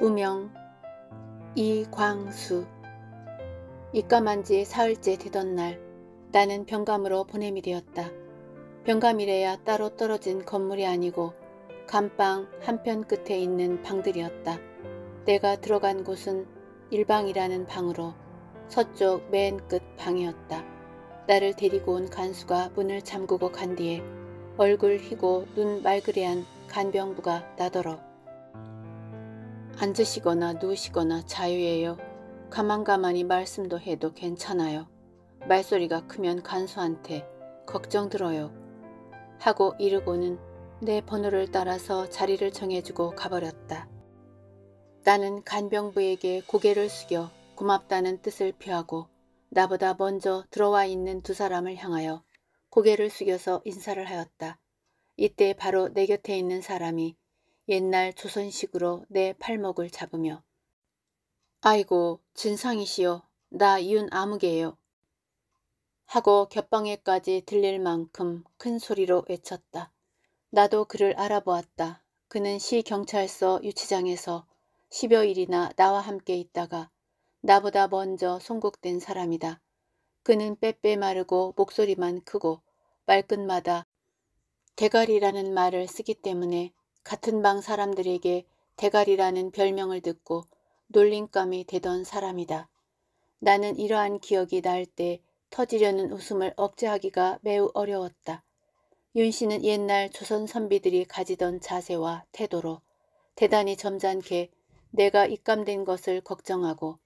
우명 이광수 입감한 지 사흘째 되던 날 나는 병감으로 보냄이 되었다. 병감이래야 따로 떨어진 건물이 아니고 감방 한편 끝에 있는 방들이었다. 내가 들어간 곳은 일방이라는 방으로 서쪽 맨 끝 방이었다. 나를 데리고 온 간수가 문을 잠그고 간 뒤에 얼굴 희고 눈 말그레한 간병부가 나더러 앉으시거나 누우시거나 자유예요. 가만가만히 말씀도 해도 괜찮아요. 말소리가 크면 간수한테 걱정 들어요. 하고 이르고는 내 번호를 따라서 자리를 정해주고 가버렸다. 나는 간병부에게 고개를 숙여 고맙다는 뜻을 표하고 나보다 먼저 들어와 있는 두 사람을 향하여 고개를 숙여서 인사를 하였다. 이때 바로 내 곁에 있는 사람이 옛날 조선식으로 내 팔목을 잡으며 아이고 진상이시여 나이웃 아무개예요 하고 곁방에까지 들릴 만큼 큰 소리로 외쳤다. 나도 그를 알아보았다. 그는 시경찰서 유치장에서 10여일이나 나와 함께 있다가 나보다 먼저 송국된 사람이다. 그는 빼빼 마르고 목소리만 크고 말끝마다 대가리라는 말을 쓰기 때문에 같은 방 사람들에게 대가리라는 별명을 듣고 놀림감이 되던 사람이다. 나는 이러한 기억이 날 때 터지려는 웃음을 억제하기가 매우 어려웠다. 윤 씨는 옛날 조선 선비들이 가지던 자세와 태도로 대단히 점잖게 내가 입감된 것을 걱정하고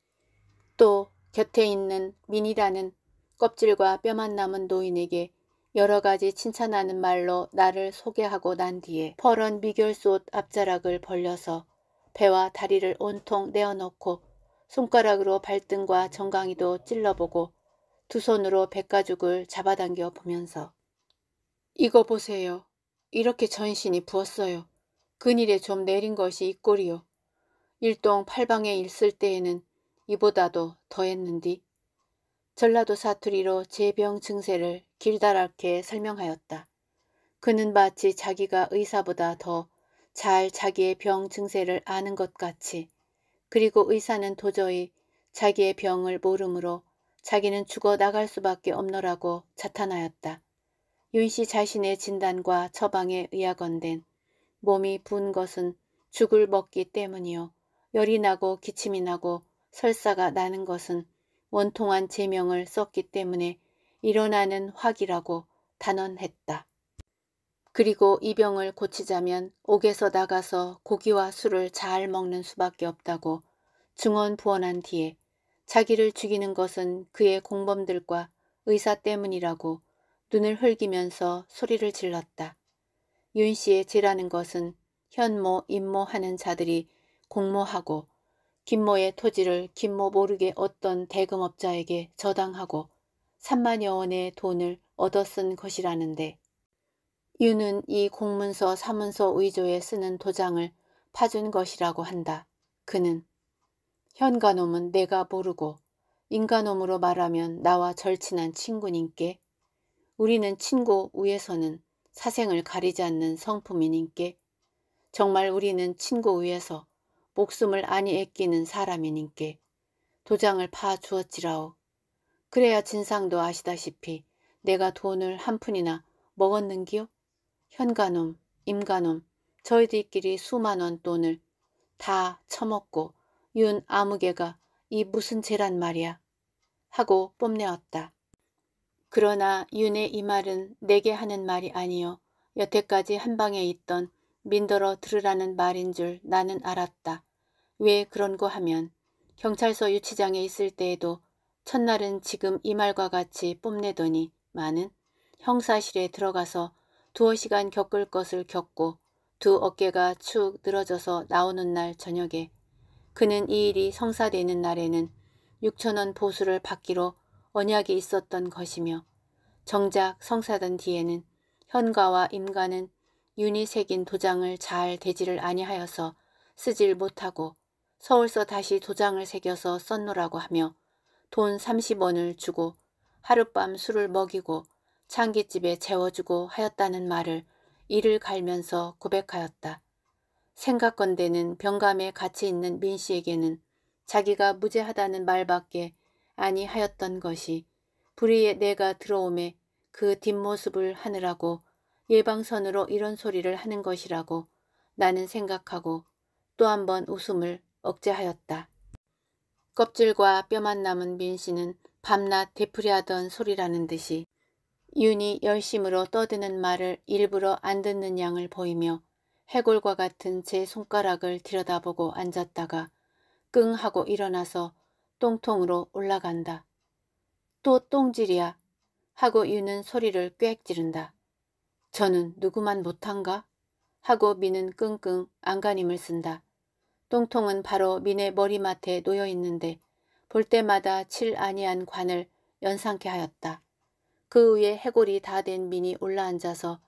또 곁에 있는 민이라는 껍질과 뼈만 남은 노인에게 여러 가지 칭찬하는 말로 나를 소개하고 난 뒤에 퍼런 미결솥 앞자락을 벌려서 배와 다리를 온통 내어놓고 손가락으로 발등과 정강이도 찔러보고 두 손으로 백가죽을 잡아당겨 보면서 이거 보세요. 이렇게 전신이 부었어요. 그일에좀 내린 것이 이 꼴이요. 일동 팔방에 있을 때에는 이보다도 더했는디. 전라도 사투리로 재병 증세를 길다랗게 설명하였다. 그는 마치 자기가 의사보다 더 잘 자기의 병 증세를 아는 것 같이 그리고 의사는 도저히 자기의 병을 모르므로 자기는 죽어 나갈 수밖에 없노라고 자탄하였다. 윤 씨 자신의 진단과 처방에 의하건댄 몸이 부은 것은 죽을 먹기 때문이요. 열이 나고 기침이 나고 설사가 나는 것은 원통한 제명을 썼기 때문에 일어나는 확이라고 단언했다. 그리고 이 병을 고치자면 옥에서 나가서 고기와 술을 잘 먹는 수밖에 없다고 증언 부언한 뒤에 자기를 죽이는 것은 그의 공범들과 의사 때문이라고 눈을 흘기면서 소리를 질렀다. 윤 씨의 죄라는 것은 현모, 임모 하는 자들이 공모하고 김모의 토지를 김모 모르게 어떤 대금업자에게 저당하고 3만여 원의 돈을 얻어 쓴 것이라는데 유는 이 공문서 사문서 의조에 쓰는 도장을 파준 것이라고 한다. 그는 현관놈은 내가 모르고 인간놈으로 말하면 나와 절친한 친구님께 우리는 친구 위에서는 사생을 가리지 않는 성품이님께 정말 우리는 친구 위에서 목숨을 아니 애끼는 사람이님께 도장을 파 주었지라오. 그래야 진상도 아시다시피 내가 돈을 한 푼이나 먹었는기요? 현가놈, 임가놈, 저희들끼리 수만 원 돈을 다 처먹고 윤 아무개가 이 무슨 죄란 말이야 하고 뽐내었다. 그러나 윤의 이 말은 내게 하는 말이 아니요 여태까지 한방에 있던 민더러 들으라는 말인 줄 나는 알았다. 왜 그런고 하면 경찰서 유치장에 있을 때에도 첫날은 지금 이 말과 같이 뽐내더니 많은 형사실에 들어가서 두어 시간 겪을 것을 겪고 두 어깨가 축 늘어져서 나오는 날 저녁에 그는 이 일이 성사되는 날에는 6천원 보수를 받기로 언약이 있었던 것이며 정작 성사된 뒤에는 현가와 임가는 윤이 새긴 도장을 잘 대지를 아니하여서 쓰질 못하고 서울서 다시 도장을 새겨서 썼노라고 하며 돈 30원을 주고 하룻밤 술을 먹이고 창기집에 재워주고 하였다는 말을 이를 갈면서 고백하였다. 생각건대는 병감에 같이 있는 민 씨에게는 자기가 무죄하다는 말밖에 아니하였던 것이 불의의 내가 들어옴에 그 뒷모습을 하느라고 예방선으로 이런 소리를 하는 것이라고 나는 생각하고 또 한 번 웃음을 억제하였다. 껍질과 뼈만 남은 민 씨는 밤낮 되풀이하던 소리라는 듯이 윤이 열심으로 떠드는 말을 일부러 안 듣는 양을 보이며 해골과 같은 제 손가락을 들여다보고 앉았다가 끙 하고 일어나서 똥통으로 올라간다. 또 똥질이야 하고 윤은 소리를 꽥 지른다. 저는 누구만 못한가? 하고 민은 끙끙 안간힘을 쓴다. 똥통은 바로 민의 머리맡에 놓여 있는데 볼 때마다 칠 아니한 관을 연상케 하였다. 그 위에 해골이 다 된 민이 올라앉아서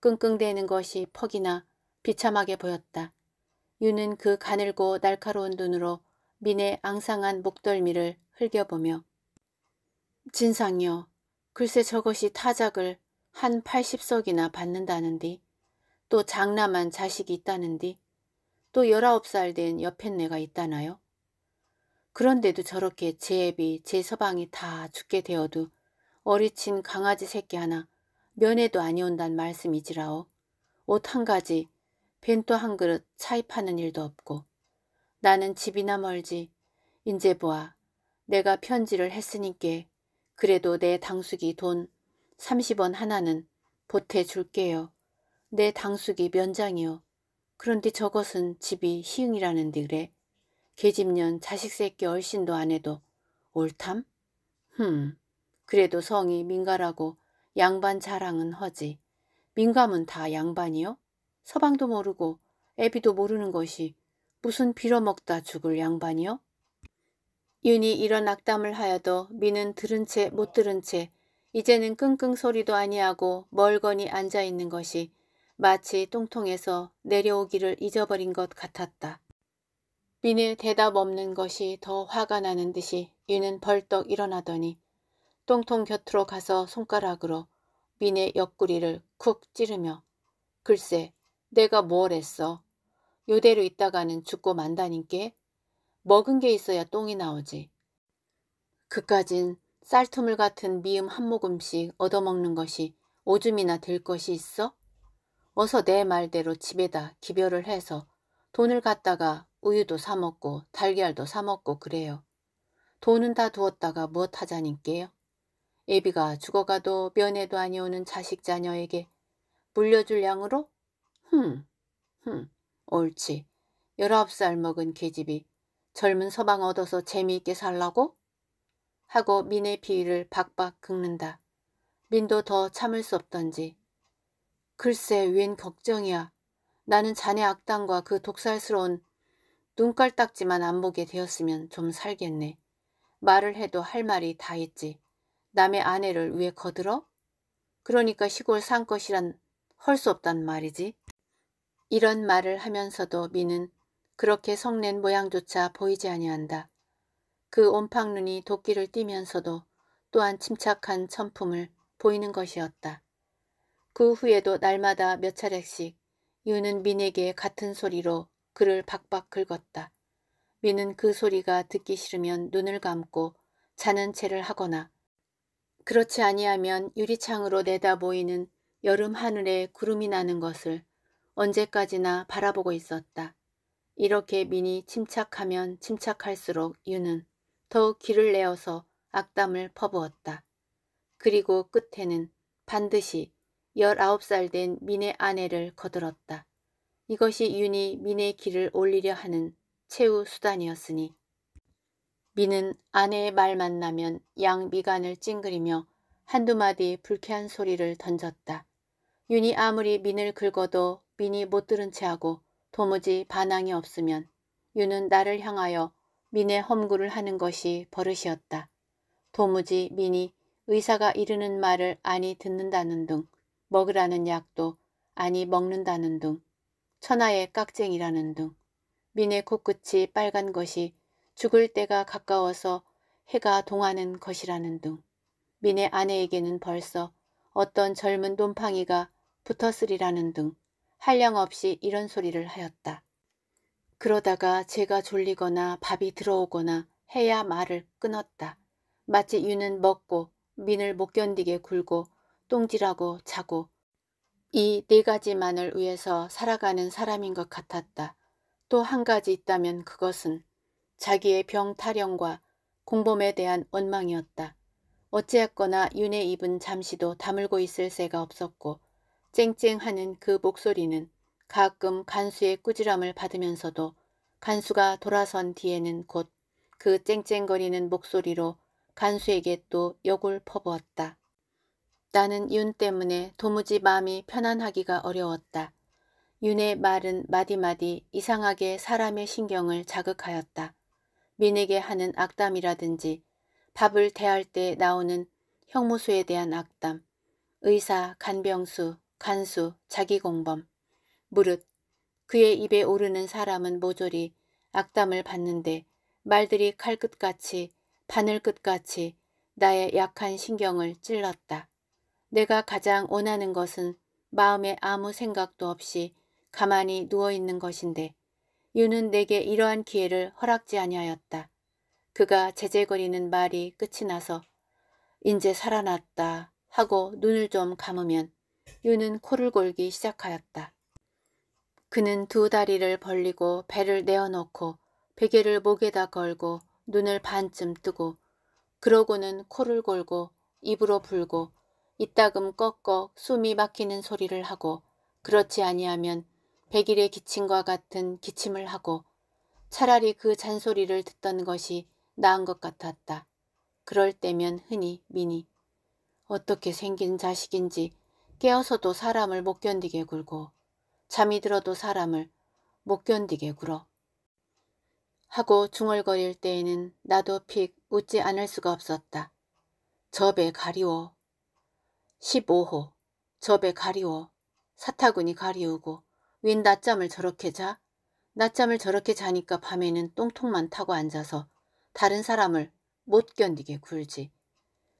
끙끙대는 것이 퍽이나 비참하게 보였다. 유는 그 가늘고 날카로운 눈으로 민의 앙상한 목덜미를 흘겨보며 진상이여 글쎄 저것이 타작을 한 80석이나 받는다는디 또 장남한 자식이 있다는디 또 열아홉 살된여편내가 있다나요? 그런데도 저렇게 제 애비, 제 서방이 다 죽게 되어도 어리친 강아지 새끼 하나 면회도 아니온단 말씀이지라오. 옷 한 가지, 벤또 한 그릇 차입하는 일도 없고 나는 집이나 멀지 인제 보아 내가 편지를 했으니께 그래도 내 당숙이 돈 30원 하나는 보태줄게요. 내 당숙이 면장이요. 그런데 저것은 집이 희응이라는데 그래. 계집년 자식 새끼 얼씬도 안 해도 옳탐? 흠, 그래도 성이 민가라고 양반 자랑은 허지. 민감은 다 양반이요? 서방도 모르고 애비도 모르는 것이 무슨 빌어먹다 죽을 양반이요? 윤이 이런 악담을 하여도 미는 들은 채 못 들은 채 이제는 끙끙 소리도 아니하고 멀거니 앉아있는 것이 마치 똥통에서 내려오기를 잊어버린 것 같았다. 윈의 대답 없는 것이 더 화가 나는 듯이 유는 벌떡 일어나더니 똥통 곁으로 가서 손가락으로 윈의 옆구리를 쿡 찌르며 글쎄 내가 뭘 했어. 요대로 있다가는 죽고 만다니께 먹은 게 있어야 똥이 나오지. 그까진 쌀뜨물 같은 미음 한 모금씩 얻어먹는 것이 오줌이나 될 것이 있어? 어서 내 말대로 집에다 기별을 해서 돈을 갖다가 우유도 사 먹고 달걀도 사 먹고 그래요. 돈은 다 두었다가 무엇 뭐 하자님께요? 애비가 죽어가도 면회도 아니오는 자식 자녀에게 물려줄 양으로? 흠, 흠, 옳지. 열아홉 살 먹은 계집이 젊은 서방 얻어서 재미있게 살라고? 하고 민의 비위를 박박 긁는다. 민도 더 참을 수 없던지 글쎄 웬 걱정이야. 나는 자네 악당과 그 독살스러운 눈깔딱지만 안 보게 되었으면 좀 살겠네. 말을 해도 할 말이 다 있지. 남의 아내를 왜 거들어? 그러니까 시골 산 것이란 헐 수 없단 말이지. 이런 말을 하면서도 미는 그렇게 성낸 모양조차 보이지 아니한다. 그 온팡 눈이 도끼를 띠면서도 또한 침착한 천품을 보이는 것이었다. 그 후에도 날마다 몇 차례씩 유는 민에게 같은 소리로 그를 박박 긁었다. 민은 그 소리가 듣기 싫으면 눈을 감고 자는 채를 하거나 그렇지 아니하면 유리창으로 내다보이는 여름 하늘에 구름이 나는 것을 언제까지나 바라보고 있었다. 이렇게 민이 침착하면 침착할수록 유는 더욱 기를 내어서 악담을 퍼부었다. 그리고 끝에는 반드시 1 9살된 민의 아내를 거들었다. 이것이 윤이 민의 길을 올리려 하는 최후 수단이었으니 민은 아내의 말만 나면 양 미간을 찡그리며 한두 마디 불쾌한 소리를 던졌다. 윤이 아무리 민을 긁어도 민이 못 들은 체하고 도무지 반항이 없으면 윤은 나를 향하여 민의 험구를 하는 것이 버릇이었다. 도무지 민이 의사가 이르는 말을 아니 듣는다는 등 먹으라는 약도 아니 먹는다는 둥 천하의 깍쟁이라는 둥 민의 코끝이 빨간 것이 죽을 때가 가까워서 해가 동하는 것이라는 둥 민의 아내에게는 벌써 어떤 젊은 곰팡이가 붙었으리라는 등 한량 없이 이런 소리를 하였다. 그러다가 제가 졸리거나 밥이 들어오거나 해야 말을 끊었다. 마치 윤은 먹고 민을 못 견디게 굴고 똥지라고 자고 이 네 가지만을 위해서 살아가는 사람인 것 같았다. 또 한 가지 있다면 그것은 자기의 병 타령과 공범에 대한 원망이었다. 어찌했거나 윤의 입은 잠시도 다물고 있을 새가 없었고 쨍쨍하는 그 목소리는 가끔 간수의 꾸지람을 받으면서도 간수가 돌아선 뒤에는 곧 그 쨍쨍거리는 목소리로 간수에게 또욕을 퍼부었다. 나는 윤 때문에 도무지 마음이 편안하기가 어려웠다. 윤의 말은 마디마디 이상하게 사람의 신경을 자극하였다. 민에게 하는 악담이라든지 밥을 대할 때 나오는 형무소에 대한 악담, 의사, 간병수, 간수, 자기공범, 무릇 그의 입에 오르는 사람은 모조리 악담을 받는데 말들이 칼끝같이 바늘끝같이 나의 약한 신경을 찔렀다. 내가 가장 원하는 것은 마음에 아무 생각도 없이 가만히 누워있는 것인데 유는 내게 이러한 기회를 허락지 아니하였다. 그가 제재거리는 말이 끝이 나서 인제 살아났다 하고 눈을 좀 감으면 유는 코를 골기 시작하였다. 그는 두 다리를 벌리고 배를 내어놓고 베개를 목에다 걸고 눈을 반쯤 뜨고 그러고는 코를 골고 입으로 불고 이따금 꺽꺽 숨이 막히는 소리를 하고 그렇지 아니하면 백일의 기침과 같은 기침을 하고 차라리 그 잔소리를 듣던 것이 나은 것 같았다. 그럴 때면 흔히 미니 어떻게 생긴 자식인지 깨어서도 사람을 못 견디게 굴고 잠이 들어도 사람을 못 견디게 굴어. 하고 중얼거릴 때에는 나도 픽 웃지 않을 수가 없었다. 저배 가리워 15호 접에 가리워 사타구니 가리우고 웬 낮잠을 저렇게 자? 낮잠을 저렇게 자니까 밤에는 똥통만 타고 앉아서 다른 사람을 못 견디게 굴지.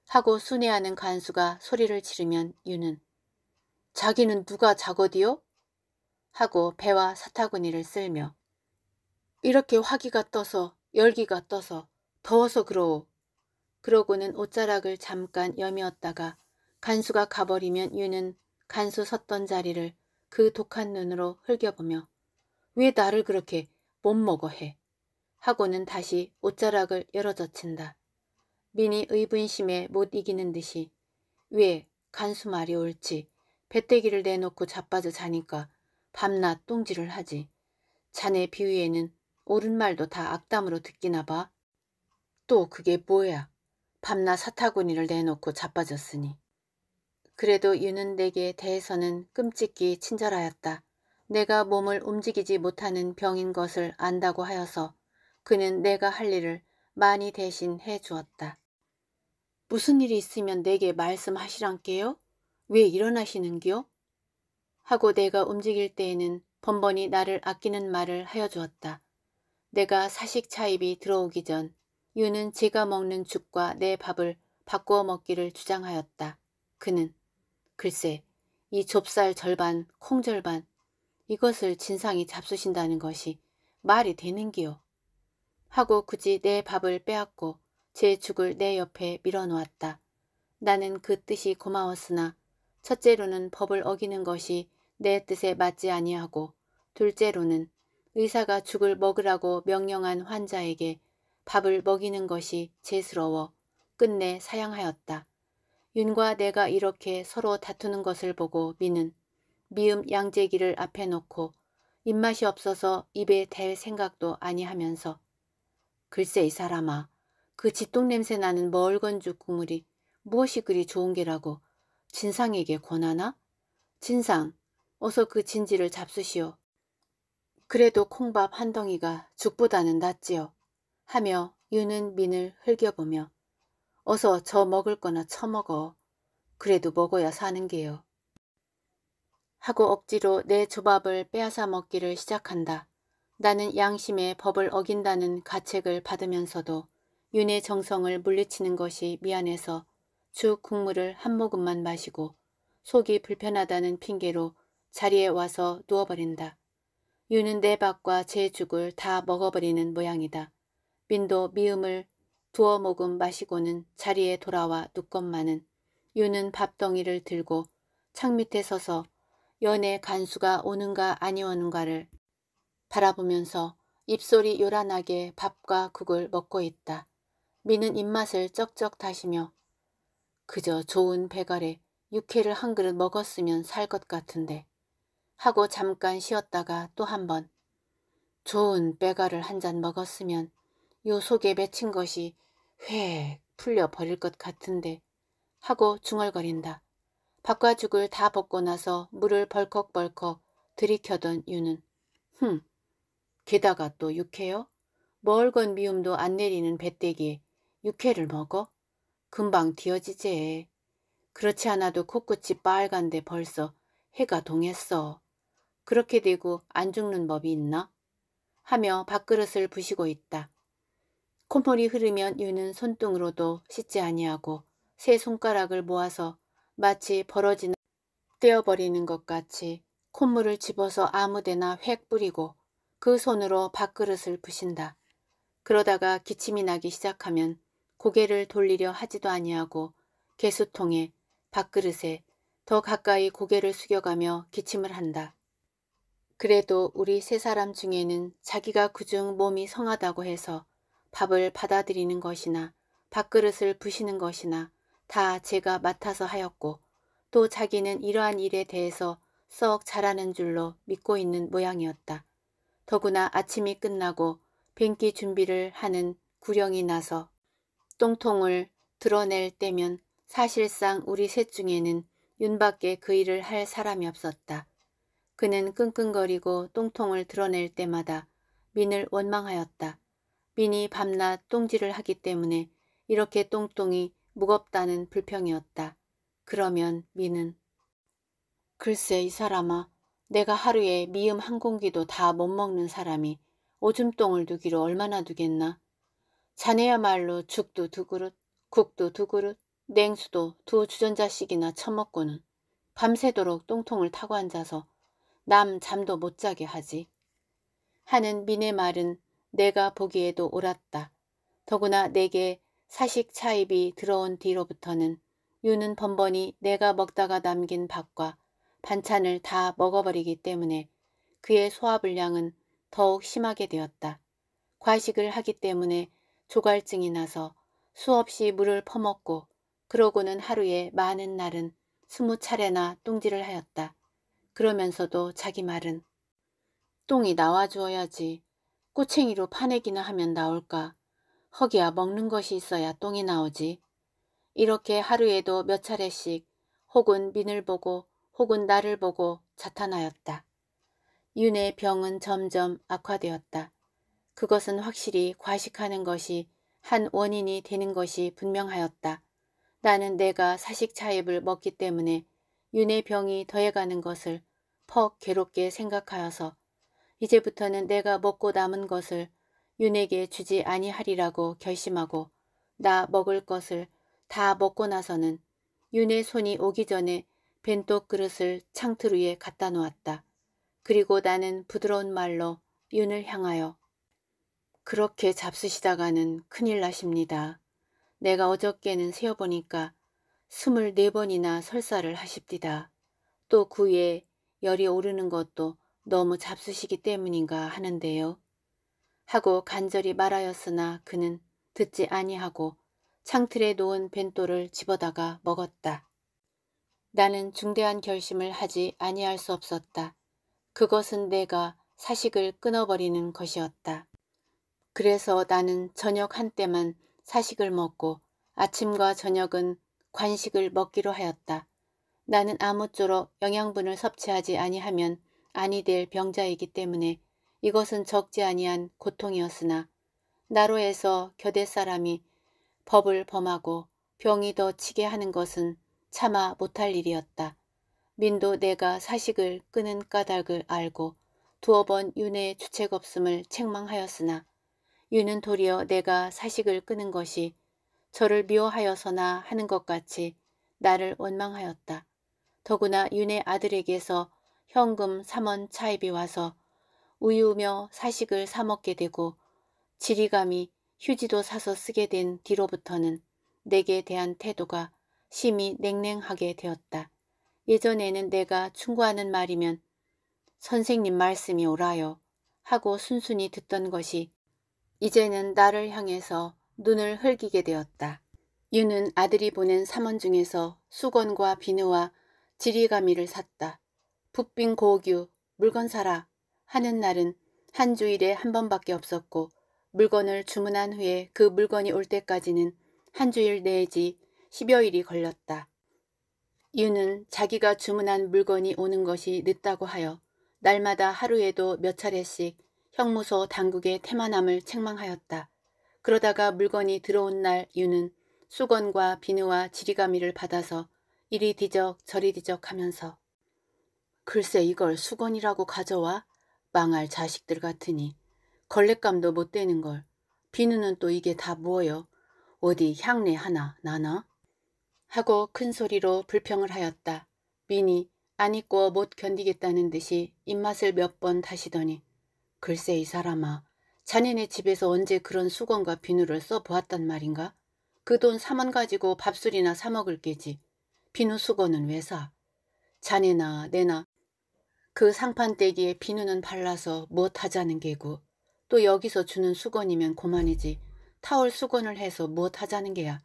하고 순회하는 간수가 소리를 지르면 유는 자기는 누가 자거디요? 하고 배와 사타구니를 쓸며 이렇게 화기가 떠서 열기가 떠서 더워서 그러오. 그러고는 옷자락을 잠깐 여미었다가 간수가 가버리면 유는 간수 섰던 자리를 그 독한 눈으로 흘겨보며 왜 나를 그렇게 못 먹어 해 하고는 다시 옷자락을 열어젖힌다. 민이 의분심에 못 이기는 듯이 왜 간수 말이 옳지 배때기를 내놓고 자빠져 자니까 밤낮 똥질을 하지. 자네 비위에는 옳은 말도 다 악담으로 듣기나 봐. 또 그게 뭐야. 밤낮 사타구니를 내놓고 자빠졌으니. 그래도 윤은 내게 대해서는 끔찍히 친절하였다. 내가 몸을 움직이지 못하는 병인 것을 안다고 하여서 그는 내가 할 일을 많이 대신 해주었다. 무슨 일이 있으면 내게 말씀하시란께요? 왜 일어나시는겨? 하고 내가 움직일 때에는 번번이 나를 아끼는 말을 하여 주었다. 내가 사식 차입이 들어오기 전 유는 제가 먹는 죽과 내 밥을 바꾸어 먹기를 주장하였다. 그는 글쎄 이 좁쌀 절반 콩 절반 이것을 진상이 잡수신다는 것이 말이 되는기요. 하고 굳이 내 밥을 빼앗고 제 죽을 내 옆에 밀어놓았다. 나는 그 뜻이 고마웠으나 첫째로는 법을 어기는 것이 내 뜻에 맞지 아니하고 둘째로는 의사가 죽을 먹으라고 명령한 환자에게 밥을 먹이는 것이 죄스러워 끝내 사양하였다. 윤과 내가 이렇게 서로 다투는 것을 보고 미는 미음 양재기를 앞에 놓고 입맛이 없어서 입에 댈 생각도 아니하면서 글쎄 이 사람아 그 지똥 냄새 나는 멀건죽 국물이 무엇이 그리 좋은 게라고 진상에게 권하나? 진상 어서 그 진지를 잡수시오. 그래도 콩밥 한 덩이가 죽보다는 낫지요. 하며 윤은 민을 흘겨보며 어서 저 먹을 거나 처먹어. 그래도 먹어야 사는 게요. 하고 억지로 내 조밥을 빼앗아 먹기를 시작한다. 나는 양심의 법을 어긴다는 가책을 받으면서도 윤의 정성을 물리치는 것이 미안해서 죽 국물을 한 모금만 마시고 속이 불편하다는 핑계로 자리에 와서 누워버린다. 윤은 내 밥과 제 죽을 다 먹어버리는 모양이다. 민도 미음을 두어 모금 마시고는 자리에 돌아와 눕건만은 유는 밥덩이를 들고 창밑에 서서 연의 간수가 오는가 아니오는가를 바라보면서 입술이 요란하게 밥과 국을 먹고 있다. 미는 입맛을 쩍쩍 다시며 그저 좋은 배갈에 육회를 한 그릇 먹었으면 살 것 같은데 하고 잠깐 쉬었다가 또 한 번 좋은 배갈을 한 잔 먹었으면 요 속에 맺힌 것이 휙 풀려 버릴 것 같은데 하고 중얼거린다. 밥과 죽을다 벗고 나서 물을 벌컥벌컥 들이켜던 유는 흠, 게다가 또 육회요? 멀건 미움도 안 내리는 배때기에 육회를 먹어? 금방 뒤어지제. 그렇지 않아도 코끝이 빨간데 벌써 해가 동했어. 그렇게 되고 안 죽는 법이 있나? 하며 밥그릇을 부시고 있다. 콧물이 흐르면 유는 손등으로도 씻지 아니하고 세 손가락을 모아서 마치 벌어지는 떼어버리는 것 같이 콧물을 집어서 아무데나 획 뿌리고 그 손으로 밥그릇을 부신다. 그러다가 기침이 나기 시작하면 고개를 돌리려 하지도 아니하고 개수통에 밥그릇에 더 가까이 고개를 숙여가며 기침을 한다. 그래도 우리 세 사람 중에는 자기가 그중 몸이 성하다고 해서 밥을 받아들이는 것이나 밥그릇을 부시는 것이나 다 제가 맡아서 하였고 또 자기는 이러한 일에 대해서 썩 잘하는 줄로 믿고 있는 모양이었다. 더구나 아침이 끝나고 뱅기 준비를 하는 구령이 나서 똥통을 드러낼 때면 사실상 우리 셋 중에는 윤밖에 그 일을 할 사람이 없었다. 그는 끙끙거리고 똥통을 드러낼 때마다 민을 원망하였다. 빈이 밤낮 똥질을 하기 때문에 이렇게 똥똥이 무겁다는 불평이었다. 그러면 미는 글쎄 이 사람아 내가 하루에 미음 한 공기도 다 못 먹는 사람이 오줌똥을 두기로 얼마나 두겠나. 자네야말로 죽도 두 그릇, 국도 두 그릇, 냉수도 두 주전자씩이나 처먹고는 밤새도록 똥통을 타고 앉아서 남 잠도 못 자게 하지. 하는 미네 말은 내가 보기에도 옳았다. 더구나 내게 사식 차입이 들어온 뒤로부터는 유는 번번이 내가 먹다가 남긴 밥과 반찬을 다 먹어버리기 때문에 그의 소화불량은 더욱 심하게 되었다. 과식을 하기 때문에 조갈증이 나서 수없이 물을 퍼먹고 그러고는 하루에 많은 날은 스무 차례나 똥질을 하였다. 그러면서도 자기 말은 똥이 나와주어야지 꼬챙이로 파내기나 하면 나올까. 허기야 먹는 것이 있어야 똥이 나오지. 이렇게 하루에도 몇 차례씩 혹은 민을 보고 혹은 나를 보고 자탄하였다. 윤의 병은 점점 악화되었다. 그것은 확실히 과식하는 것이 한 원인이 되는 것이 분명하였다. 나는 내가 사식 차입을 먹기 때문에 윤의 병이 더해가는 것을 퍽 괴롭게 생각하여서 이제부터는 내가 먹고 남은 것을 윤에게 주지 아니하리라고 결심하고 나 먹을 것을 다 먹고 나서는 윤의 손이 오기 전에 벤또 그릇을 창틀 위에 갖다 놓았다. 그리고 나는 부드러운 말로 윤을 향하여 그렇게 잡수시다가는 큰일 나십니다. 내가 어저께는 세어보니까 스물네 번이나 설사를 하십디다. 또 그 위에 열이 오르는 것도 너무 잡수시기 때문인가 하는데요. 하고 간절히 말하였으나 그는 듣지 아니하고 창틀에 놓은 벤또를 집어다가 먹었다. 나는 중대한 결심을 하지 아니할 수 없었다. 그것은 내가 사식을 끊어버리는 것이었다. 그래서 나는 저녁 한때만 사식을 먹고 아침과 저녁은 관식을 먹기로 하였다. 나는 아무쪼록 영양분을 섭취하지 아니하면 아니 될 병자이기 때문에 이것은 적지 아니한 고통이었으나 나로에서 겨대 사람이 법을 범하고 병이 더 치게 하는 것은 차마 못할 일이었다. 민도 내가 사식을 끄는 까닭을 알고 두어 번 윤의 주책 없음을 책망하였으나 윤은 도리어 내가 사식을 끄는 것이 저를 미워하여서나 하는 것 같이 나를 원망하였다. 더구나 윤의 아들에게서 현금 3원 차입이 와서 우유며 사식을 사 먹게 되고 지리감이 휴지도 사서 쓰게 된 뒤로부터는 내게 대한 태도가 심히 냉랭하게 되었다. 예전에는 내가 충고하는 말이면 선생님 말씀이 오라요 하고 순순히 듣던 것이 이제는 나를 향해서 눈을 흘기게 되었다. 유는 아들이 보낸 삼원 중에서 수건과 비누와 지리가미를 샀다. 풋빈 고규 물건 사라 하는 날은 한 주일에 한 번밖에 없었고 물건을 주문한 후에 그 물건이 올 때까지는 한 주일 내지 십여일이 걸렸다. 유는 자기가 주문한 물건이 오는 것이 늦다고 하여 날마다 하루에도 몇 차례씩 형무소 당국의 태만함을 책망하였다. 그러다가 물건이 들어온 날 유는 수건과 비누와 지리가미를 받아서 이리 뒤적 저리 뒤적 하면서 글쎄 이걸 수건이라고 가져와 망할 자식들 같으니 걸레감도 못 되는 걸. 비누는 또 이게 다 뭐여. 어디 향내 하나 나나? 하고 큰 소리로 불평을 하였다. 미니 안 입고 못 견디겠다는 듯이 입맛을 몇 번 다시더니 글쎄 이 사람아 자네네 집에서 언제 그런 수건과 비누를 써보았단 말인가? 그 돈 3원 가지고 밥술이나 사먹을 게지. 비누 수건은 왜 사? 자네나 내나 그상판대기에 비누는 발라서 무엇 하자는 게고 또 여기서 주는 수건이면 고만이지 타올 수건을 해서 무엇 하자는 게야.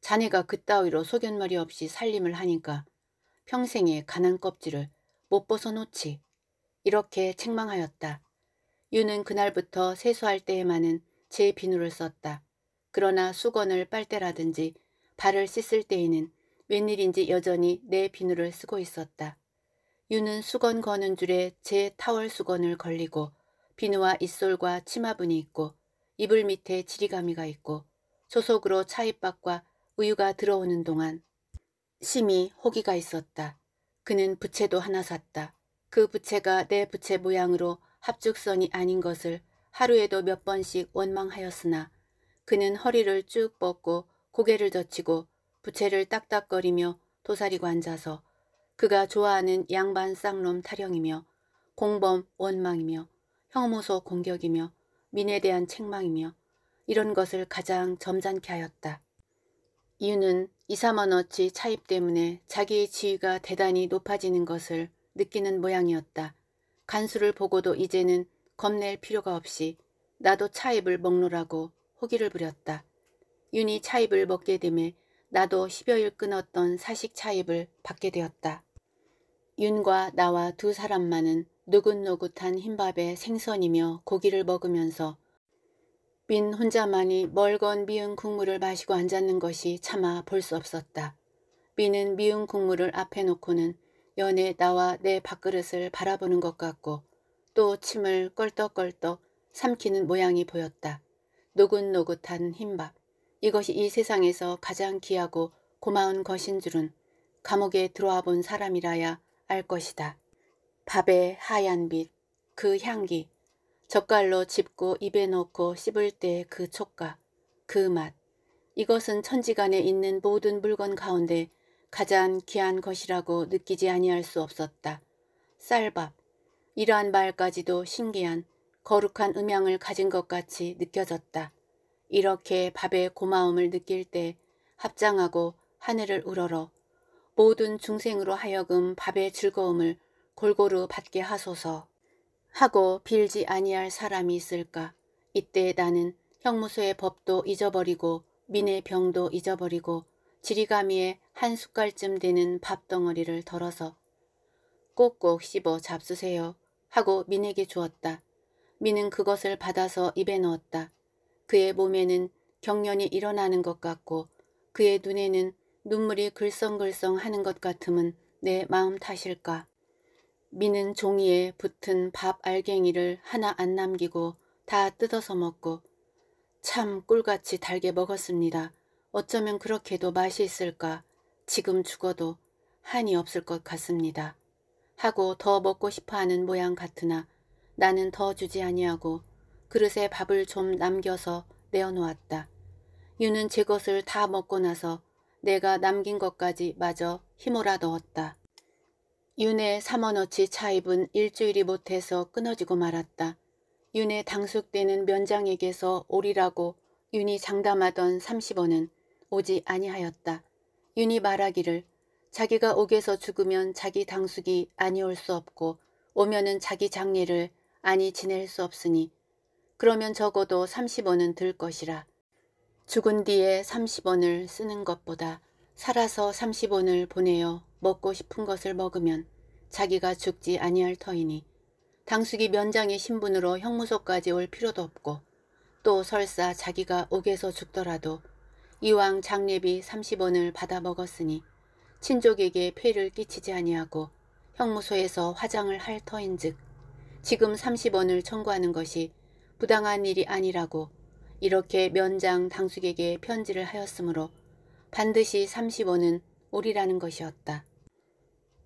자네가 그따위로 소견말이 없이 살림을 하니까 평생에 가난 껍질을 못 벗어놓지. 이렇게 책망하였다. 유는 그날부터 세수할 때에만은 제 비누를 썼다. 그러나 수건을 빨대라든지 발을 씻을 때에는 웬일인지 여전히 내 비누를 쓰고 있었다. 유는 수건 거는 줄에 제 타월 수건을 걸리고 비누와 잇솔과 치마분이 있고 이불 밑에 지리가미가 있고 소속으로 차잎밥과 우유가 들어오는 동안 심히 호기가 있었다. 그는 부채도 하나 샀다. 그 부채가 내 부채 모양으로 합죽선이 아닌 것을 하루에도 몇 번씩 원망하였으나 그는 허리를 쭉 뻗고 고개를 젖히고 부채를 딱딱거리며 도사리고 앉아서 그가 좋아하는 양반 쌍놈 타령이며 공범 원망이며 형무소 공격이며 민에 대한 책망이며 이런 것을 가장 점잖게 하였다. 이유는 2, 3원어치 차입 때문에 자기의 지위가 대단히 높아지는 것을 느끼는 모양이었다. 간수를 보고도 이제는 겁낼 필요가 없이 나도 차입을 먹노라고 호기를 부렸다. 윤이 차입을 먹게 되에 나도 십여일 끊었던 사식 차입을 받게 되었다. 윤과 나와 두 사람만은 누긋노긋한 흰밥에 생선이며 고기를 먹으면서 빈 혼자만이 멀건 미운 국물을 마시고 앉았는 것이 차마 볼 수 없었다. 빈은 미운 국물을 앞에 놓고는 연애 나와 내 밥그릇을 바라보는 것 같고 또 침을 껄떡껄떡 삼키는 모양이 보였다. 노긋노긋한 흰밥. 이것이 이 세상에서 가장 귀하고 고마운 것인 줄은 감옥에 들어와 본 사람이라야 알 것이다. 밥의 하얀 빛, 그 향기, 젓갈로 집고 입에 넣고 씹을 때그 촉각, 그 맛. 이것은 천지간에 있는 모든 물건 가운데 가장 귀한 것이라고 느끼지 아니할 수 없었다. 쌀밥, 이러한 말까지도 신기한 거룩한 음향을 가진 것 같이 느껴졌다. 이렇게 밥에 고마움을 느낄 때 합장하고 하늘을 우러러 모든 중생으로 하여금 밥의 즐거움을 골고루 받게 하소서 하고 빌지 아니할 사람이 있을까. 이때 나는 형무소의 법도 잊어버리고 민의 병도 잊어버리고 지리가미의 한 숟갈쯤 되는 밥덩어리를 덜어서 꼭꼭 씹어 잡수세요 하고 민에게 주었다. 민은 그것을 받아서 입에 넣었다. 그의 몸에는 경련이 일어나는 것 같고 그의 눈에는 눈물이 글썽글썽 하는 것 같음은 내 마음 탓일까. 미는 종이에 붙은 밥 알갱이를 하나 안 남기고 다 뜯어서 먹고 참 꿀같이 달게 먹었습니다. 어쩌면 그렇게도 맛이 있을까. 지금 죽어도 한이 없을 것 같습니다. 하고 더 먹고 싶어하는 모양 같으나 나는 더 주지 아니하고 그릇에 밥을 좀 남겨서 내어놓았다. 유는 제 것을 다 먹고 나서 내가 남긴 것까지 마저 힘몰아 넣었다. 윤의 3원어치 차입은 일주일이 못해서 끊어지고 말았다. 윤의 당숙되는 면장에게서 오리라고 윤이 장담하던 30원은 오지 아니하였다. 윤이 말하기를 자기가 옥에서 죽으면 자기 당숙이 아니올 수 없고 오면은 자기 장례를 아니 지낼 수 없으니 그러면 적어도 30원은 들 것이라. 죽은 뒤에 30원을 쓰는 것보다 살아서 30원을 보내어 먹고 싶은 것을 먹으면 자기가 죽지 아니할 터이니 당숙이 면장의 신분으로 형무소까지 올 필요도 없고 또 설사 자기가 옥에서 죽더라도 이왕 장례비 30원을 받아 먹었으니 친족에게 폐를 끼치지 아니하고 형무소에서 화장을 할 터인즉 지금 30원을 청구하는 것이 부당한 일이 아니라고 이렇게 면장 당숙에게 편지를 하였으므로 반드시 3 5는 오리라는 것이었다.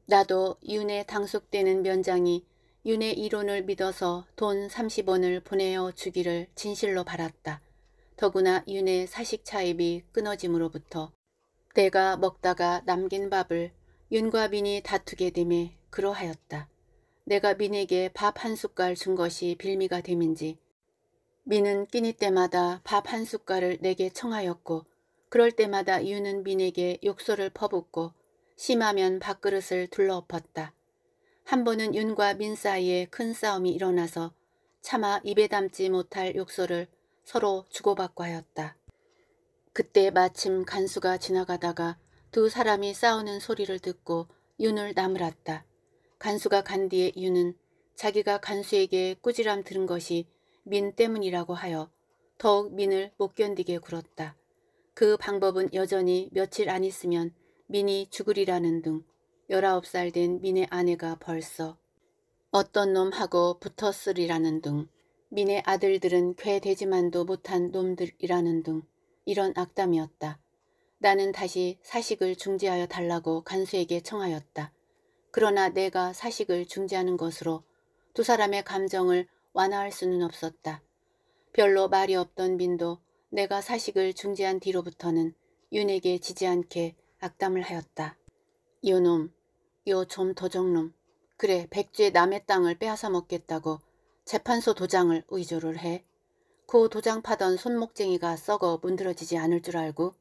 나도 윤회 당숙되는 면장이 윤회 이론을 믿어서 돈 30원을 보내어 주기를 진실로 바랐다. 더구나 윤회 사식 차입이 끊어짐으로부터 내가 먹다가 남긴 밥을 윤과 민이 다투게 되에 그러하였다. 내가 민에게 밥 한 숟갈 준 것이 빌미가 됨인지 민은 끼니 때마다 밥 한 숟갈을 내게 청하였고 그럴 때마다 유는 민에게 욕설을 퍼붓고 심하면 밥그릇을 둘러엎었다. 한 번은 윤과 민 사이에 큰 싸움이 일어나서 차마 입에 담지 못할 욕설을 서로 주고받고 하였다. 그때 마침 간수가 지나가다가 두 사람이 싸우는 소리를 듣고 윤을 나무랐다. 간수가 간 뒤에 윤은 자기가 간수에게 꾸지람 들은 것이 민 때문이라고 하여 더욱 민을 못 견디게 굴었다. 그 방법은 여전히 며칠 안 있으면 민이 죽으리라는 등 19살 된 민의 아내가 벌써 어떤 놈하고 붙었으리라는 등 민의 아들들은 괴 되지만도 못한 놈들이라는 등 이런 악담이었다. 나는 다시 사식을 중지하여 달라고 간수에게 청하였다. 그러나 내가 사식을 중지하는 것으로 두 사람의 감정을 완화할 수는 없었다. 별로 말이 없던 빈도 내가 사식을 중재한 뒤로부터는 윤에게 지지 않게 악담을 하였다. 요놈, 요 좀 도적놈, 그래 백주의 남의 땅을 빼앗아 먹겠다고 재판소 도장을 의조를 해. 그 도장 파던 손목쟁이가 썩어 문드러지지 않을 줄 알고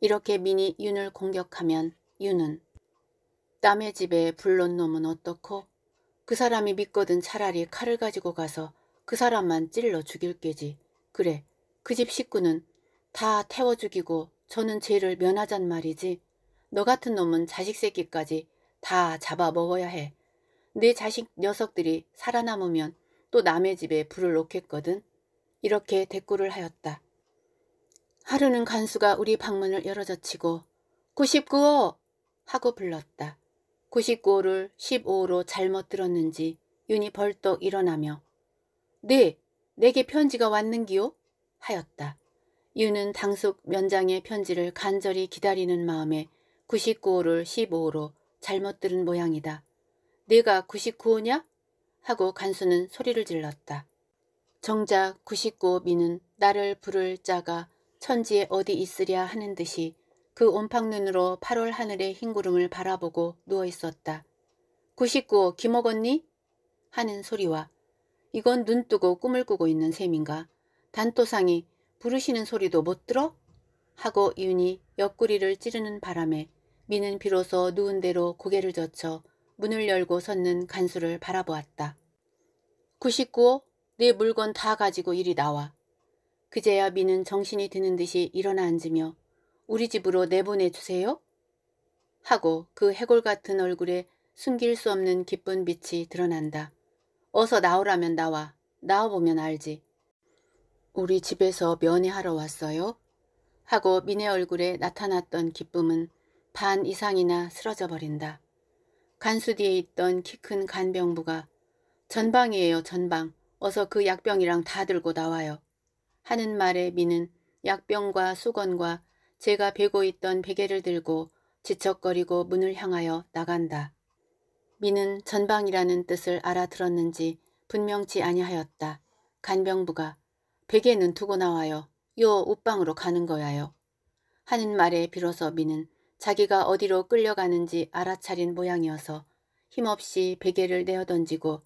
이렇게 미니 윤을 공격하면 윤은 남의 집에 불론 놈은 어떻고 그 사람이 믿거든 차라리 칼을 가지고 가서 그 사람만 찔러 죽일 게지. 그래, 그 집 식구는 다 태워 죽이고 저는 죄를 면하잔 말이지. 너 같은 놈은 자식 새끼까지 다 잡아먹어야 해. 내 자식 녀석들이 살아남으면 또 남의 집에 불을 놓겠거든. 이렇게 대꾸를 하였다. 하루는 간수가 우리 방문을 열어젖히고 99호! 하고 불렀다. 99를 호 15로 호 잘못 들었는지 윤이 벌떡 일어나며 네, 내게 편지가 왔는기요? 하였다. 윤은 당숙 면장의 편지를 간절히 기다리는 마음에 99호를 15호로 잘못 들은 모양이다. 내가 99호냐? 하고 간수는 소리를 질렀다. 정작 99호미는 나를 부를 자가 천지에 어디 있으랴 하는 듯이 그 온팡눈으로 8월 하늘의 흰 구름을 바라보고 누워있었다. 99 김옥 언니 하는 소리와 이건 눈 뜨고 꿈을 꾸고 있는 셈인가? 단토상이 부르시는 소리도 못 들어? 하고 이윤이 옆구리를 찌르는 바람에 미는 비로소 누운 대로 고개를 젖혀 문을 열고 섰는 간수를 바라보았다. 99호 내 물건 다 가지고 이리 나와. 그제야 미는 정신이 드는 듯이 일어나 앉으며 우리 집으로 내보내주세요. 하고 그 해골 같은 얼굴에 숨길 수 없는 기쁜 빛이 드러난다. 어서 나오라면 나와. 나와보면 알지. 우리 집에서 면회하러 왔어요? 하고 미네 얼굴에 나타났던 기쁨은 반 이상이나 쓰러져 버린다. 간수 뒤에 있던 키 큰 간병부가 전방이에요 전방 어서 그 약병이랑 다 들고 나와요 하는 말에 미는 약병과 수건과 제가 베고 있던 베개를 들고 지척거리고 문을 향하여 나간다. 미는 전방이라는 뜻을 알아들었는지 분명치 아니하였다. 간병부가 베개는 두고 나와요. 요 옷방으로 가는 거야요. 하는 말에 비로소 미는 자기가 어디로 끌려가는지 알아차린 모양이어서 힘없이 베개를 내어던지고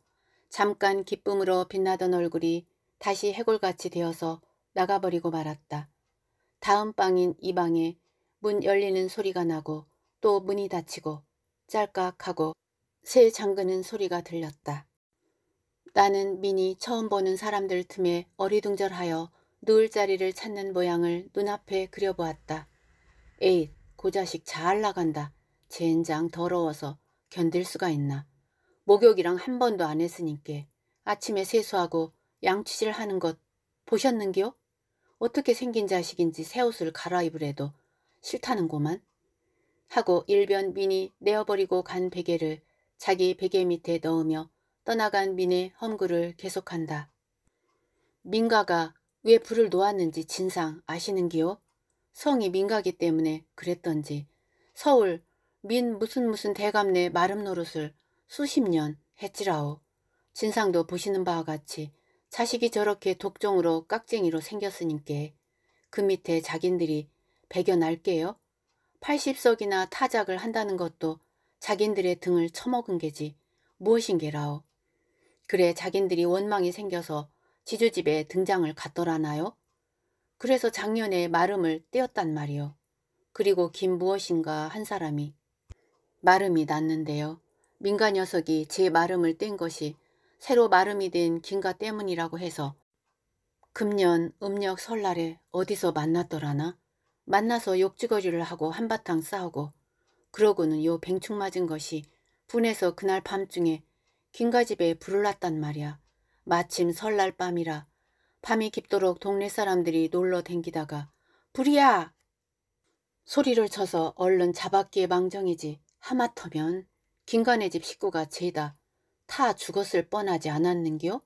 잠깐 기쁨으로 빛나던 얼굴이 다시 해골같이 되어서 나가버리고 말았다. 다음 방인 이 방에 문 열리는 소리가 나고 또 문이 닫히고 짤깍하고 새 잠그는 소리가 들렸다. 나는 미니 처음 보는 사람들 틈에 어리둥절하여 누울 자리를 찾는 모양을 눈앞에 그려보았다. 에잇, 고자식 잘 나간다. 젠장 더러워서 견딜 수가 있나. 목욕이랑 한 번도 안 했으니께 아침에 세수하고 양치질 하는 것 보셨는겨? 어떻게 생긴 자식인지 새 옷을 갈아입으래도 싫다는구만 하고 일변 민이 내어버리고 간 베개를 자기 베개 밑에 넣으며 떠나간 민의 험구를 계속한다. 민가가 왜 불을 놓았는지 진상 아시는기요? 성이 민가기 때문에 그랬던지 서울 민 무슨 무슨 대감네 마름 노릇을 수십 년 했지라오. 진상도 보시는 바와 같이 자식이 저렇게 독종으로 깍쟁이로 생겼으니께그 밑에 자긴들이 배겨날게요. 80석이나 타작을 한다는 것도 자긴들의 등을 처먹은 게지 무엇인게라오. 그래 자긴들이 원망이 생겨서 지주집에 등장을 갔더라나요? 그래서 작년에 마름을 떼었단 말이오 그리고 김 무엇인가 한 사람이 마름이 났는데요. 민간 녀석이 제 마름을 뗀 것이 새로 마름이 된 긴가 때문이라고 해서 금년 음력 설날에 어디서 만났더라나 만나서 욕지거리를 하고 한바탕 싸우고 그러고는 요 뱅충 맞은 것이 분해서 그날 밤중에 긴가 집에 불을 났단 말이야. 마침 설날 밤이라 밤이 깊도록 동네 사람들이 놀러 댕기다가 불이야! 소리를 쳐서 얼른 잡았기에 망정이지 하마터면 김가의집 식구가 죄다 타 죽었을 뻔하지 않았는겨?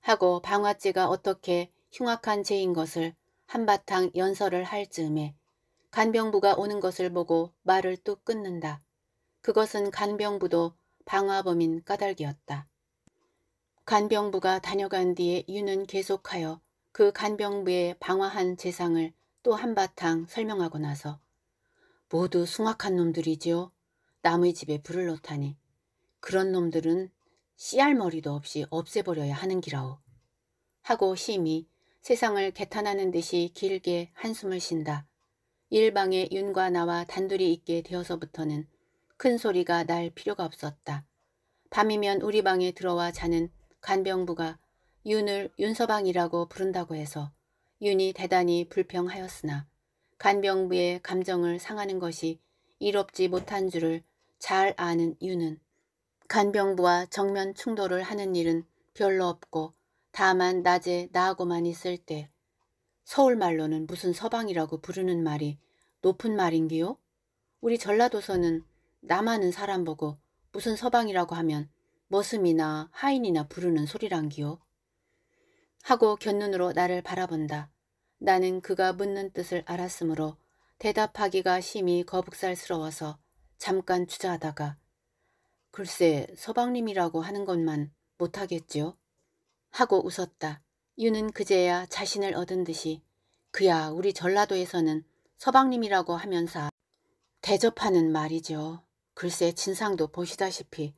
하고 방아찌가 어떻게 흉악한 죄인 것을 한바탕 연설을 할 즈음에 간병부가 오는 것을 보고 말을 뚝 끊는다. 그것은 간병부도 방화범인 까닭이었다. 간병부가 다녀간 뒤에 유는 계속하여 그 간병부의 방화한 재상을 또 한바탕 설명하고 나서 모두 숭악한 놈들이지요. 남의 집에 불을 놓다니 그런 놈들은 씨알머리도 없이 없애버려야 하는기라오. 하고 심히 세상을 개탄하는 듯이 길게 한숨을 쉰다. 일방에 윤과 나와 단둘이 있게 되어서부터는 큰 소리가 날 필요가 없었다. 밤이면 우리 방에 들어와 자는 간병부가 윤을 윤서방이라고 부른다고 해서 윤이 대단히 불평하였으나 간병부의 감정을 상하는 것이 이롭지 못한 줄을 잘 아는 윤은 간병부와 정면 충돌을 하는 일은 별로 없고 다만 낮에 나하고만 있을 때 서울말로는 무슨 서방이라고 부르는 말이 높은 말인기요? 우리 전라도서는 남하는 사람 보고 무슨 서방이라고 하면 머슴이나 하인이나 부르는 소리란기요. 하고 견눈으로 나를 바라본다. 나는 그가 묻는 뜻을 알았으므로 대답하기가 심히 거북살스러워서 잠깐 주저하다가 글쎄 서방님이라고 하는 것만 못하겠죠 하고 웃었다. 유는 그제야 자신을 얻은 듯이 그야 우리 전라도에서는 서방님이라고 하면서 대접하는 말이죠. 글쎄 진상도 보시다시피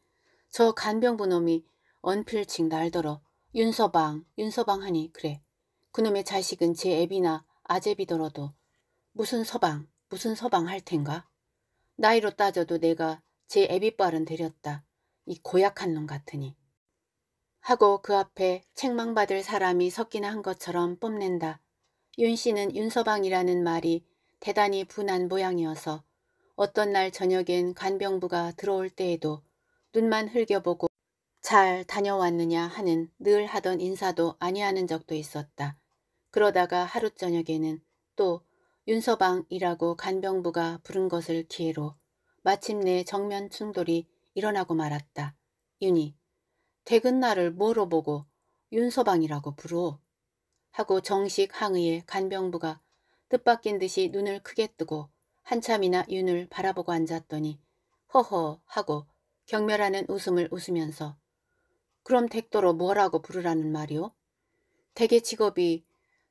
저 간병부 놈이 언필칭 날더러 윤서방 윤서방 하니 그래 그놈의 자식은 제 애비나 아재비더라도 무슨 서방 무슨 서방 할 텐가 나이로 따져도 내가 제 애비빨은 데렸다. 이 고약한 놈 같으니. 하고 그 앞에 책망받을 사람이 섞이나 한 것처럼 뽐낸다. 윤 씨는 윤서방이라는 말이 대단히 분한 모양이어서 어떤 날 저녁엔 간병부가 들어올 때에도 눈만 흘겨보고 잘 다녀왔느냐 하는 늘 하던 인사도 아니하는 적도 있었다. 그러다가 하루 저녁에는 또 윤서방이라고 간병부가 부른 것을 기회로 마침내 정면 충돌이 일어나고 말았다. 윤희 퇴근날을 뭐로 보고 윤서방이라고 부르오. 하고 정식 항의에 간병부가 뜻밖인 듯이 눈을 크게 뜨고 한참이나 윤을 바라보고 앉았더니 허허 하고 경멸하는 웃음을 웃으면서 그럼 택도로 뭐라고 부르라는 말이오? 대개 직업이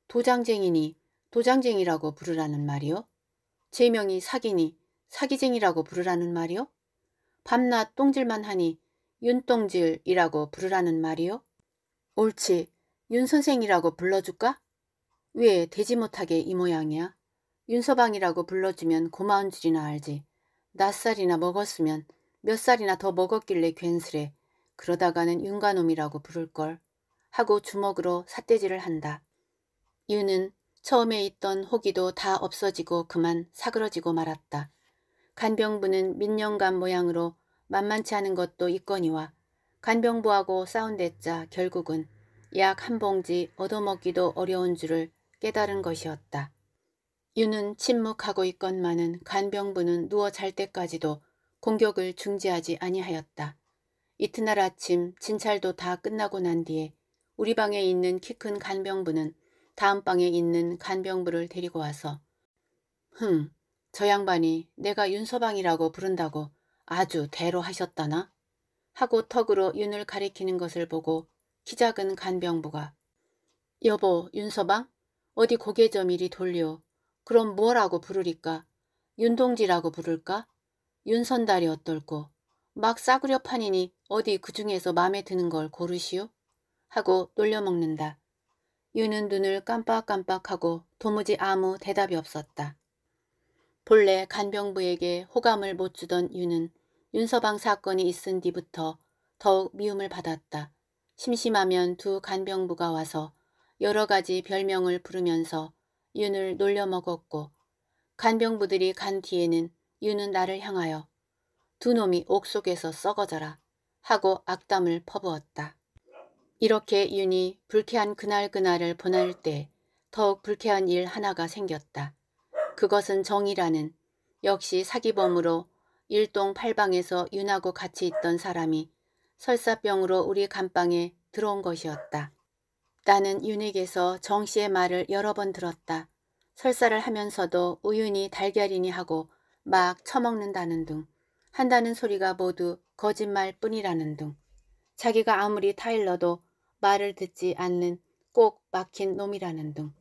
도장쟁이니 도장쟁이라고 부르라는 말이오? 제명이 사기니 사기쟁이라고 부르라는 말이요? 밤낮 똥질만 하니 윤똥질이라고 부르라는 말이요? 옳지. 윤선생이라고 불러줄까? 왜 되지 못하게 이 모양이야? 윤서방이라고 불러주면 고마운 줄이나 알지. 낯살이나 먹었으면 몇 살이나 더 먹었길래 괜스레 그러다가는 윤가놈이라고 부를걸 하고 주먹으로 삿대질을 한다. 윤은 처음에 있던 호기도 다 없어지고 그만 사그러지고 말았다. 간병부는 민영관 모양으로 만만치 않은 것도 있거니와 간병부하고 싸운 댔자 결국은 약 한 봉지 얻어먹기도 어려운 줄을 깨달은 것이었다. 유는 침묵하고 있건만은 간병부는 누워 잘 때까지도 공격을 중지하지 아니하였다. 이튿날 아침 진찰도 다 끝나고 난 뒤에 우리 방에 있는 키 큰 간병부는 다음 방에 있는 간병부를 데리고 와서 흥저 양반이 내가 윤서방이라고 부른다고 아주 대로하셨다나? 하고 턱으로 윤을 가리키는 것을 보고 키 작은 간병부가 여보 윤서방 어디 고개 좀 이리 돌려 그럼 뭐라고 부르리까? 윤동지라고 부를까? 윤선달이 어떨꼬막 싸구려 판이니 어디 그 중에서 마음에 드는 걸 고르시오? 하고 놀려먹는다. 윤은 눈을 깜빡깜빡하고 도무지 아무 대답이 없었다. 본래 간병부에게 호감을 못 주던 윤은 윤서방 사건이 있은 뒤부터 더욱 미움을 받았다. 심심하면 두 간병부가 와서 여러 가지 별명을 부르면서 윤을 놀려먹었고 간병부들이 간 뒤에는 윤은 나를 향하여 두 놈이 옥속에서 썩어져라 하고 악담을 퍼부었다. 이렇게 윤이 불쾌한 그날그날을 보낼 때 더욱 불쾌한 일 하나가 생겼다. 그것은 정이라는 역시 사기범으로 일동 팔방에서 윤하고 같이 있던 사람이 설사병으로 우리 감방에 들어온 것이었다. 나는 윤에게서 정씨의 말을 여러 번 들었다. 설사를 하면서도 우윤이 달걀이니 하고 막 처먹는다는 둥 한다는 소리가 모두 거짓말뿐이라는 둥 자기가 아무리 타일러도 말을 듣지 않는 꼭 막힌 놈이라는 둥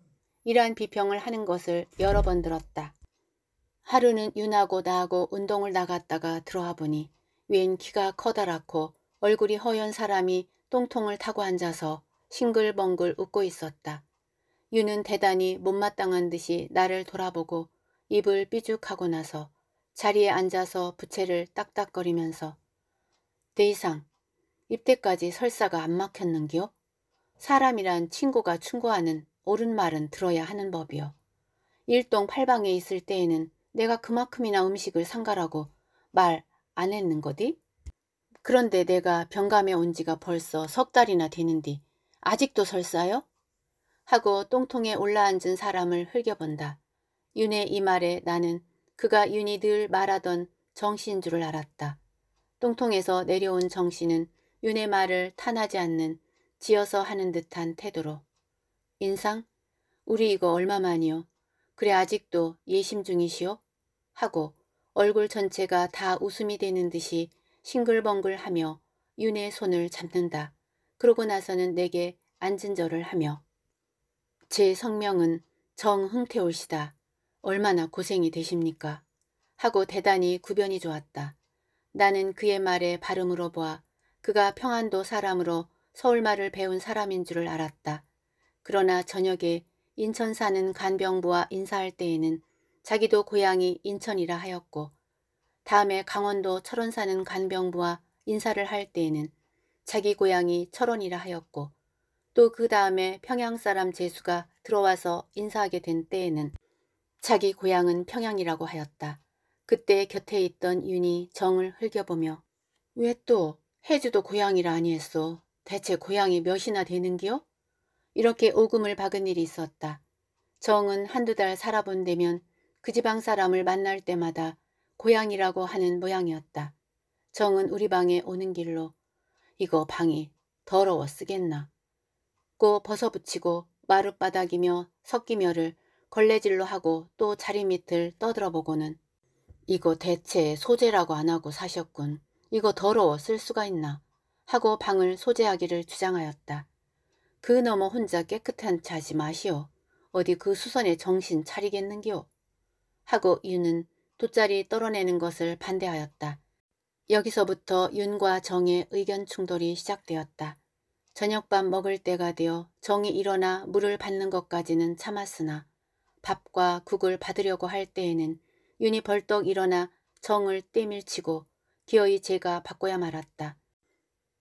이러한 비평을 하는 것을 여러 번 들었다. 하루는 윤하고 나하고 운동을 나갔다가 들어와 보니 웬 키가 커다랗고 얼굴이 허연 사람이 똥통을 타고 앉아서 싱글벙글 웃고 있었다. 윤은 대단히 못마땅한 듯이 나를 돌아보고 입을 삐죽하고 나서 자리에 앉아서 부채를 딱딱거리면서 대이상 네 입대까지 설사가 안 막혔는겨? 사람이란 친구가 충고하는 옳은 말은 들어야 하는 법이요. 일동 팔방에 있을 때에는 내가 그만큼이나 음식을 상가라고 말 안 했는 거디? 그런데 내가 병감에 온 지가 벌써 석 달이나 되는디 아직도 설사요? 하고 똥통에 올라앉은 사람을 흘겨본다. 윤의 이 말에 나는 그가 윤이 늘 말하던 정신 줄을 알았다. 똥통에서 내려온 정신은 윤의 말을 탄하지 않는 지어서 하는 듯한 태도로 인상? 우리 이거 얼마만이요? 그래 아직도 예심 중이시오? 하고 얼굴 전체가 다 웃음이 되는 듯이 싱글벙글하며 윤의 손을 잡는다. 그러고 나서는 내게 앉은절을 하며 제 성명은 정흥태올시다. 얼마나 고생이 되십니까? 하고 대단히 구변이 좋았다. 나는 그의 말에 발음으로 보아 그가 평안도 사람으로 서울말을 배운 사람인 줄을 알았다. 그러나 저녁에 인천 사는 간병부와 인사할 때에는 자기도 고향이 인천이라 하였고 다음에 강원도 철원 사는 간병부와 인사를 할 때에는 자기 고향이 철원이라 하였고 또 그 다음에 평양 사람 재수가 들어와서 인사하게 된 때에는 자기 고향은 평양이라고 하였다. 그때 곁에 있던 윤이 정을 흘겨보며 왜 또 해주도 고향이라 아니했소? 대체 고향이 몇이나 되는겨 이렇게 오금을 박은 일이 있었다. 정은 한두 달 살아본 데면 그 지방 사람을 만날 때마다 고향이라고 하는 모양이었다. 정은 우리 방에 오는 길로 이거 방이 더러워 쓰겠나. 고 벗어붙이고 마룻바닥이며 석기며를 걸레질로 하고 또 자리 밑을 떠들어보고는 이거 대체 소재라고 안 하고 사셨군. 이거 더러워 쓸 수가 있나. 하고 방을 소재하기를 주장하였다. 그 너머 혼자 깨끗한 자지 마시오. 어디 그 수선에 정신 차리겠는기 하고 윤은 돗자리 떨어내는 것을 반대하였다. 여기서부터 윤과 정의 의견 충돌이 시작되었다. 저녁밥 먹을 때가 되어 정이 일어나 물을 받는 것까지는 참았으나 밥과 국을 받으려고 할 때에는 윤이 벌떡 일어나 정을 떼밀치고 기어이 제가 바꿔야 말았다.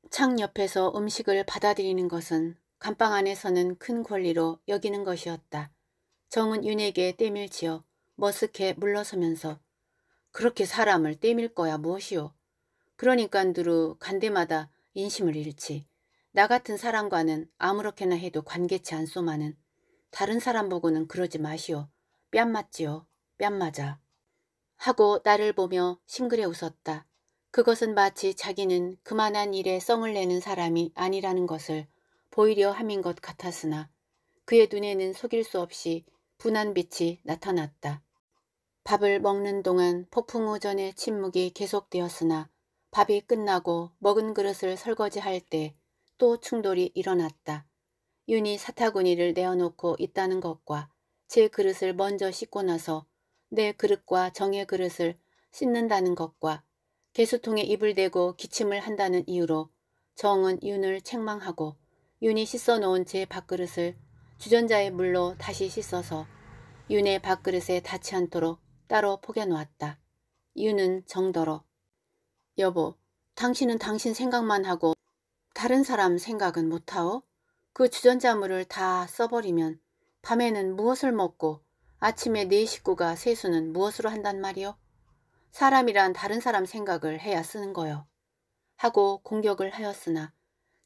창 옆에서 음식을 받아들이는 것은 감방 안에서는 큰 권리로 여기는 것이었다. 정은 윤에게 떼밀지어 머쓱해 물러서면서 그렇게 사람을 떼밀 거야 무엇이오. 그러니깐두루 간대마다 인심을 잃지. 나 같은 사람과는 아무렇게나 해도 관계치 않소마는 다른 사람 보고는 그러지 마시오. 뺨 맞지요. 뺨 맞아. 하고 나를 보며 싱그레 웃었다. 그것은 마치 자기는 그만한 일에 썽을 내는 사람이 아니라는 것을 보이려 함인 것 같았으나 그의 눈에는 속일 수 없이 분한 빛이 나타났다. 밥을 먹는 동안 폭풍우전의 침묵이 계속되었으나 밥이 끝나고 먹은 그릇을 설거지할 때 또 충돌이 일어났다. 윤이 사타구니를 내어놓고 있다는 것과 제 그릇을 먼저 씻고 나서 내 그릇과 정의 그릇을 씻는다는 것과 개수통에 입을 대고 기침을 한다는 이유로 정은 윤을 책망하고 윤이 씻어놓은 제 밥그릇을 주전자에 물로 다시 씻어서 윤의 밥그릇에 닿지 않도록 따로 포개놓았다. 윤은 정더러 여보, 당신은 당신 생각만 하고 다른 사람 생각은 못하오? 그 주전자물을 다 써버리면 밤에는 무엇을 먹고 아침에 네 식구가 세수는 무엇으로 한단 말이오? 사람이란 다른 사람 생각을 해야 쓰는 거요. 하고 공격을 하였으나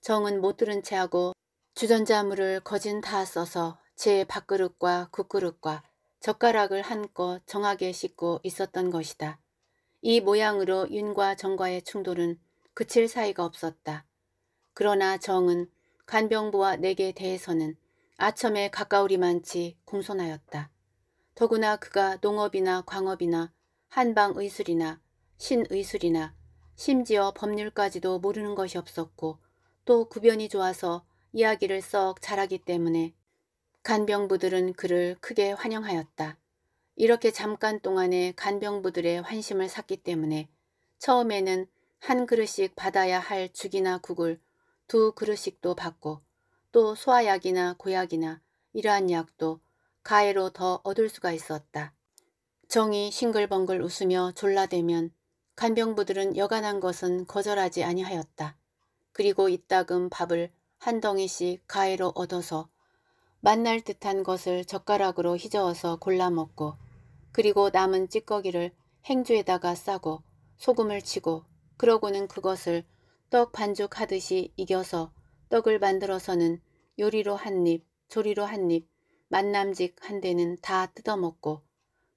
정은 못 들은 채 하고 주전자 물을 거진 다 써서 제 밥그릇과 국그릇과 젓가락을 한껏 정하게 씻고 있었던 것이다. 이 모양으로 윤과 정과의 충돌은 그칠 사이가 없었다. 그러나 정은 간병부와 내게 대해서는 아첨에 가까우리만치 공손하였다. 더구나 그가 농업이나 광업이나 한방의술이나 신의술이나 심지어 법률까지도 모르는 것이 없었고 또 구변이 좋아서 이야기를 썩 잘하기 때문에 간병부들은 그를 크게 환영하였다. 이렇게 잠깐 동안에 간병부들의 환심을 샀기 때문에 처음에는 한 그릇씩 받아야 할 죽이나 국을 두 그릇씩도 받고 또 소화약이나 고약이나 이러한 약도 가해로 더 얻을 수가 있었다. 정이 싱글벙글 웃으며 졸라대면 간병부들은 여간한 것은 거절하지 아니하였다. 그리고 이따금 밥을 한 덩이씩 가위로 얻어서 만날 듯한 것을 젓가락으로 휘저어서 골라 먹고 그리고 남은 찌꺼기를 행주에다가 싸고 소금을 치고 그러고는 그것을 떡 반죽하듯이 이겨서 떡을 만들어서는 요리로 한 입, 조리로 한 입, 만남직 한 대는 다 뜯어먹고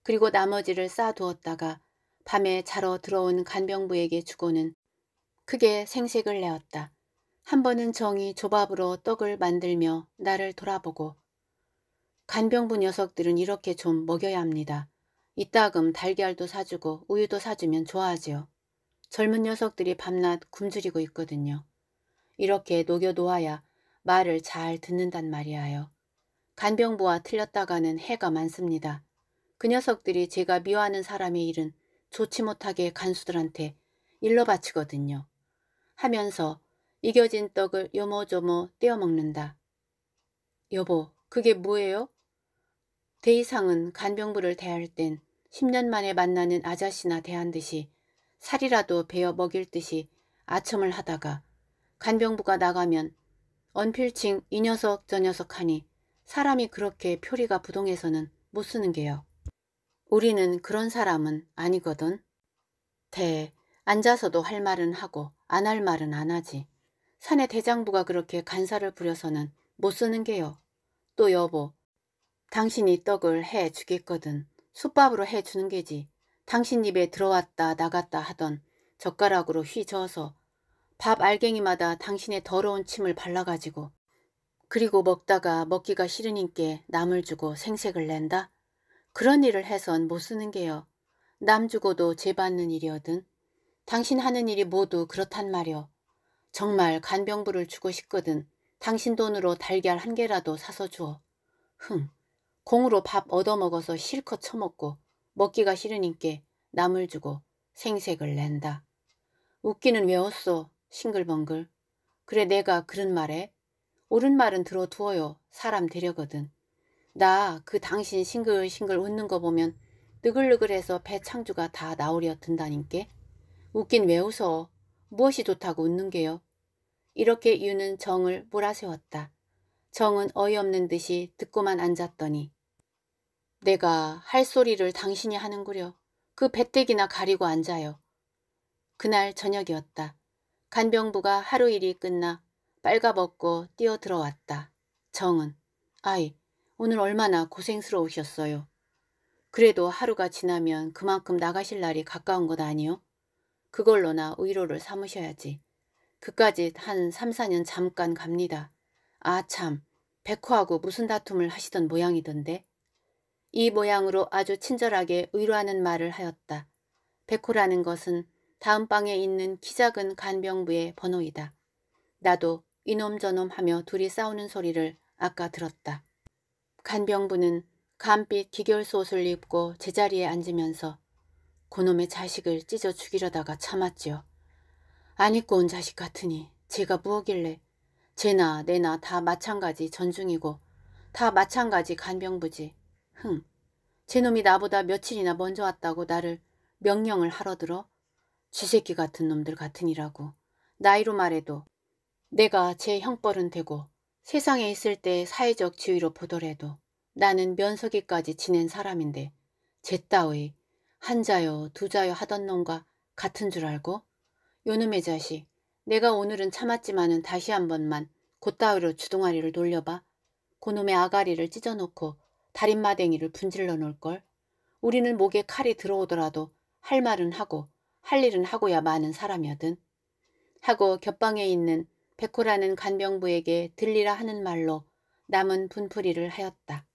그리고 나머지를 싸두었다가 밤에 자러 들어온 간병부에게 주고는 크게 생색을 내었다. 한 번은 정이 조밥으로 떡을 만들며 나를 돌아보고 간병부 녀석들은 이렇게 좀 먹여야 합니다. 이따금 달걀도 사주고 우유도 사주면 좋아하지요. 젊은 녀석들이 밤낮 굶주리고 있거든요. 이렇게 녹여놓아야 말을 잘 듣는단 말이에요. 간병부와 틀렸다가는 해가 많습니다. 그 녀석들이 제가 미워하는 사람의 일은 좋지 못하게 간수들한테 일러 바치거든요. 하면서 이겨진 떡을 요모조모 떼어먹는다. 여보, 그게 뭐예요? 대이상은 간병부를 대할 땐 10년 만에 만나는 아자씨나 대한 듯이 살이라도 베어 먹일 듯이 아첨을 하다가 간병부가 나가면 언필칭 이 녀석 저 녀석 하니 사람이 그렇게 표리가 부동해서는 못 쓰는 게요. 우리는 그런 사람은 아니거든. 대, 앉아서도 할 말은 하고 안할 말은 안 하지. 산의 대장부가 그렇게 간사를 부려서는 못 쓰는 게요. 또 여보, 당신이 떡을 해 주겠거든. 숯밥으로 해 주는 게지. 당신 입에 들어왔다 나갔다 하던 젓가락으로 휘저어서 밥 알갱이마다 당신의 더러운 침을 발라가지고 그리고 먹다가 먹기가 싫으니께 남을 주고 생색을 낸다? 그런 일을 해선 못 쓰는 게요. 남죽어도 죄받는 일이거든. 당신 하는 일이 모두 그렇단 말이오. 정말 간병부를 주고 싶거든. 당신 돈으로 달걀 한 개라도 사서 주어. 흥, 공으로 밥 얻어먹어서 실컷 처먹고 먹기가 싫으니께 남을 주고 생색을 낸다. 웃기는 외웠소, 싱글벙글. 그래 내가 그런 말해 옳은 말은 들어두어요. 사람 되려거든. 나 그 당신 싱글싱글 웃는 거 보면 느글느글해서 배 창주가 다 나오려 든다니께 웃긴 왜 웃어? 무엇이 좋다고 웃는 게요? 이렇게 유는 정을 몰아세웠다. 정은 어이없는 듯이 듣고만 앉았더니 내가 할 소리를 당신이 하는구려. 그 배때기나 가리고 앉아요. 그날 저녁이었다. 간병부가 하루 일이 끝나 빨가벗고 뛰어들어왔다. 정은 아이 오늘 얼마나 고생스러우셨어요. 그래도 하루가 지나면 그만큼 나가실 날이 가까운 것 아니요? 그걸로나 위로를 삼으셔야지. 그까지 한 3, 4년 잠깐 갑니다. 아 참, 백호하고 무슨 다툼을 하시던 모양이던데. 이 모양으로 아주 친절하게 의로하는 말을 하였다. 백호라는 것은 다음 방에 있는 키 작은 간병부의 번호이다. 나도 이놈 저놈 하며 둘이 싸우는 소리를 아까 들었다. 간병부는 감빛 기결소 옷을 입고 제자리에 앉으면서 그놈의 자식을 찢어 죽이려다가 참았지요. 안 입고 온 자식 같으니 제가 무엇길래 제나 내나 다 마찬가지 전중이고 다 마찬가지 간병부지. 흥, 제놈이 나보다 며칠이나 먼저 왔다고 나를 명령을 하러 들어 쥐새끼 같은 놈들 같으니라고 나이로 말해도 내가 제 형벌은 되고 세상에 있을 때 사회적 지위로 보더라도 나는 면석이까지 지낸 사람인데 제 따위 한 자요 두 자요 하던 놈과 같은 줄 알고 요놈의 자식 내가 오늘은 참았지만은 다시 한 번만 곧다위로 주둥아리를 놀려봐 고놈의 아가리를 찢어놓고 다림마댕이를 분질러 놓을걸 우리는 목에 칼이 들어오더라도 할 말은 하고 할 일은 하고야 많은 사람이거든 하고 곁방에 있는 백호라는 간병부에게 들리라 하는 말로 남은 분풀이를 하였다.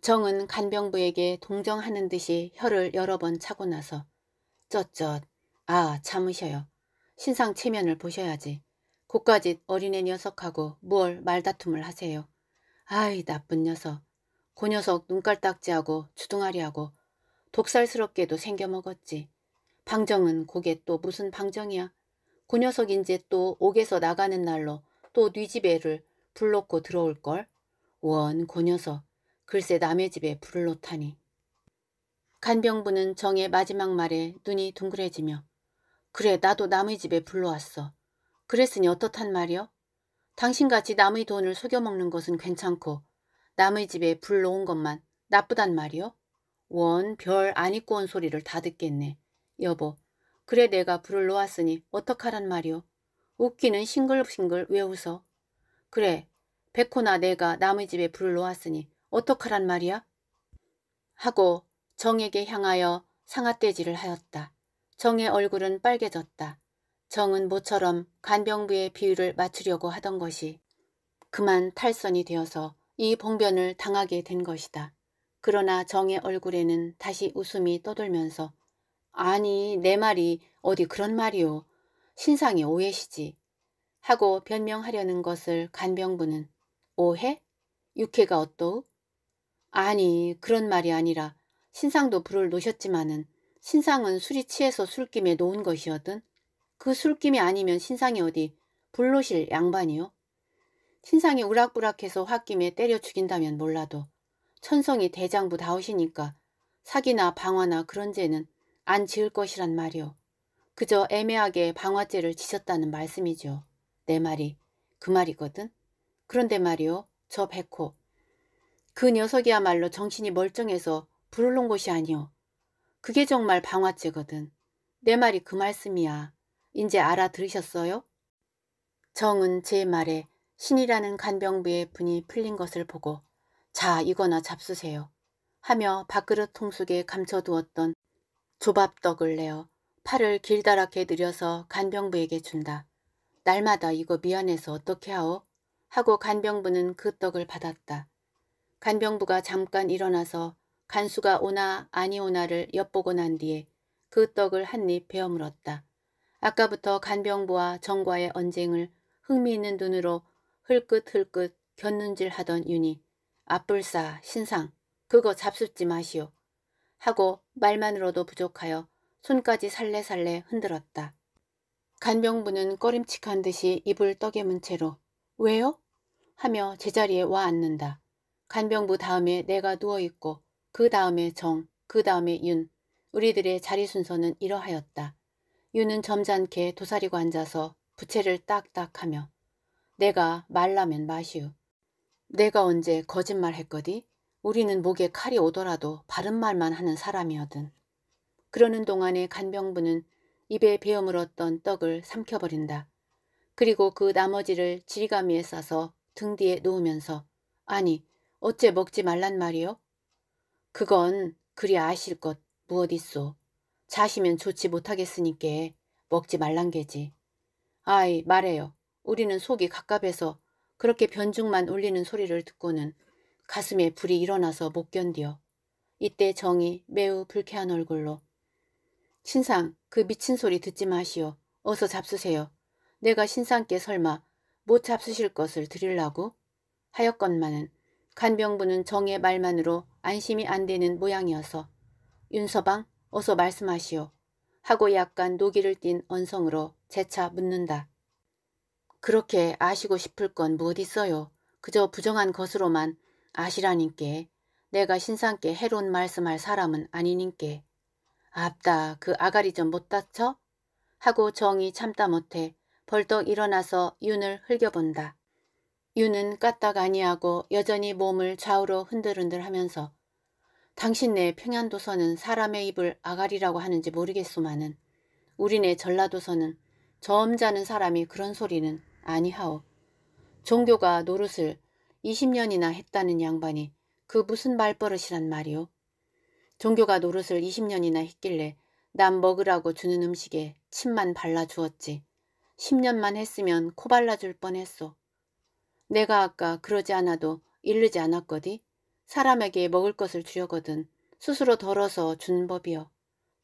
정은 간병부에게 동정하는 듯이 혀를 여러 번 차고 나서 쩌쩌 아 참으셔요. 신상 체면을 보셔야지. 고까짓 어린애 녀석하고 무얼 말다툼을 하세요. 아이 나쁜 녀석. 고그 녀석 눈깔딱지하고 주둥아리하고 독살스럽게도 생겨먹었지. 방정은 고게 또 무슨 방정이야. 고그 녀석 인제 또 옥에서 나가는 날로 또 뉘집애를 불놓고 들어올걸. 원 고 녀석. 글쎄 남의 집에 불을 놓다니. 간병부는 정의 마지막 말에 눈이 둥그레지며 그래 나도 남의 집에 불러왔어. 그랬으니 어떻단 말이여? 당신같이 남의 돈을 속여먹는 것은 괜찮고 남의 집에 불러온 것만 나쁘단 말이요? 원, 별, 안니고온 소리를 다 듣겠네. 여보, 그래 내가 불을 놓았으니 어떡하란 말이오. 웃기는 싱글싱글 왜 웃어? 그래, 백호나 내가 남의 집에 불을 놓았으니 어떡하란 말이야? 하고 정에게 향하여 상아떼지를 하였다. 정의 얼굴은 빨개졌다. 정은 모처럼 간병부의 비위를 맞추려고 하던 것이 그만 탈선이 되어서 이 봉변을 당하게 된 것이다. 그러나 정의 얼굴에는 다시 웃음이 떠돌면서 아니 내 말이 어디 그런 말이오. 신상이 오해시지. 하고 변명하려는 것을 간병부는 오해? 육해가 어떠 아니 그런 말이 아니라 신상도 불을 놓으셨지만은 신상은 술이 취해서 술김에 놓은 것이었든그 술김이 아니면 신상이 어디 불로실 양반이요? 신상이 우락부락해서 홧김에 때려 죽인다면 몰라도 천성이 대장부 다우시니까 사기나 방화나 그런 죄는 안 지을 것이란 말이오 그저 애매하게 방화죄를 지셨다는 말씀이죠. 내 말이 그 말이거든. 그런데 말이오저 백호 그 녀석이야말로 정신이 멀쩡해서 불을 놓은 것이 아니오. 그게 정말 방화죄거든. 내 말이 그 말씀이야. 이제 알아들으셨어요? 정은 제 말에 신이라는 간병부의 분이 풀린 것을 보고 자 이거나 잡수세요 하며 밥그릇 통속에 감춰두었던 조밥떡을 내어 팔을 길다랗게 늘여서 간병부에게 준다. 날마다 이거 미안해서 어떻게 하오? 하고 간병부는 그 떡을 받았다. 간병부가 잠깐 일어나서 간수가 오나 아니 오나를 엿보고 난 뒤에 그 떡을 한 입 베어물었다. 아까부터 간병부와 정과의 언쟁을 흥미있는 눈으로 흘끗흘끗 곁눈질하던 윤이 아뿔싸 신상 그거 잡숫지 마시오 하고 말만으로도 부족하여 손까지 살래살래 흔들었다. 간병부는 꺼림칙한 듯이 입을 떡에 문 채로 왜요? 하며 제자리에 와 앉는다. 간병부 다음에 내가 누워있고 그 다음에 정, 그 다음에 윤, 우리들의 자리 순서는 이러하였다. 윤은 점잖게 도사리고 앉아서 부채를 딱딱하며 내가 말라면 마시우. 내가 언제 거짓말 했거디? 우리는 목에 칼이 오더라도 바른 말만 하는 사람이어든 그러는 동안에 간병부는 입에 베어 물었던 떡을 삼켜버린다. 그리고 그 나머지를 지리가미에 싸서 등 뒤에 놓으면서 아니 어째 먹지 말란 말이요? 그건 그리 아실 것 무엇 있소. 자시면 좋지 못하겠으니께 먹지 말란 게지. 아이 말해요. 우리는 속이 갑갑해서 그렇게 변죽만 울리는 소리를 듣고는 가슴에 불이 일어나서 못 견디어. 이때 정이 매우 불쾌한 얼굴로 신상 그 미친 소리 듣지 마시오. 어서 잡수세요. 내가 신상께 설마 못 잡수실 것을 드릴라고? 하였건만은 간병부는 정의 말만으로 안심이 안 되는 모양이어서 윤서방 어서 말씀하시오 하고 약간 노기를 띤 언성으로 재차 묻는다. 그렇게 아시고 싶을 건 무엇 뭐 있어요. 그저 부정한 것으로만 아시라님께 내가 신상께 해로운 말씀할 사람은 아니니께 아따 그 아가리 좀 못 다쳐? 하고 정이 참다 못해 벌떡 일어나서 윤을 흘겨본다. 유는 까딱 아니하고 여전히 몸을 좌우로 흔들흔들 하면서 당신네 평양도서는 사람의 입을 아가리라고 하는지 모르겠소만은 우리네 전라도서는 저음자는 사람이 그런 소리는 아니하오. 종교가 노릇을 20년이나 했다는 양반이 그 무슨 말버릇이란 말이오. 종교가 노릇을 20년이나 했길래 난 먹으라고 주는 음식에 침만 발라주었지. 10년만 했으면 코 발라줄 뻔했소. 내가 아까 그러지 않아도 이르지 않았거디 사람에게 먹을 것을 주려거든 스스로 덜어서 준 법이여.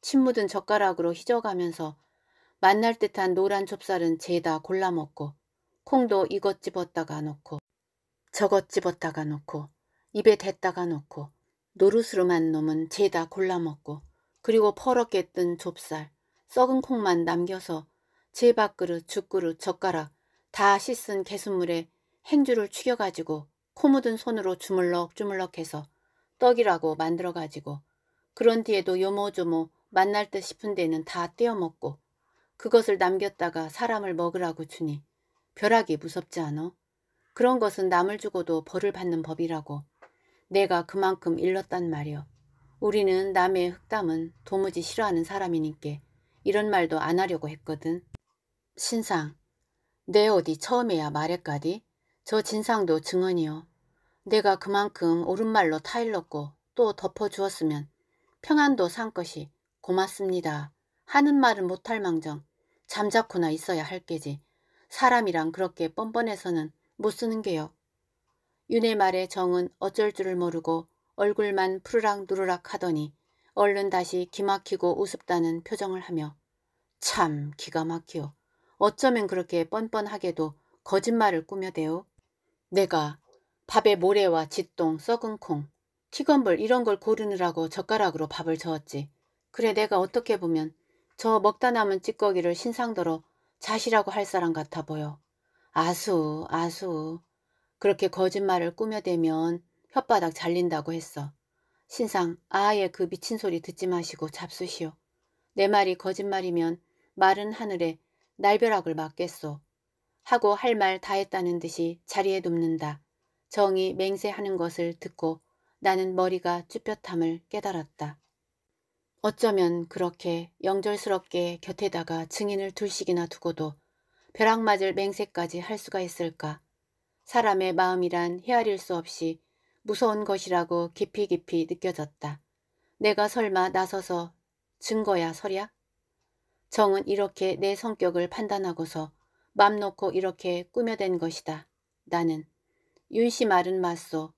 침 묻은 젓가락으로 휘저가면서 만날 듯한 노란 좁쌀은 죄다 골라먹고 콩도 이것 집었다가 놓고 저것 집었다가 놓고 입에 댔다가 놓고 노릇으로만 놈은 죄다 골라먹고 그리고 퍼렇게 뜬 좁쌀 썩은 콩만 남겨서 제 밥그릇 죽그릇 젓가락 다 씻은 개수물에 행주를 축여가지고 코 묻은 손으로 주물럭주물럭해서 떡이라고 만들어가지고 그런 뒤에도 요모조모 만날 듯 싶은 데는 다 떼어먹고 그것을 남겼다가 사람을 먹으라고 주니 벼락이 무섭지 않어? 그런 것은 남을 주고도 벌을 받는 법이라고 내가 그만큼 일렀단 말이오. 우리는 남의 흑담은 도무지 싫어하는 사람이니께 이런 말도 안 하려고 했거든. 신상, 내 어디 처음에야 말했까디? 저 진상도 증언이요. 내가 그만큼 옳은말로 타일렀고 또 덮어주었으면 평안도 산 것이 고맙습니다. 하는 말은 못할 망정 잠자코나 있어야 할 게지. 사람이랑 그렇게 뻔뻔해서는 못 쓰는 게요. 윤의 말에 정은 어쩔 줄을 모르고 얼굴만 푸르락 누르락 하더니 얼른 다시 기막히고 우습다는 표정을 하며 참 기가 막혀 어쩌면 그렇게 뻔뻔하게도 거짓말을 꾸며대요. 내가 밥에 모래와 짓똥, 썩은 콩, 튀건물 이런 걸 고르느라고 젓가락으로 밥을 저었지. 그래 내가 어떻게 보면 저 먹다 남은 찌꺼기를 신상더로 자시라고 할 사람 같아 보여. 아수, 아수. 그렇게 거짓말을 꾸며대면 혓바닥 잘린다고 했어. 신상, 아예 그 미친 소리 듣지 마시고 잡수시오. 내 말이 거짓말이면 마른 하늘에 날벼락을 맞겠소. 하고 할 말 다 했다는 듯이 자리에 눕는다. 정이 맹세하는 것을 듣고 나는 머리가 쭈뼛함을 깨달았다. 어쩌면 그렇게 영절스럽게 곁에다가 증인을 둘씩이나 두고도 벼락 맞을 맹세까지 할 수가 있을까. 사람의 마음이란 헤아릴 수 없이 무서운 것이라고 깊이 깊이 느껴졌다. 내가 설마 나서서 증거야 서랴? 정은 이렇게 내 성격을 판단하고서 맘 놓고 이렇게 꾸며댄 것이다. 나는 윤 씨 말은 맞소.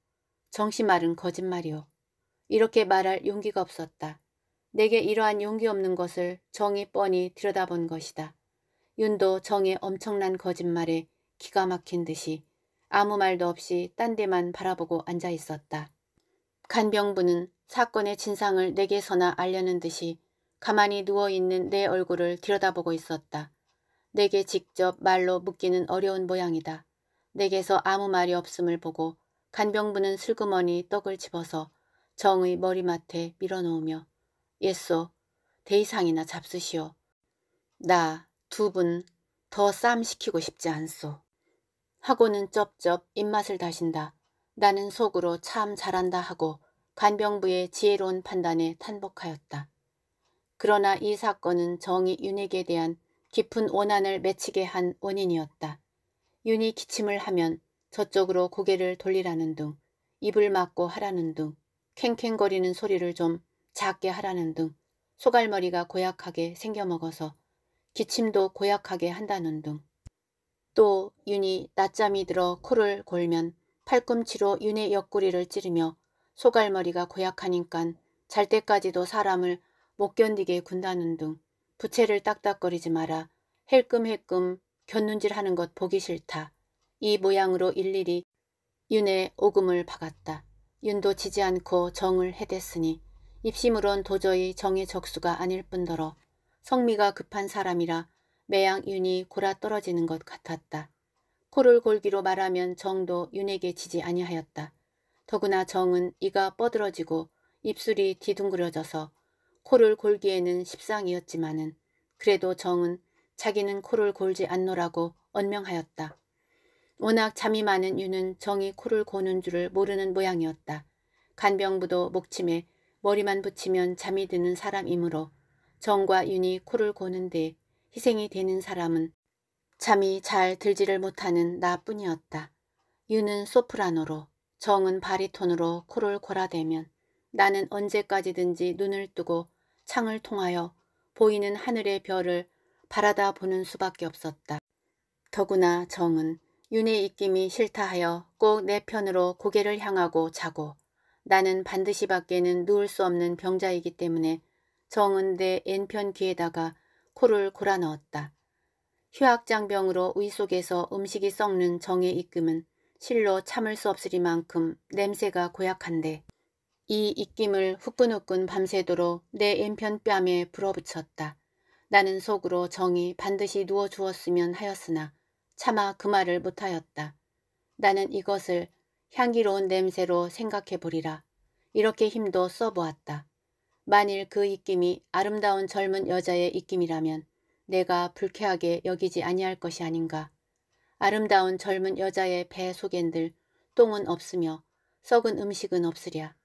정 씨 말은 거짓말이오. 이렇게 말할 용기가 없었다. 내게 이러한 용기 없는 것을 정이 뻔히 들여다본 것이다. 윤도 정의 엄청난 거짓말에 기가 막힌 듯이 아무 말도 없이 딴 데만 바라보고 앉아 있었다. 간병부는 사건의 진상을 내게서나 알려는 듯이 가만히 누워있는 내 얼굴을 들여다보고 있었다. 내게 직접 말로 묻기는 어려운 모양이다. 내게서 아무 말이 없음을 보고 간병부는 슬그머니 떡을 집어서 정의 머리맡에 밀어놓으며 예소 대이상이나 잡수시오. 나 두 분 더 쌈 시키고 싶지 않소. 하고는 쩝쩝 입맛을 다신다. 나는 속으로 참 잘한다 하고 간병부의 지혜로운 판단에 탄복하였다. 그러나 이 사건은 정의 윤에게 대한 깊은 원한을 맺히게 한 원인이었다. 윤이 기침을 하면 저쪽으로 고개를 돌리라는 등 입을 막고 하라는 등 캥캥거리는 소리를 좀 작게 하라는 등 소갈머리가 고약하게 생겨먹어서 기침도 고약하게 한다는 등 또 윤이 낮잠이 들어 코를 골면 팔꿈치로 윤의 옆구리를 찌르며 소갈머리가 고약하니깐 잘 때까지도 사람을 못 견디게 군다는 등 부채를 딱딱거리지 마라. 헬끔헬끔 곁눈질하는 것 보기 싫다. 이 모양으로 일일이 윤의 오금을 박았다. 윤도 지지 않고 정을 해댔으니 입심으론 도저히 정의 적수가 아닐 뿐더러 성미가 급한 사람이라 매양 윤이 골아 떨어지는 것 같았다. 코를 골기로 말하면 정도 윤에게 지지 아니하였다. 더구나 정은 이가 뻐드러지고 입술이 뒤둥그려져서 코를 골기에는 십상이었지만은 그래도 정은 자기는 코를 골지 않노라고 언명하였다. 워낙 잠이 많은 유는 정이 코를 고는 줄을 모르는 모양이었다. 간병부도 목침에 머리만 붙이면 잠이 드는 사람이므로 정과 윤이 코를 고는데 희생이 되는 사람은 잠이 잘 들지를 못하는 나뿐이었다. 윤은 소프라노로 정은 바리톤으로 코를 골아대면 나는 언제까지든지 눈을 뜨고 창을 통하여 보이는 하늘의 별을 바라다 보는 수밖에 없었다. 더구나 정은 윤의 입김이 싫다 하여 꼭 내 편으로 고개를 향하고 자고 나는 반드시 밖에는 누울 수 없는 병자이기 때문에 정은 내 왼편 귀에다가 코를 골아 넣었다. 휴학장병으로 위 속에서 음식이 썩는 정의 입금은 실로 참을 수 없으리만큼 냄새가 고약한데 이 입김을 후끈후끈 밤새도록 내왼편 뺨에 불어붙였다. 나는 속으로 정이 반드시 누워주었으면 하였으나 차마 그 말을 못하였다. 나는 이것을 향기로운 냄새로 생각해보리라. 이렇게 힘도 써보았다. 만일 그 입김이 아름다운 젊은 여자의 입김이라면 내가 불쾌하게 여기지 아니할 것이 아닌가. 아름다운 젊은 여자의 배 속엔 들 똥은 없으며 썩은 음식은 없으랴.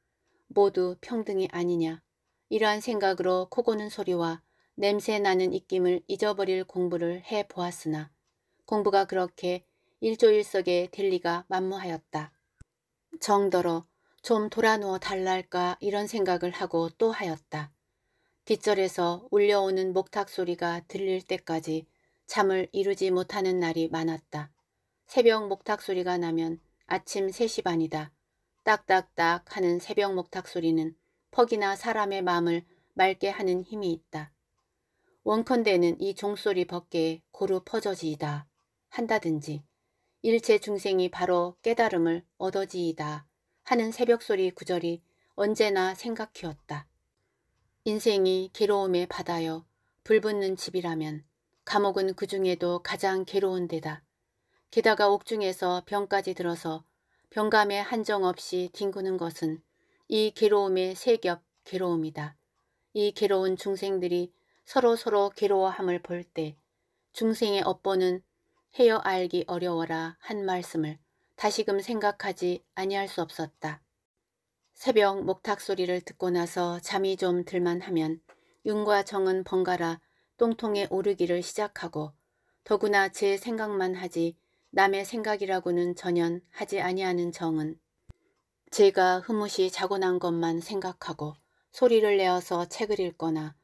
모두 평등이 아니냐. 이러한 생각으로 코고는 소리와 냄새 나는 입김을 잊어버릴 공부를 해보았으나 공부가 그렇게 일조일석의딜 리가 만무하였다. 정더러 좀 돌아누워 달랄까 이런 생각을 하고 또 하였다. 뒷절에서 울려오는 목탁 소리가 들릴 때까지 잠을 이루지 못하는 날이 많았다. 새벽 목탁 소리가 나면 아침 3시 반이다. 딱딱딱 하는 새벽 목탁 소리는 퍽이나 사람의 마음을 맑게 하는 힘이 있다. 원컨대는 이 종소리 벗게에 고루 퍼져지이다 한다든지 일체 중생이 바로 깨달음을 얻어지이다 하는 새벽소리 구절이 언제나 생각키웠다. 인생이 괴로움에 받아여 불붙는 집이라면 감옥은 그 중에도 가장 괴로운 데다. 게다가 옥중에서 병까지 들어서 병감에 한정없이 뒹구는 것은 이 괴로움의 세 겹 괴로움이다. 이 괴로운 중생들이 서로서로 서로 괴로워함을 볼 때 중생의 업보는 헤어 알기 어려워라 한 말씀을 다시금 생각하지 아니할 수 없었다. 새벽 목탁 소리를 듣고 나서 잠이 좀 들만 하면 윤과 정은 번갈아 똥통에 오르기를 시작하고 더구나 제 생각만 하지 남의 생각이라고는 전혀 하지 아니하는 정은 제가 흐뭇이 자고난 것만 생각하고 소리를 내어서 책을 읽거나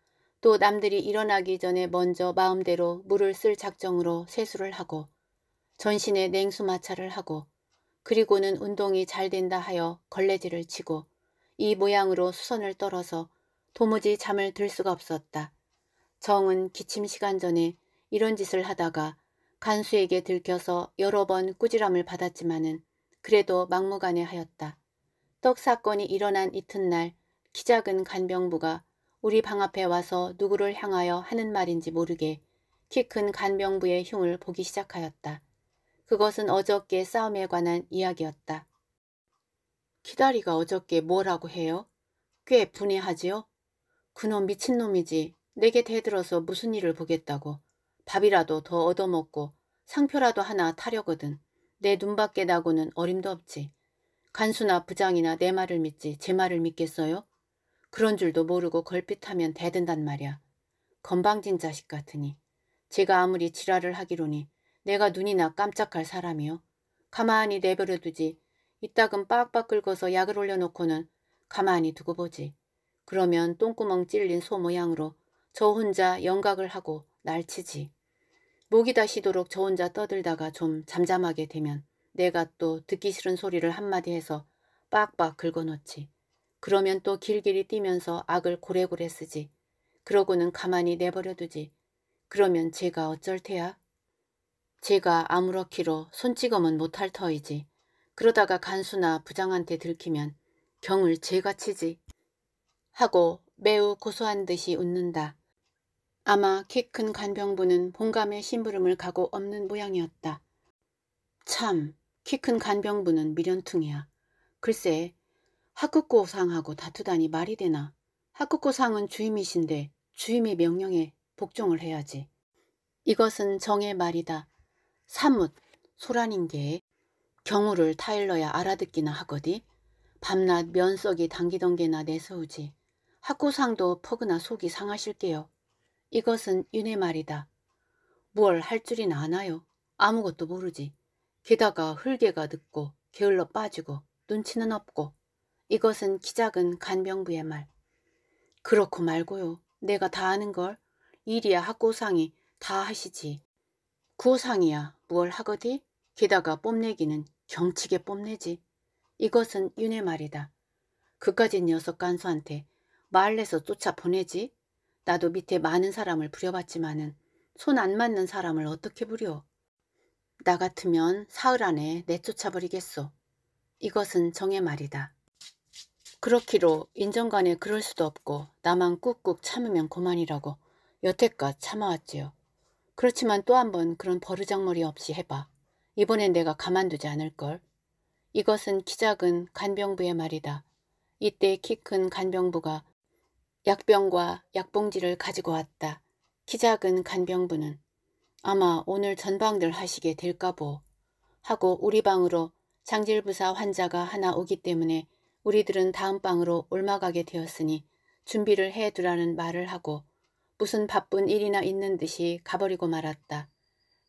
또 남들이 일어나기 전에 먼저 마음대로 물을 쓸 작정으로 세수를 하고 전신에 냉수마찰을 하고 그리고는 운동이 잘 된다 하여 걸레질을 치고 이 모양으로 수선을 떨어서 도무지 잠을 들 수가 없었다. 정은 기침 시간 전에 이런 짓을 하다가 간수에게 들켜서 여러 번 꾸지람을 받았지만은 그래도 막무가내 하였다. 떡 사건이 일어난 이튿날 키작은 간병부가 우리 방 앞에 와서 누구를 향하여 하는 말인지 모르게 키 큰 간병부의 흉을 보기 시작하였다. 그것은 어저께 싸움에 관한 이야기였다. 키다리가 어저께 뭐라고 해요? 꽤 분해하지요? 그놈 미친놈이지. 내게 대들어서 무슨 일을 보겠다고. 밥이라도 더 얻어먹고 상표라도 하나 타려거든. 내 눈밖에 나고는 어림도 없지. 간수나 부장이나 내 말을 믿지 제 말을 믿겠어요? 그런 줄도 모르고 걸핏하면 대든단 말이야. 건방진 자식 같으니. 제가 아무리 지랄을 하기로니 내가 눈이나 깜짝할 사람이요. 가만히 내버려두지. 이따금 빡빡 긁어서 약을 올려놓고는 가만히 두고 보지. 그러면 똥구멍 찔린 소 모양으로 저 혼자 영각을 하고 날치지. 목이 다시도록 저 혼자 떠들다가 좀 잠잠하게 되면 내가 또 듣기 싫은 소리를 한마디 해서 빡빡 긁어놓지. 그러면 또 길길이 뛰면서 악을 고래고래 쓰지. 그러고는 가만히 내버려두지. 그러면 제가 어쩔 테야? 제가 아무렇기로 손찌검은 못할 터이지. 그러다가 간수나 부장한테 들키면 경을 제가 치지. 하고 매우 고소한 듯이 웃는다. 아마 키 큰 간병부는 본감의 심부름을 가고 없는 모양이었다. 참, 키 큰 간병부는 미련퉁이야. 글쎄, 학급고상하고 다투다니 말이 되나. 학급고상은 주임이신데 주임의 명령에 복종을 해야지. 이것은 정의 말이다. 사뭇 소란인 게 경우를 타일러야 알아듣기나 하거디. 밤낮 면석이 당기던 게나 내서우지. 학고상도 퍼그나 속이 상하실게요. 이것은 윤의 말이다. 무얼 할 줄이나 아나요? 아무것도 모르지. 게다가 흙개가 늦고 게을러 빠지고 눈치는 없고 이것은 기작은 간병부의 말. 그렇고 말고요. 내가 다 아는 걸 일이야 학고상이 다 하시지. 구상이야 무얼 하거디? 게다가 뽐내기는 경치게 뽐내지. 이것은 윤의 말이다. 그까진 녀석 간수한테 말내서 쫓아 보내지. 나도 밑에 많은 사람을 부려봤지만은 손 안 맞는 사람을 어떻게 부려? 나 같으면 사흘 안에 내쫓아버리겠소. 이것은 정의 말이다. 그렇기로 인정간에 그럴 수도 없고 나만 꾹꾹 참으면 고만이라고 여태껏 참아왔지요. 그렇지만 또 한 번 그런 버르장머리 없이 해봐. 이번엔 내가 가만두지 않을걸. 이것은 키 작은 간병부의 말이다. 이때 키 큰 간병부가 약병과 약봉지를 가지고 왔다. 키 작은 간병부는 아마 오늘 전방들 하시게 될까보 하고 우리 방으로 장질부사 환자가 하나 오기 때문에 우리들은 다음 방으로 올라가게 되었으니 준비를 해두라는 말을 하고 무슨 바쁜 일이나 있는 듯이 가버리고 말았다.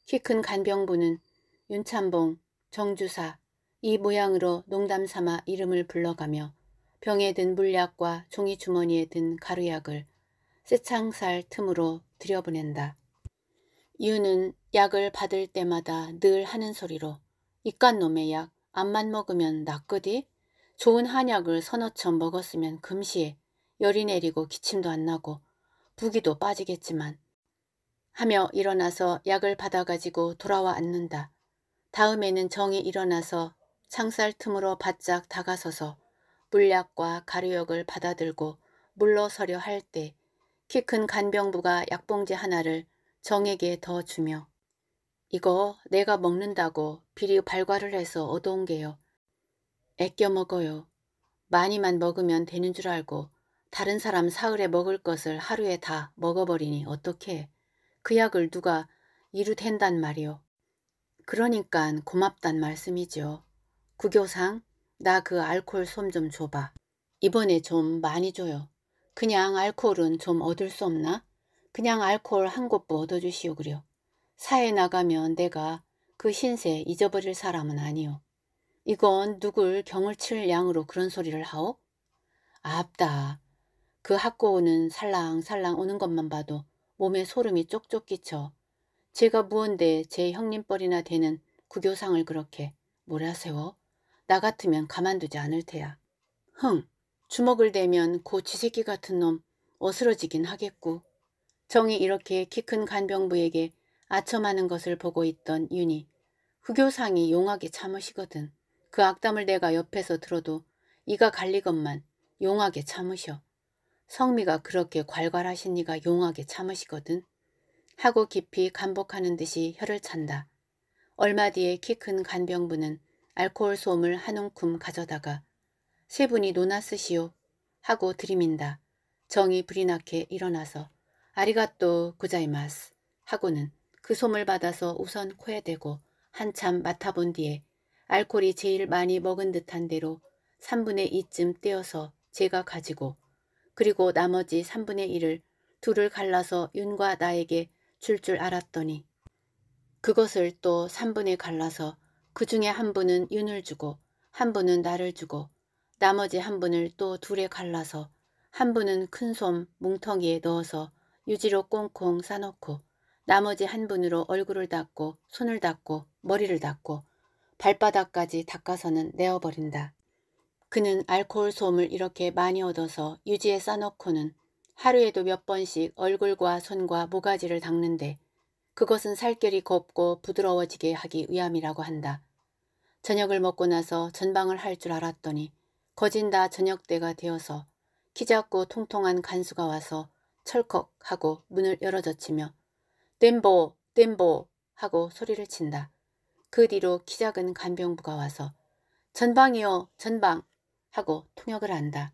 키 큰 간병부는 윤찬봉, 정주사 이 모양으로 농담삼아 이름을 불러가며 병에 든 물약과 종이주머니에 든 가루약을 새창살 틈으로 들여보낸다. 이 유는 약을 받을 때마다 늘 하는 소리로 이깟 놈의 약 암만 먹으면 낫거디 좋은 한약을 서너 천 먹었으면 금시에 열이 내리고 기침도 안 나고 부기도 빠지겠지만 하며 일어나서 약을 받아가지고 돌아와 앉는다. 다음에는 정이 일어나서 창살 틈으로 바짝 다가서서 물약과 가루역을 받아들고 물러서려 할 때 키 큰 간병부가 약봉지 하나를 정에게 더 주며 이거 내가 먹는다고 비리 발과를 해서 얻어온 게요. 애껴 먹어요. 많이만 먹으면 되는 줄 알고 다른 사람 사흘에 먹을 것을 하루에 다 먹어버리니 어떻게 그 약을 누가 이루 된단 말이요. 그러니깐 고맙단 말씀이죠. 구교상 나그 알콜 솜좀 줘봐. 이번에 좀 많이 줘요. 그냥 알콜은 좀 얻을 수 없나? 그냥 알콜 한 곱부 얻어주시오 그려. 사회 나가면 내가 그 신세 잊어버릴 사람은 아니오. 이건 누굴 경을칠 양으로 그런 소리를 하오? 아다그 학고오는 살랑살랑 오는 것만 봐도 몸에 소름이 쪽쪽 끼쳐. 제가 무언데 제 형님뻘이나 되는 구교상을 그렇게 몰아세워? 나 같으면 가만두지 않을 테야. 흥, 주먹을 대면 고지새끼 같은 놈 어스러지긴 하겠고. 정이 이렇게 키 큰 간병부에게 아첨하는 것을 보고 있던 윤희. 흑요상이 용하게 참으시거든. 그 악담을 내가 옆에서 들어도 이가 갈리건만 용하게 참으셔. 성미가 그렇게 괄괄하신 이가 용하게 참으시거든. 하고 깊이 간복하는 듯이 혀를 찬다. 얼마 뒤에 키 큰 간병부는 알코올 솜을 한 움큼 가져다가 세 분이 노나 쓰시오 하고 들이민다. 정이 불이 나게 일어나서 아리가또 구자이마스 하고는 그 솜을 받아서 우선 코에 대고 한참 맡아본 뒤에 알코올이 제일 많이 먹은 듯한 대로 3분의 2쯤 떼어서 제가 가지고 그리고 나머지 3분의 1을 둘을 갈라서 윤과 나에게 줄 줄 알았더니 그것을 또 3분의 갈라서 그 중에 한 분은 윤을 주고 한 분은 나를 주고 나머지 한 분을 또 둘에 갈라서 한 분은 큰 솜 뭉텅이에 넣어서 유지로 꽁꽁 싸놓고 나머지 한 분으로 얼굴을 닦고 손을 닦고 머리를 닦고 발바닥까지 닦아서는 내어버린다. 그는 알코올 솜을 이렇게 많이 얻어서 유지에 싸놓고는 하루에도 몇 번씩 얼굴과 손과 모가지를 닦는데 그것은 살결이 곱고 부드러워지게 하기 위함이라고 한다. 저녁을 먹고 나서 전방을 할 줄 알았더니 거진다 저녁 때가 되어서 키 작고 통통한 간수가 와서 철컥 하고 문을 열어젖히며 댐보 댐보 하고 소리를 친다. 그 뒤로 키 작은 간병부가 와서 전방이요 전방 하고 통역을 한다.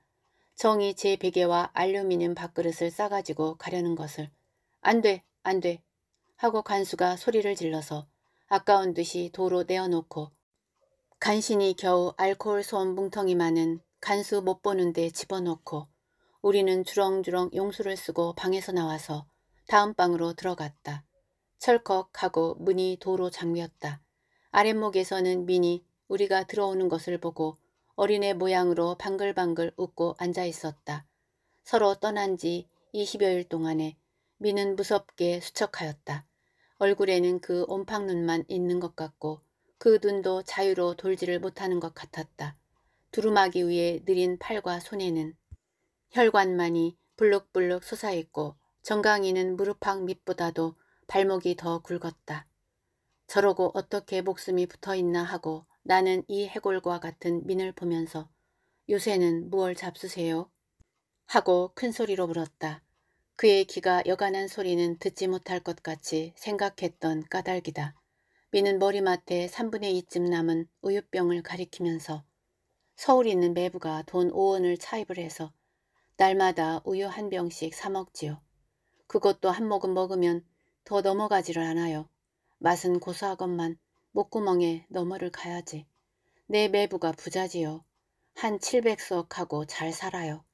정이 제 베개와 알루미늄 밥그릇을 싸가지고 가려는 것을 안 돼 안돼 하고 간수가 소리를 질러서 아까운 듯이 도로 내어놓고 간신히 겨우 알코올 소음 뭉텅이 많은 간수 못 보는데 집어넣고 우리는 주렁주렁 용수를 쓰고 방에서 나와서 다음 방으로 들어갔다. 철컥하고 문이 도로 잠겼다. 아랫목에서는 민이 우리가 들어오는 것을 보고 어린애 모양으로 방글방글 웃고 앉아있었다. 서로 떠난 지 20여일 동안에 미는 무섭게 수척하였다. 얼굴에는 그 옴팡눈만 있는 것 같고 그 눈도 자유로 돌지를 못하는 것 같았다. 두루마기 위에 느린 팔과 손에는 혈관만이 불룩불룩 솟아있고 정강이는 무릎팍 밑보다도 발목이 더 굵었다. 저러고 어떻게 목숨이 붙어있나 하고 나는 이 해골과 같은 민을 보면서 요새는 무얼 잡수세요? 하고 큰 소리로 물었다. 그의 귀가 여간한 소리는 듣지 못할 것 같이 생각했던 까닭이다. 미는 머리맡에 3분의 2쯤 남은 우유병을 가리키면서 서울 있는 매부가 돈 5원을 차입을 해서 날마다 우유 한 병씩 사 먹지요. 그것도 한 모금 먹으면 더 넘어가지를 않아요. 맛은 고소하건만 목구멍에 넘어를 가야지. 내 매부가 부자지요. 한 700석하고 잘 살아요.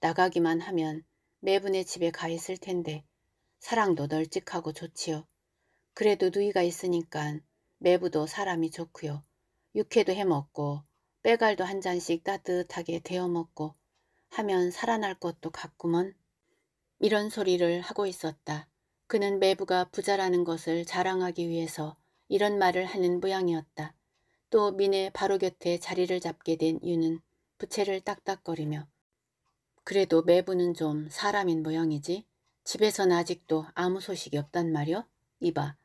나가기만 하면 매분의 네 집에 가 있을 텐데 사랑도 널찍하고 좋지요. 그래도 누이가 있으니까 매부도 사람이 좋고요. 육회도 해먹고 빼갈도 한 잔씩 따뜻하게 데워먹고 하면 살아날 것도 같구먼. 이런 소리를 하고 있었다. 그는 매부가 부자라는 것을 자랑하기 위해서 이런 말을 하는 모양이었다. 또 민의 바로 곁에 자리를 잡게 된 유는 부채를 딱딱거리며 그래도 매부는 좀 사람인 모양이지. 집에선 아직도 아무 소식이 없단 말여? 이봐.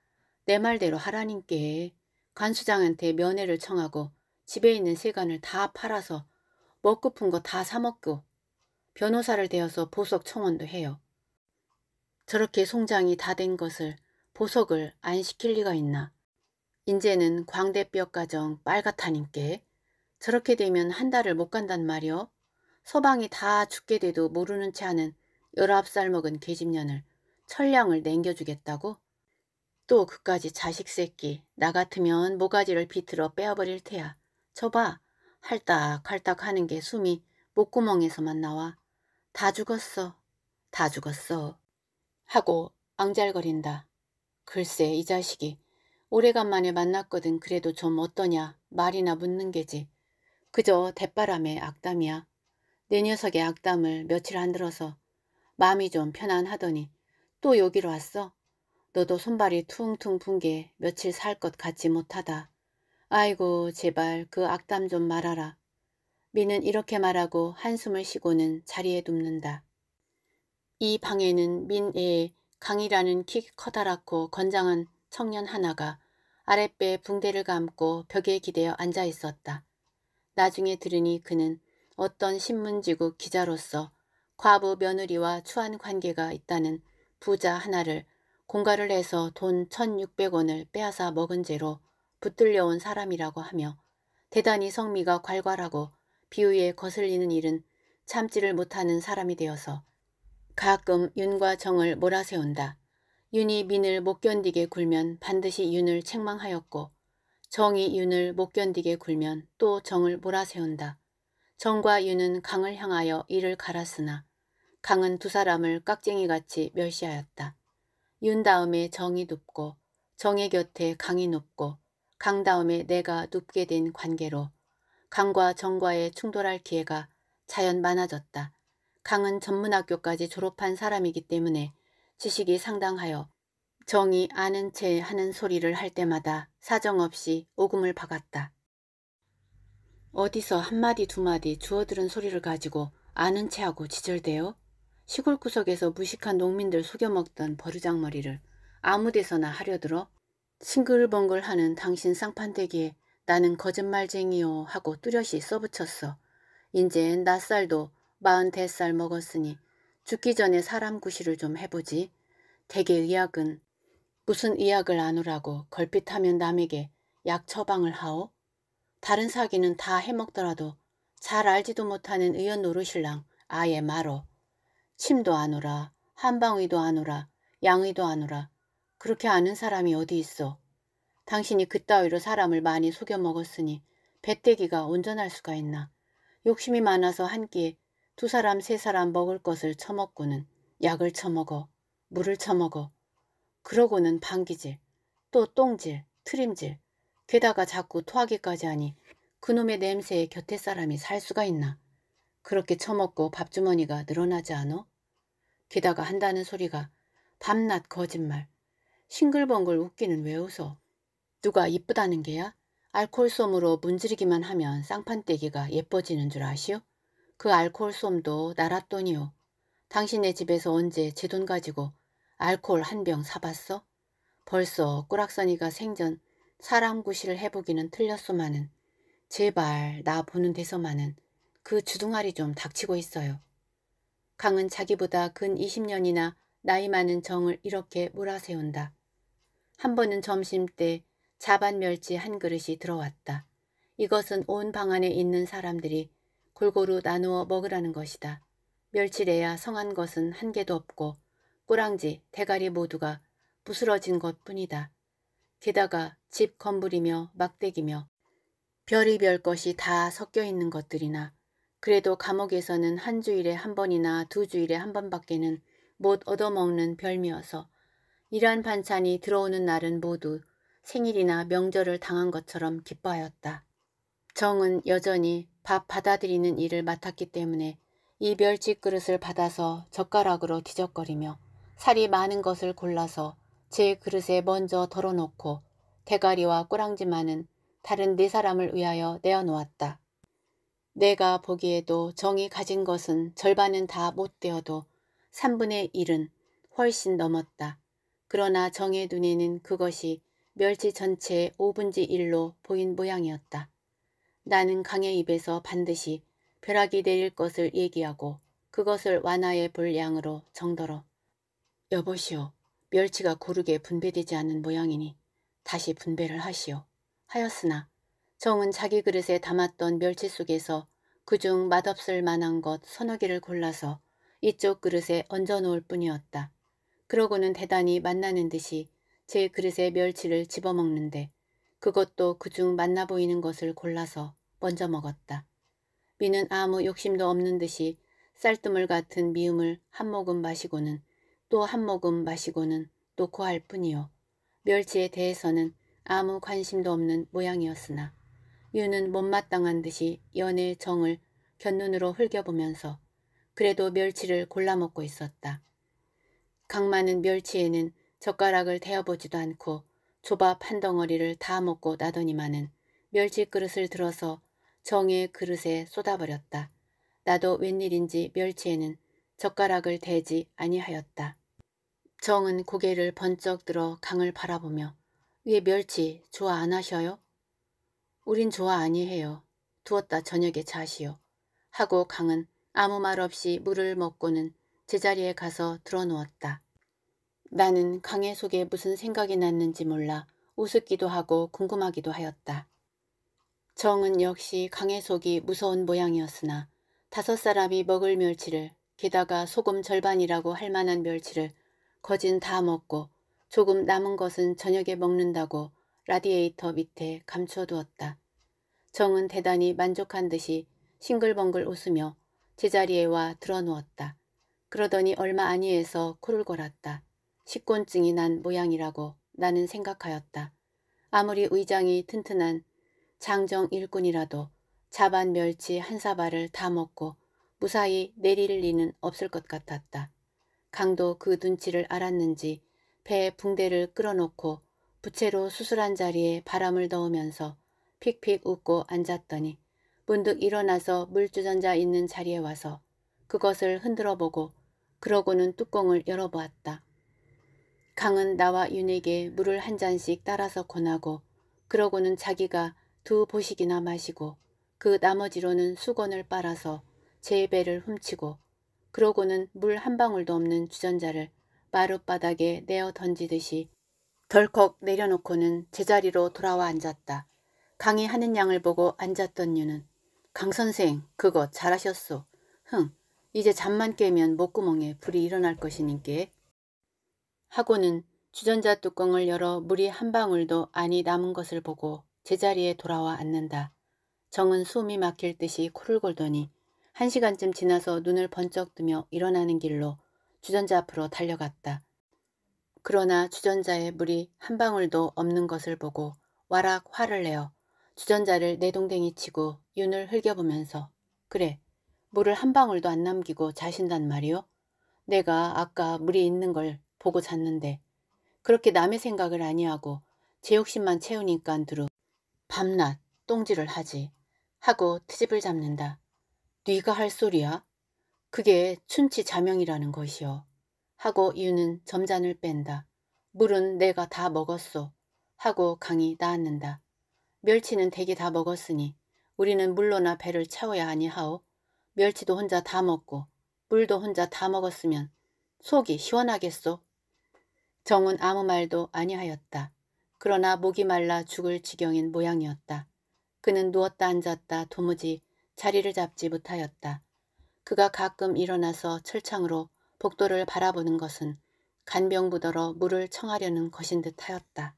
내 말대로 하라님께 간수장한테 면회를 청하고 집에 있는 세간을 다 팔아서 먹고픈 거 다 사먹고 변호사를 대어서 보석 청원도 해요. 저렇게 송장이 다 된 것을 보석을 안 시킬 리가 있나. 인제는 광대뼈 가정 빨갛다님께 저렇게 되면 한 달을 못 간단 말이오. 소방이다 죽게 돼도 모르는 채 하는 열아홉 살 먹은 계집년을 천량을 냉겨주겠다고? 또 그까지 자식 새끼 나 같으면 모가지를 비틀어 빼어버릴 테야. 저봐 할딱할딱 하는 게 숨이 목구멍에서만 나와. 다 죽었어. 다 죽었어. 하고 앙잘거린다. 글쎄 이 자식이 오래간만에 만났거든 그래도 좀 어떠냐 말이나 묻는 게지. 그저 대바람의 악담이야. 내 녀석의 악담을 며칠 안 들어서 마음이 좀 편안하더니 또 여기로 왔어? 너도 손발이 퉁퉁 분게 며칠 살 것 같지 못하다. 아이고 제발 그 악담 좀 말아라. 미는 이렇게 말하고 한숨을 쉬고는 자리에 눕는다. 이 방에는 민애의 강이라는 키 커다랗고 건장한 청년 하나가 아랫배에 붕대를 감고 벽에 기대어 앉아 있었다. 나중에 들으니 그는 어떤 신문지국 기자로서 과부 며느리와 추한 관계가 있다는 부자 하나를 공갈을 해서 돈 1600원을 빼앗아 먹은 죄로 붙들려온 사람이라고 하며 대단히 성미가 괄괄하고 비위에 거슬리는 일은 참지를 못하는 사람이 되어서 가끔 윤과 정을 몰아세운다. 윤이 민을 못 견디게 굴면 반드시 윤을 책망하였고 정이 윤을 못 견디게 굴면 또 정을 몰아세운다. 정과 윤은 강을 향하여 이를 갈았으나 강은 두 사람을 깍쟁이같이 멸시하였다. 윤 다음에 정이 눕고 정의 곁에 강이 눕고 강 다음에 내가 눕게 된 관계로 강과 정과의 충돌할 기회가 자연 많아졌다. 강은 전문학교까지 졸업한 사람이기 때문에 지식이 상당하여 정이 아는 채 하는 소리를 할 때마다 사정없이 오금을 박았다. 어디서 한마디 두마디 주어들은 소리를 가지고 아는 체하고 지절대요. 시골 구석에서 무식한 농민들 속여먹던 버르장머리를 아무데서나 하려들어 싱글벙글하는 당신 쌍판대기에 나는 거짓말쟁이요 하고 뚜렷이 써붙였어. 인젠 낯살도 마흔댓살 먹었으니 죽기 전에 사람 구실을 좀 해보지. 대개 의학은 무슨 의학을 안오라고 걸핏하면 남에게 약 처방을 하오? 다른 사기는 다 해먹더라도 잘 알지도 못하는 의원 노릇신랑 아예 말어. 침도 안 오라, 한방위도 안 오라, 양의도 안 오라. 그렇게 아는 사람이 어디 있어. 당신이 그따위로 사람을 많이 속여 먹었으니 배때기가 온전할 수가 있나. 욕심이 많아서 한 끼에 두 사람 세 사람 먹을 것을 처먹고는 약을 처먹어, 물을 처먹어. 그러고는 방귀질, 또 똥질, 트림질, 게다가 자꾸 토하기까지 하니 그놈의 냄새에 곁에 사람이 살 수가 있나. 그렇게 처먹고 밥주머니가 늘어나지 않어? 게다가 한다는 소리가 밤낮 거짓말. 싱글벙글 웃기는 왜 웃어? 누가 이쁘다는 게야? 알코올 솜으로 문지르기만 하면 쌍판떼기가 예뻐지는 줄 아시오? 그 알코올 솜도 나랏돈이오. 당신의 집에서 언제 제 돈 가지고 알코올 한병 사봤어? 벌써 꾸락선이가 생전 사람 구실을 해보기는 틀렸소만은 제발 나 보는 데서만은 그 주둥아리 좀 닥치고 있어요. 강은 자기보다 근 20년이나 나이 많은 정을 이렇게 몰아세운다. 한 번은 점심때 자반 멸치 한 그릇이 들어왔다. 이것은 온 방안에 있는 사람들이 골고루 나누어 먹으라는 것이다. 멸치래야 성한 것은 한 개도 없고 꼬랑지, 대가리 모두가 부스러진 것뿐이다. 게다가 집 건물이며 막대기며 별이별 것이 다 섞여 있는 것들이나 그래도 감옥에서는 한 주일에 한 번이나 두 주일에 한 번밖에는 못 얻어먹는 별미여서 이러한 반찬이 들어오는 날은 모두 생일이나 명절을 당한 것처럼 기뻐하였다. 정은 여전히 밥 받아들이는 일을 맡았기 때문에 이 멸치 그릇을 받아서 젓가락으로 뒤적거리며 살이 많은 것을 골라서 제 그릇에 먼저 덜어놓고 대가리와 꾸랑지만은 다른 네 사람을 위하여 내어놓았다. 내가 보기에도 정이 가진 것은 절반은 다 못 되어도 3분의 1은 훨씬 넘었다. 그러나 정의 눈에는 그것이 멸치 전체의 5분지 1로 보인 모양이었다. 나는 강의 입에서 반드시 벼락이 내릴 것을 얘기하고 그것을 완화해 볼 양으로 정더러 여보시오 멸치가 고르게 분배되지 않은 모양이니 다시 분배를 하시오. 하였으나 정은 자기 그릇에 담았던 멸치 속에서 그중 맛없을 만한 것 서너 개를 골라서 이쪽 그릇에 얹어놓을 뿐이었다. 그러고는 대단히 만나는 듯이 제 그릇에 멸치를 집어먹는데 그것도 그중 만나 보이는 것을 골라서 먼저 먹었다. 미는 아무 욕심도 없는 듯이 쌀뜨물 같은 미음을 한 모금 마시고는 또 한 모금 마시고는 놓고 할 뿐이요. 멸치에 대해서는 아무 관심도 없는 모양이었으나 유는 못마땅한 듯이 연애의 정을 견눈으로 흘겨보면서 그래도 멸치를 골라먹고 있었다. 강마는 멸치에는 젓가락을 대어보지도 않고 조밥 한 덩어리를 다 먹고 나더니만은 멸치 그릇을 들어서 정의 그릇에 쏟아버렸다. 나도 웬일인지 멸치에는 젓가락을 대지 아니하였다. 정은 고개를 번쩍 들어 강을 바라보며 왜 멸치 좋아 안 하셔요? 우린 좋아 아니해요. 두었다 저녁에 자시오. 하고 강은 아무 말 없이 물을 먹고는 제자리에 가서 들어누웠다. 나는 강의 속에 무슨 생각이 났는지 몰라 우습기도 하고 궁금하기도 하였다. 정은 역시 강의 속이 무서운 모양이었으나 다섯 사람이 먹을 멸치를 게다가 소금 절반이라고 할 만한 멸치를 거진 다 먹고 조금 남은 것은 저녁에 먹는다고 라디에이터 밑에 감춰두었다. 정은 대단히 만족한 듯이 싱글벙글 웃으며 제자리에 와 드러누웠다. 그러더니 얼마 아니에서 코를 골았다. 식곤증이 난 모양이라고 나는 생각하였다. 아무리 의장이 튼튼한 장정 일꾼이라도 자반 멸치 한 사발을 다 먹고 무사히 내릴 리는 없을 것 같았다. 강도 그 눈치를 알았는지 배에 붕대를 끌어놓고 부채로 수술한 자리에 바람을 넣으면서 픽픽 웃고 앉았더니 문득 일어나서 물주전자 있는 자리에 와서 그것을 흔들어 보고 그러고는 뚜껑을 열어보았다. 강은 나와 윤에게 물을 한 잔씩 따라서 권하고 그러고는 자기가 두 보식이나 마시고 그 나머지로는 수건을 빨아서 제 배를 훔치고 그러고는 물 한 방울도 없는 주전자를 마룻바닥에 내어 던지듯이 덜컥 내려놓고는 제자리로 돌아와 앉았다. 강의하는 양을 보고 앉았던 유는 강선생 그거 잘하셨소. 흥 이제 잠만 깨면 목구멍에 불이 일어날 것이니께. 하고는 주전자 뚜껑을 열어 물이 한 방울도 아니 남은 것을 보고 제자리에 돌아와 앉는다. 정은 숨이 막힐 듯이 코를 골더니 한 시간쯤 지나서 눈을 번쩍 뜨며 일어나는 길로 주전자 앞으로 달려갔다. 그러나 주전자에 물이 한 방울도 없는 것을 보고 와락 화를 내어 주전자를 내동댕이 치고 윤을 흘겨보면서 그래 물을 한 방울도 안 남기고 자신단 말이오 내가 아까 물이 있는 걸 보고 잤는데 그렇게 남의 생각을 아니하고 제 욕심만 채우니깐 두루 밤낮 똥질을 하지 하고 트집을 잡는다. 네가 할 소리야? 그게 춘치 자명이라는 것이여. 하고 이유는 점잔을 뺀다. 물은 내가 다 먹었소. 하고 강이 나앉는다. 멸치는 대개 다 먹었으니 우리는 물로나 배를 채워야 하니하오 멸치도 혼자 다 먹고 물도 혼자 다 먹었으면 속이 시원하겠소. 정은 아무 말도 아니하였다. 그러나 목이 말라 죽을 지경인 모양이었다. 그는 누웠다 앉았다 도무지 자리를 잡지 못하였다. 그가 가끔 일어나서 철창으로 복도를 바라보는 것은 간병부더러 물을 청하려는 것인 듯하였다.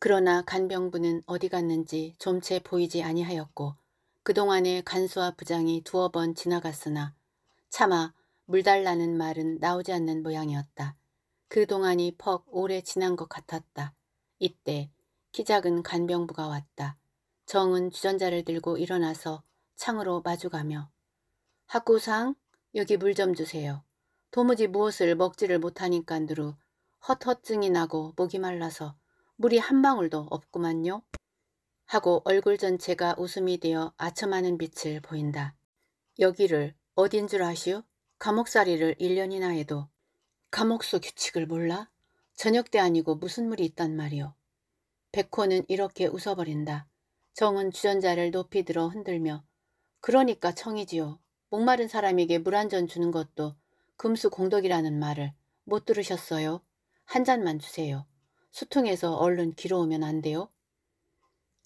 그러나 간병부는 어디 갔는지 좀채 보이지 아니하였고 그동안에 간수와 부장이 두어 번 지나갔으나 차마 물 달라는 말은 나오지 않는 모양이었다. 그동안이 퍽 오래 지난 것 같았다. 이때 키 작은 간병부가 왔다. 정은 주전자를 들고 일어나서 창으로 마주가며 학구상 여기 물 좀 주세요. 도무지 무엇을 먹지를 못하니깐 두루 헛헛증이 나고 목이 말라서 물이 한 방울도 없구만요. 하고 얼굴 전체가 웃음이 되어 아첨하는 빛을 보인다. 여기를 어딘 줄 아시오? 감옥살이를 1년이나 해도 감옥수 규칙을 몰라? 저녁 때 아니고 무슨 물이 있단 말이오. 백호는 이렇게 웃어버린다. 정은 주전자를 높이 들어 흔들며 그러니까 청이지요. 목마른 사람에게 물 한 잔 주는 것도 금수 공덕이라는 말을 못 들으셨어요? 한 잔만 주세요. 수통에서 얼른 길어오면 안 돼요?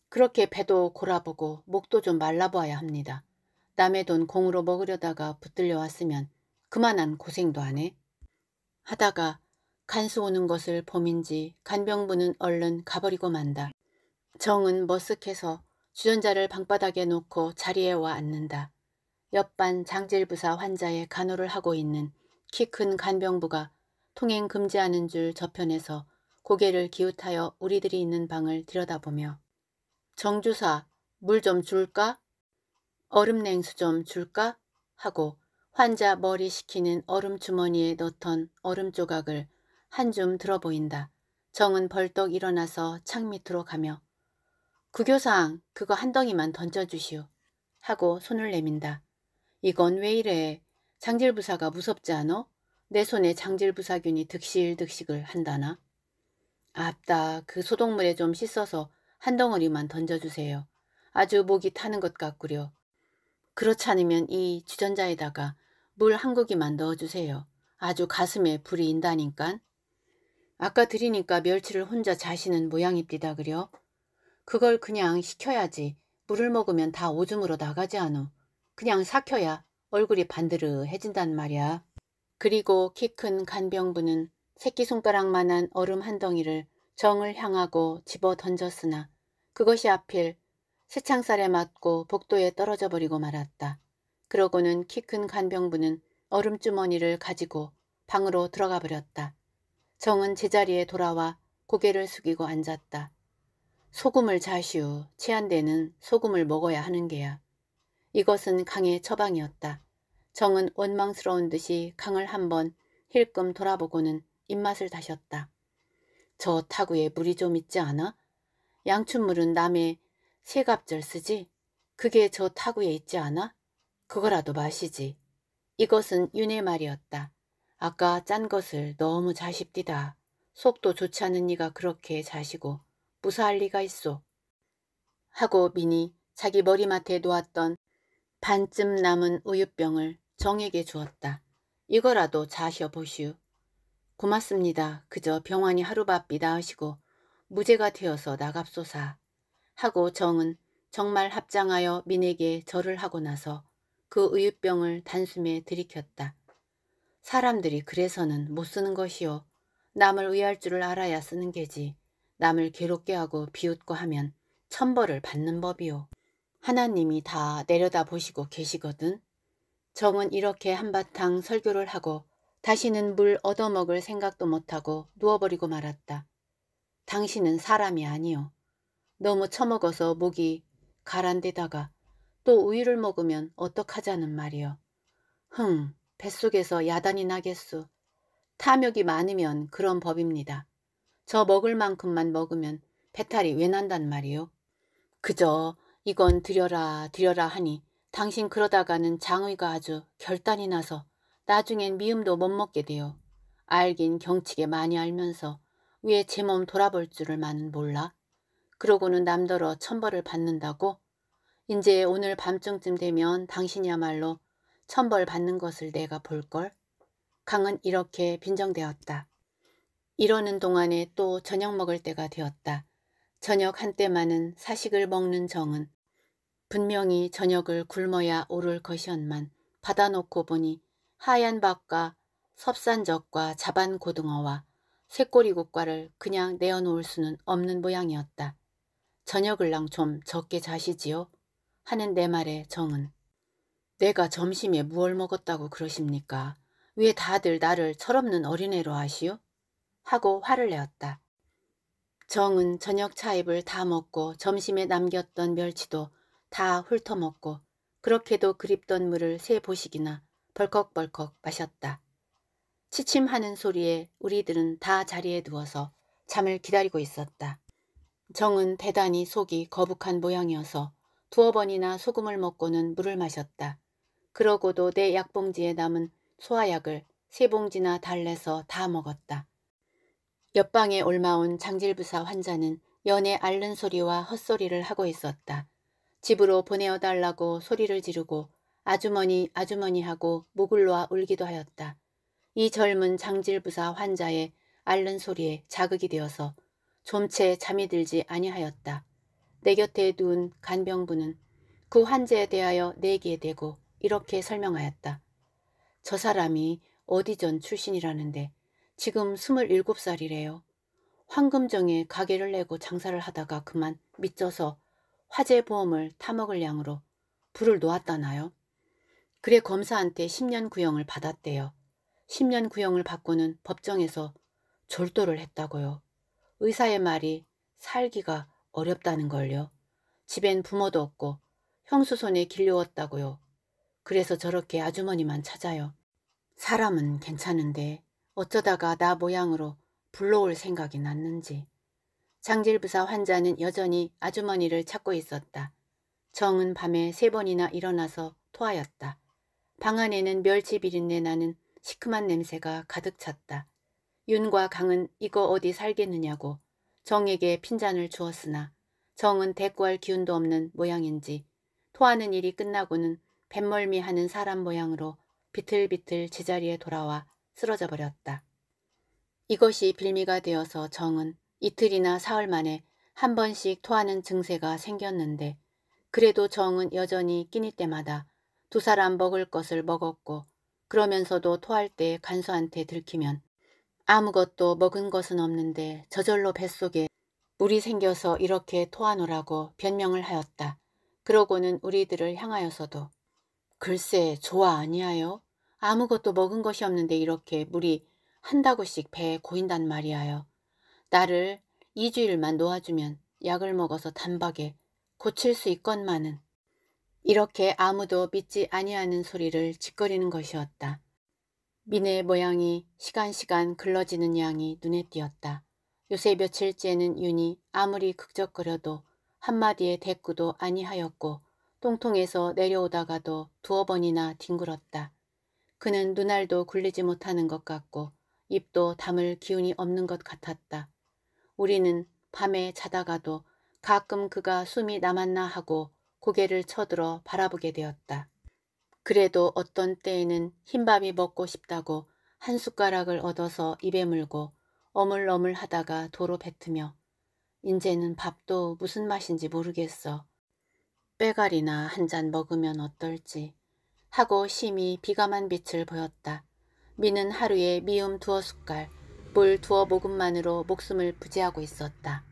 그렇게 배도 골아보고 목도 좀 말라보아야 합니다. 남의 돈 공으로 먹으려다가 붙들려 왔으면 그만한 고생도 안 해. 하다가 간수 오는 것을 봄인지 간병부는 얼른 가버리고 만다. 정은 머쓱해서 주전자를 방바닥에 놓고 자리에 와 앉는다. 옆반 장질부사 환자의 간호를 하고 있는 키 큰 간병부가 통행 금지하는 줄 저편에서 고개를 기웃하여 우리들이 있는 방을 들여다보며 정주사 물 좀 줄까? 얼음냉수 좀 줄까? 하고 환자 머리 식히는 얼음 주머니에 넣던 얼음 조각을 한 줌 들어 보인다. 정은 벌떡 일어나서 창 밑으로 가며 구교상 그거 한 덩이만 던져주시오. 하고 손을 내민다. 이건 왜 이래. 장질부사가 무섭지 않어? 내 손에 장질부사균이 득실득식을 한다나? 아따 그 소독물에 좀 씻어서 한 덩어리만 던져주세요. 아주 목이 타는 것 같구려. 그렇지 않으면 이 주전자에다가 물 한 고기만 넣어주세요. 아주 가슴에 불이 인다니깐. 아까 드리니까 멸치를 혼자 자시는 모양입디다 그려. 그걸 그냥 식혀야지 물을 먹으면 다 오줌으로 나가지 않어. 그냥 삭혀야 얼굴이 반드르해진단 말이야. 그리고 키 큰 간병부는 새끼손가락만한 얼음 한 덩이를 정을 향하고 집어 던졌으나 그것이 하필 새창살에 맞고 복도에 떨어져 버리고 말았다. 그러고는 키 큰 간병부는 얼음 주머니를 가지고 방으로 들어가 버렸다. 정은 제자리에 돌아와 고개를 숙이고 앉았다. 소금을 자시오 취한 데는 소금을 먹어야 하는 게야. 이것은 강의 처방이었다. 정은 원망스러운 듯이 강을 한번 힐끔 돌아보고는 입맛을 다셨다. 저 타구에 물이 좀 있지 않아? 양춘물은 남의 세갑절 쓰지? 그게 저 타구에 있지 않아? 그거라도 마시지. 이것은 윤의 말이었다. 아까 짠 것을 너무 자십디다. 속도 좋지 않은 이가 그렇게 자시고 무사할 리가 있소. 하고 민이 자기 머리맡에 놓았던 반쯤 남은 우유병을 정에게 주었다. 이거라도 자셔 보시오. 고맙습니다. 그저 병환이 하루바삐 다하시고 무죄가 되어서 나갑소사. 하고 정은 정말 합장하여 민에게 절을 하고 나서 그 우유병을 단숨에 들이켰다. 사람들이 그래서는 못 쓰는 것이요. 남을 의할 줄을 알아야 쓰는 게지. 남을 괴롭게 하고 비웃고 하면 천벌을 받는 법이요. 하나님이 다 내려다보시고 계시거든. 정은 이렇게 한바탕 설교를 하고 다시는 물 얻어먹을 생각도 못하고 누워버리고 말았다. 당신은 사람이 아니요. 너무 처먹어서 목이 가란데다가 또 우유를 먹으면 어떡하자는 말이요. 흥, 뱃속에서 야단이 나겠소. 탐욕이 많으면 그런 법입니다. 저 먹을 만큼만 먹으면 배탈이 왜 난단 말이요? 그저 이건 드려라 드려라 하니 당신 그러다가는 장의가 아주 결단이 나서 나중엔 미음도 못 먹게 돼요. 알긴 경치게 많이 알면서 왜 제 몸 돌아볼 줄을만 몰라? 그러고는 남더러 천벌을 받는다고? 이제 오늘 밤중쯤 되면 당신이야말로 천벌 받는 것을 내가 볼걸? 강은 이렇게 빈정되었다. 이러는 동안에 또 저녁 먹을 때가 되었다. 저녁 한때만은 사식을 먹는 정은 분명히 저녁을 굶어야 오를 것이었만 받아놓고 보니 하얀 밥과 섭산젓과 자반 고등어와 새꼬리국과를 그냥 내어놓을 수는 없는 모양이었다. 저녁을랑 좀 적게 자시지요? 하는 내 말에 정은 내가 점심에 무얼 먹었다고 그러십니까? 왜 다들 나를 철없는 어린애로 하시오? 하고 화를 내었다. 정은 저녁 차입을 다 먹고 점심에 남겼던 멸치도 다 훑어먹고 그렇게도 그립던 물을 세 보식이나 벌컥벌컥 마셨다. 치침하는 소리에 우리들은 다 자리에 누워서 잠을 기다리고 있었다. 정은 대단히 속이 거북한 모양이어서 두어 번이나 소금을 먹고는 물을 마셨다. 그러고도 내 약봉지에 남은 소화약을 세 봉지나 달래서 다 먹었다. 옆방에 올마온 장질부사 환자는 연애 앓는 소리와 헛소리를 하고 있었다. 집으로 보내어달라고 소리를 지르고 아주머니 아주머니 하고 목을 놓아 울기도 하였다. 이 젊은 장질부사 환자의 앓는 소리에 자극이 되어서 좀 채 잠이 들지 아니하였다. 내 곁에 누운 간병부는 그 환자에 대하여 내기에 대고 이렇게 설명하였다. 저 사람이 어디전 출신이라는데 지금 27살이래요. 황금정에 가게를 내고 장사를 하다가 그만 미쳐서 화재보험을 타먹을 양으로 불을 놓았다나요? 그래 검사한테 10년 구형을 받았대요. 10년 구형을 받고는 법정에서 절도를 했다고요. 의사의 말이 살기가 어렵다는 걸요. 집엔 부모도 없고 형수 손에 길려왔다고요 그래서 저렇게 아주머니만 찾아요. 사람은 괜찮은데 어쩌다가 나 모양으로 불러올 생각이 났는지. 장질부사 환자는 여전히 아주머니를 찾고 있었다. 정은 밤에 세 번이나 일어나서 토하였다. 방 안에는 멸치 비린내 나는 시큼한 냄새가 가득 찼다. 윤과 강은 이거 어디 살겠느냐고 정에게 핀잔을 주었으나 정은 대꾸할 기운도 없는 모양인지 토하는 일이 끝나고는 뱃멀미하는 사람 모양으로 비틀비틀 제자리에 돌아와 쓰러져 버렸다. 이것이 빌미가 되어서 정은 이틀이나 사흘 만에 한 번씩 토하는 증세가 생겼는데 그래도 정은 여전히 끼니 때마다 두 사람 먹을 것을 먹었고 그러면서도 토할 때 간수한테 들키면 아무것도 먹은 것은 없는데 저절로 뱃속에 물이 생겨서 이렇게 토하노라고 변명을 하였다. 그러고는 우리들을 향하여서도 글쎄 좋아 아니하여 아무것도 먹은 것이 없는데 이렇게 물이 한다구씩 배에 고인단 말이에요. 나를 2주일만 놓아주면 약을 먹어서 단박에 고칠 수 있건만은 이렇게 아무도 믿지 아니하는 소리를 짓거리는 것이었다. 미네의 모양이 시간시간 글러지는 양이 눈에 띄었다. 요새 며칠째는 윤이 아무리 극적거려도 한마디의 대꾸도 아니하였고 똥통에서 내려오다가도 두어 번이나 뒹굴었다. 그는 눈알도 굴리지 못하는 것 같고 입도 담을 기운이 없는 것 같았다. 우리는 밤에 자다가도 가끔 그가 숨이 남았나 하고 고개를 쳐들어 바라보게 되었다. 그래도 어떤 때에는 흰밥이 먹고 싶다고 한 숟가락을 얻어서 입에 물고 어물어물 하다가 도로 뱉으며 인제는 밥도 무슨 맛인지 모르겠어. 빼갈이나 한 잔 먹으면 어떨지. 하고 심히 비감한 빛을 보였다. 미는 하루에 미음 두어 숟갈, 물 두어 모금만으로 목숨을 부지하고 있었다.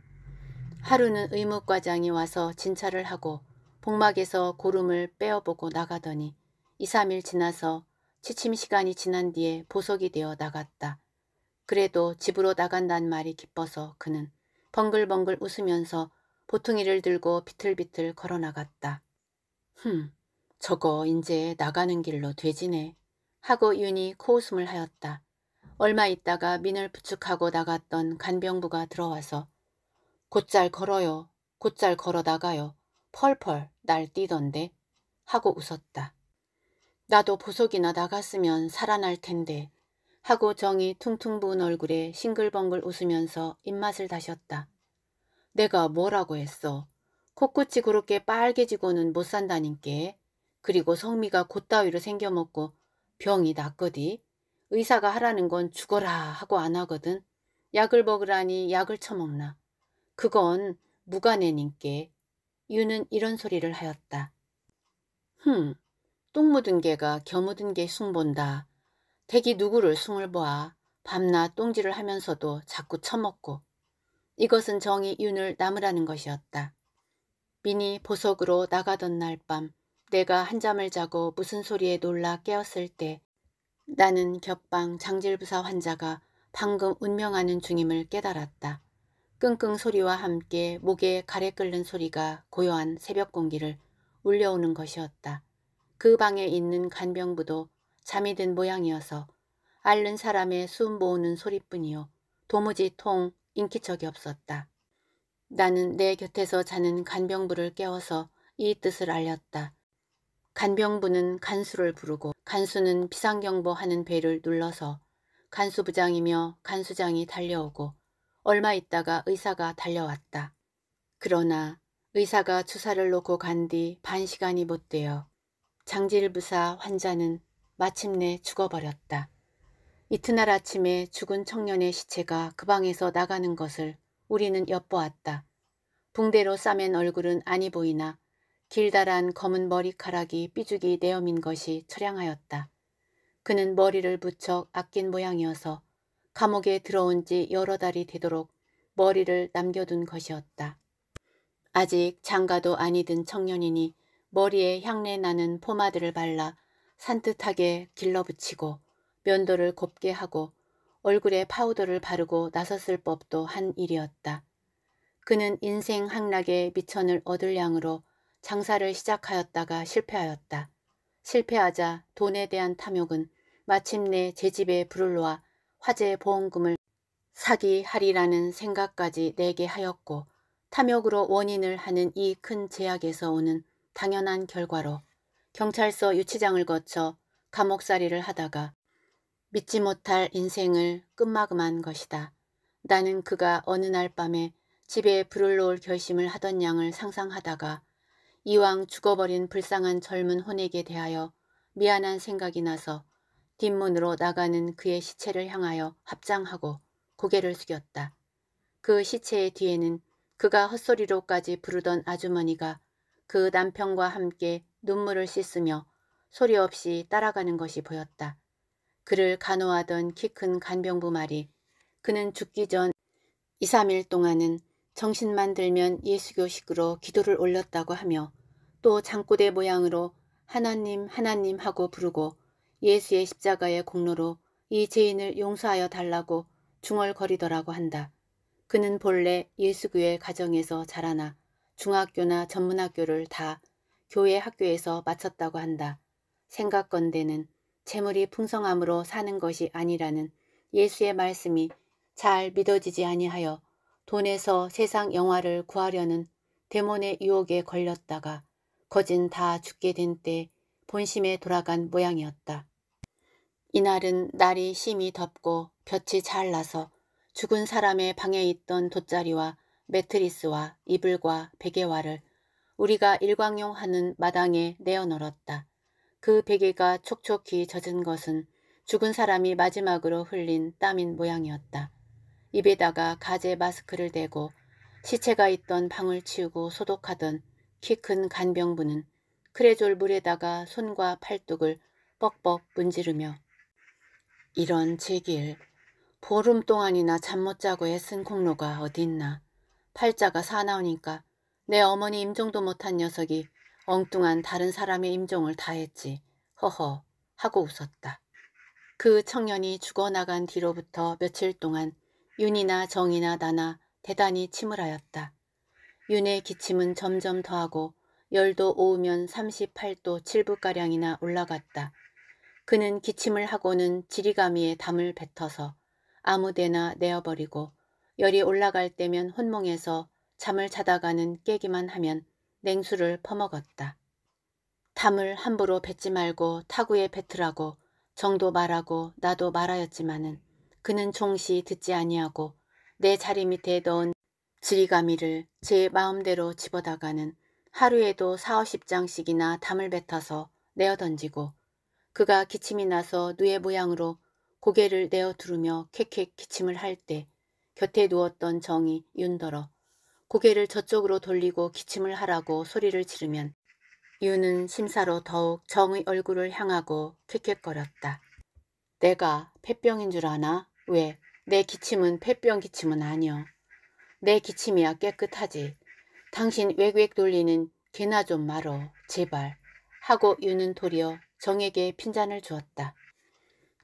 하루는 의무과장이 와서 진찰을 하고 복막에서 고름을 빼어보고 나가더니 2, 3일 지나서 취침 시간이 지난 뒤에 보석이 되어 나갔다. 그래도 집으로 나간단 말이 기뻐서 그는 벙글벙글 웃으면서 보통이를 들고 비틀비틀 걸어 나갔다. 흠, 저거 이제 나가는 길로 되지네 하고 윤이 코웃음을 하였다. 얼마 있다가 민을 부축하고 나갔던 간병부가 들어와서 곧잘 걸어요. 곧잘 걸어 나가요. 펄펄 날 뛰던데 하고 웃었다. 나도 보석이나 나갔으면 살아날 텐데 하고 정이 퉁퉁 부은 얼굴에 싱글벙글 웃으면서 입맛을 다셨다. 내가 뭐라고 했어. 코끝이 그렇게 빨개지고는 못 산다니께 그리고 성미가 곧따위로 생겨먹고 병이 낫거디 의사가 하라는 건 죽어라 하고 안 하거든. 약을 먹으라니 약을 처먹나. 그건 무관해님께. 유는 이런 소리를 하였다. 흠, 똥 묻은 개가 겨 묻은 개 숭본다. 대기 누구를 숭을 보아. 밤낮 똥질을 하면서도 자꾸 처먹고. 이것은 정이 윤을 남으라는 것이었다. 민이 보석으로 나가던 날밤 내가 한잠을 자고 무슨 소리에 놀라 깨었을 때 나는 겹방 장질부사 환자가 방금 운명하는 중임을 깨달았다. 끙끙 소리와 함께 목에 가래 끓는 소리가 고요한 새벽 공기를 울려오는 것이었다. 그 방에 있는 간병부도 잠이 든 모양이어서 앓는 사람의 숨 모으는 소리뿐이요 도무지 통 인기척이 없었다. 나는 내 곁에서 자는 간병부를 깨워서 이 뜻을 알렸다. 간병부는 간수를 부르고 간수는 비상경보하는 배를 눌러서 간수부장이며 간수장이 달려오고 얼마 있다가 의사가 달려왔다. 그러나 의사가 주사를 놓고 간 뒤 반 시간이 못 되어 장질부사 환자는 마침내 죽어버렸다. 이튿날 아침에 죽은 청년의 시체가 그 방에서 나가는 것을 우리는 엿보았다. 붕대로 싸맨 얼굴은 아니 보이나 길다란 검은 머리카락이 삐죽이 내어민 것이 처량하였다. 그는 머리를 부쩍 아낀 모양이어서 감옥에 들어온 지 여러 달이 되도록 머리를 남겨둔 것이었다. 아직 장가도 아니든 청년이니 머리에 향내 나는 포마드를 발라 산뜻하게 길러붙이고 면도를 곱게 하고 얼굴에 파우더를 바르고 나섰을 법도 한 일이었다. 그는 인생 항락의 미천을 얻을 양으로 장사를 시작하였다가 실패하였다. 실패하자 돈에 대한 탐욕은 마침내 제 집에 불을 놓아 화재 보험금을 사기하리라는 생각까지 내게 하였고 탐욕으로 원인을 하는 이 큰 제약에서 오는 당연한 결과로 경찰서 유치장을 거쳐 감옥살이를 하다가 믿지 못할 인생을 끝마금한 것이다. 나는 그가 어느 날 밤에 집에 불을 놓을 결심을 하던 양을 상상하다가 이왕 죽어버린 불쌍한 젊은 혼에게 대하여 미안한 생각이 나서 뒷문으로 나가는 그의 시체를 향하여 합장하고 고개를 숙였다. 그 시체의 뒤에는 그가 헛소리로까지 부르던 아주머니가 그 남편과 함께 눈물을 씻으며 소리 없이 따라가는 것이 보였다. 그를 간호하던 키 큰 간병부 말이 그는 죽기 전 2, 3일 동안은 정신만 들면 예수교식으로 기도를 올렸다고 하며 또 장꼬대 모양으로 하나님 하나님 하고 부르고 예수의 십자가의 공로로 이 죄인을 용서하여 달라고 중얼거리더라고 한다. 그는 본래 예수교의 가정에서 자라나 중학교나 전문학교를 다 교회 학교에서 마쳤다고 한다. 생각건대는 재물이 풍성함으로 사는 것이 아니라는 예수의 말씀이 잘 믿어지지 아니하여 돈에서 세상 영화를 구하려는 데몬의 유혹에 걸렸다가 거진 다 죽게 된 때 본심에 돌아간 모양이었다. 이날은 날이 심히 덥고 볕이 잘 나서 죽은 사람의 방에 있던 돗자리와 매트리스와 이불과 베개와를 우리가 일광용 하는 마당에 내어 널었다. 그 베개가 촉촉히 젖은 것은 죽은 사람이 마지막으로 흘린 땀인 모양이었다. 입에다가 가재 마스크를 대고 시체가 있던 방을 치우고 소독하던 키 큰 간병부는 크레졸 물에다가 손과 팔뚝을 뻑뻑 문지르며 이런 제길 보름 동안이나 잠 못 자고 애쓴 공로가 어딨나 팔자가 사나우니까 내 어머니 임종도 못한 녀석이 엉뚱한 다른 사람의 임종을 다했지 허허 하고 웃었다. 그 청년이 죽어나간 뒤로부터 며칠 동안 윤이나 정이나 나나 대단히 침을하였다 윤의 기침은 점점 더하고 열도 오우면 38도 7부가량이나 올라갔다. 그는 기침을 하고는 지리가미에 담을 뱉어서 아무데나 내어버리고 열이 올라갈 때면 혼몽에서 잠을 자다가는 깨기만 하면 냉수를 퍼먹었다. 담을 함부로 뱉지 말고 타구에 뱉으라고 정도 말하고 나도 말하였지만은 그는 종시 듣지 아니하고 내 자리 밑에 넣은 지리가미를 제 마음대로 집어다가는 하루에도 사오십 장씩이나 담을 뱉어서 내어던지고 그가 기침이 나서 누의 모양으로 고개를 내어 두르며 캑캑 기침을 할 때 곁에 누웠던 정이 윤더러 고개를 저쪽으로 돌리고 기침을 하라고 소리를 지르면 윤은 심사로 더욱 정의 얼굴을 향하고 캑캑거렸다. 내가 폐병인 줄 아나? 왜? 내 기침은 폐병 기침은 아니여. 내 기침이야 깨끗하지. 당신 웩웩 돌리는 개나 좀 말어. 제발. 하고 유는 도리어 정에게 핀잔을 주었다.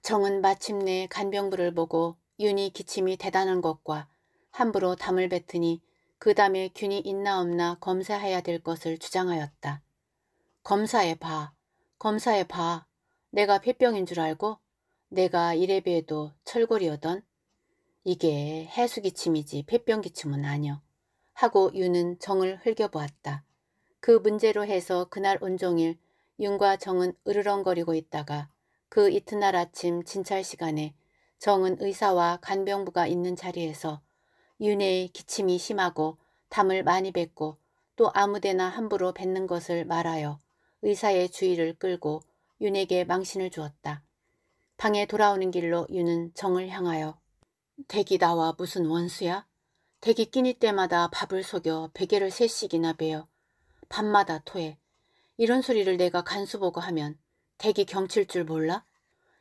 정은 마침내 간병부를 보고 윤이 기침이 대단한 것과 함부로 담을 뱉으니 그 담에 균이 있나 없나 검사해야 될 것을 주장하였다. 검사해 봐. 검사해 봐. 내가 폐병인 줄 알고 내가 이래봬도 철골이어던 이게 해수기침이지 폐병기침은 아니여 하고 윤은 정을 흘겨보았다. 그 문제로 해서 그날 온종일 윤과 정은 으르렁거리고 있다가 그 이튿날 아침 진찰 시간에 정은 의사와 간병부가 있는 자리에서 윤의 기침이 심하고 담을 많이 뱉고 또 아무데나 함부로 뱉는 것을 말하여 의사의 주의를 끌고 윤에게 망신을 주었다. 방에 돌아오는 길로 윤은 정을 향하여 대기 나와 무슨 원수야? 대기 끼니 때마다 밥을 속여 베개를 세씩이나 베어 밤마다 토해 이런 소리를 내가 간수보고 하면 대기 경칠 줄 몰라?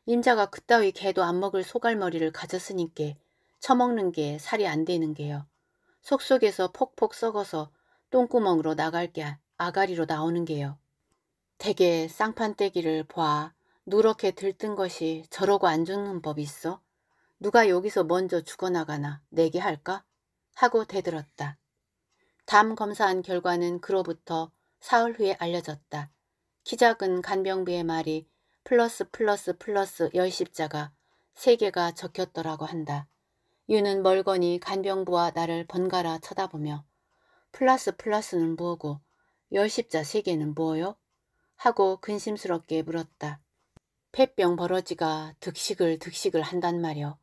임자가 그따위 개도 안 먹을 소갈머리를 가졌으니께 처먹는 게 살이 안 되는 게요. 속속에서 폭폭 썩어서 똥구멍으로 나갈 게 아가리로 나오는 게요. 대게 쌍판떼기를 보아 누렇게 들뜬 것이 저러고 안 죽는 법이 있어? 누가 여기서 먼저 죽어나가나 내게 할까? 하고 대들었다. 담 검사한 결과는 그로부터 사흘 후에 알려졌다. 키 작은 간병비의 말이 플러스 플러스 플러스 열십자가 세개가 적혔더라고 한다. 유는 멀거니 간병부와 나를 번갈아 쳐다보며 플러스 플러스는 뭐고 열십자 세개는 뭐요? 하고 근심스럽게 물었다. 폐병 버러지가 득식을 득식을 한단 말여.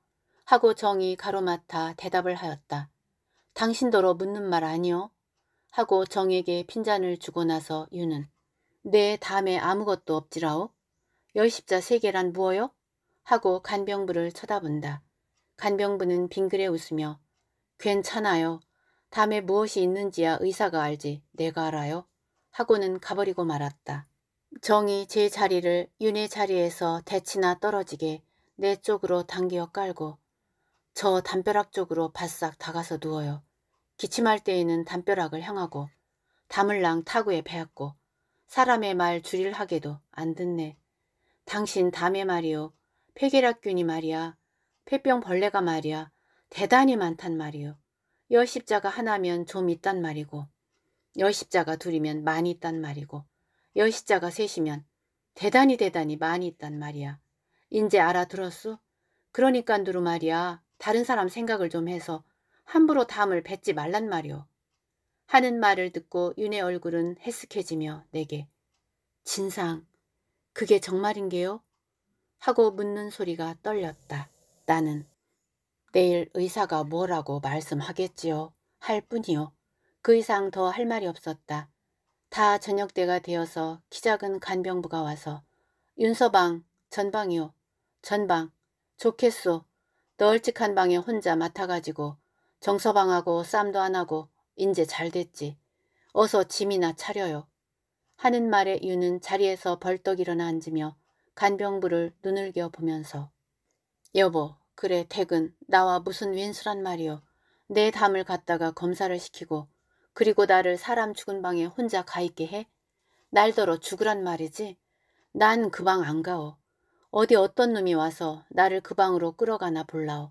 하고 정이 가로맡아 대답을 하였다. 당신더러 묻는 말 아니요? 하고 정에게 핀잔을 주고 나서 유는 내 네, 담에 아무것도 없지라오? 열십자 세 개란 무어요? 하고 간병부를 쳐다본다. 간병부는 빙그레 웃으며 괜찮아요. 담에 무엇이 있는지야 의사가 알지 내가 알아요. 하고는 가버리고 말았다. 정이 제 자리를 윤의 자리에서 대치나 떨어지게 내 쪽으로 당겨 깔고 저 담벼락 쪽으로 바싹 다가서 누워요. 기침할 때에는 담벼락을 향하고 담을랑 타구에 베었고 사람의 말 줄일 하게도 안 듣네. 당신 담의 말이요. 폐계락균이 말이야. 폐병 벌레가 말이야. 대단히 많단 말이요. 여 십자가 하나면 좀 있단 말이고 여 십자가 둘이면 많이 있단 말이고 여시자가 셋이면 대단히 대단히 많이 있단 말이야. 인제 알아들었소? 그러니깐두루 말이야. 다른 사람 생각을 좀 해서 함부로 담을 뱉지 말란 말이오. 하는 말을 듣고 윤의 얼굴은 해쓱해지며 내게 진상 그게 정말인게요? 하고 묻는 소리가 떨렸다. 나는 내일 의사가 뭐라고 말씀하겠지요. 할 뿐이요. 그 이상 더 할 말이 없었다. 다 저녁 때가 되어서 키 작은 간병부가 와서 윤서방, 전방이요. 전방, 좋겠소. 널찍한 방에 혼자 맡아가지고 정서방하고 쌈도 안 하고 인제 잘 됐지. 어서 짐이나 차려요. 하는 말에 윤은 자리에서 벌떡 일어나 앉으며 간병부를 눈을 겨어 보면서 여보, 그래 퇴근. 나와 무슨 윈수란 말이오내 담을 갔다가 검사를 시키고 그리고 나를 사람 죽은 방에 혼자 가 있게 해? 날더러 죽으란 말이지? 난 그 방 안 가오. 어디 어떤 놈이 와서 나를 그 방으로 끌어가나 볼라오.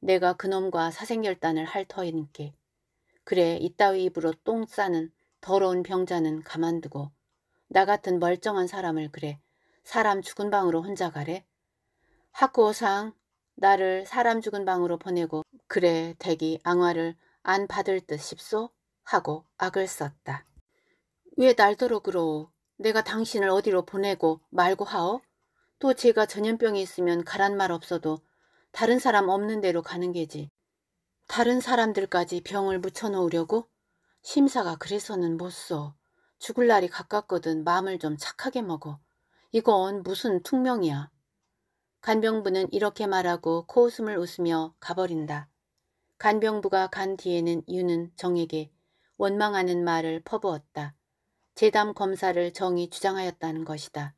내가 그놈과 사생결단을 할 터인께. 그래 이따위 입으로 똥 싸는 더러운 병자는 가만두고 나 같은 멀쩡한 사람을 그래 사람 죽은 방으로 혼자 가래? 학고상 나를 사람 죽은 방으로 보내고 그래 대기 앙화를 안 받을 듯 싶소? 하고 악을 썼다. 왜 날도록 그러오? 내가 당신을 어디로 보내고 말고 하오? 또 제가 전염병이 있으면 가란 말 없어도 다른 사람 없는 데로 가는 게지. 다른 사람들까지 병을 묻혀놓으려고? 심사가 그래서는 못 써. 죽을 날이 가깝거든 마음을 좀 착하게 먹어. 이건 무슨 퉁명이야. 간병부는 이렇게 말하고 코웃음을 웃으며 가버린다. 간병부가 간 뒤에는 유는 정에게 원망하는 말을 퍼부었다. 재담 검사를 정이 주장하였다는 것이다.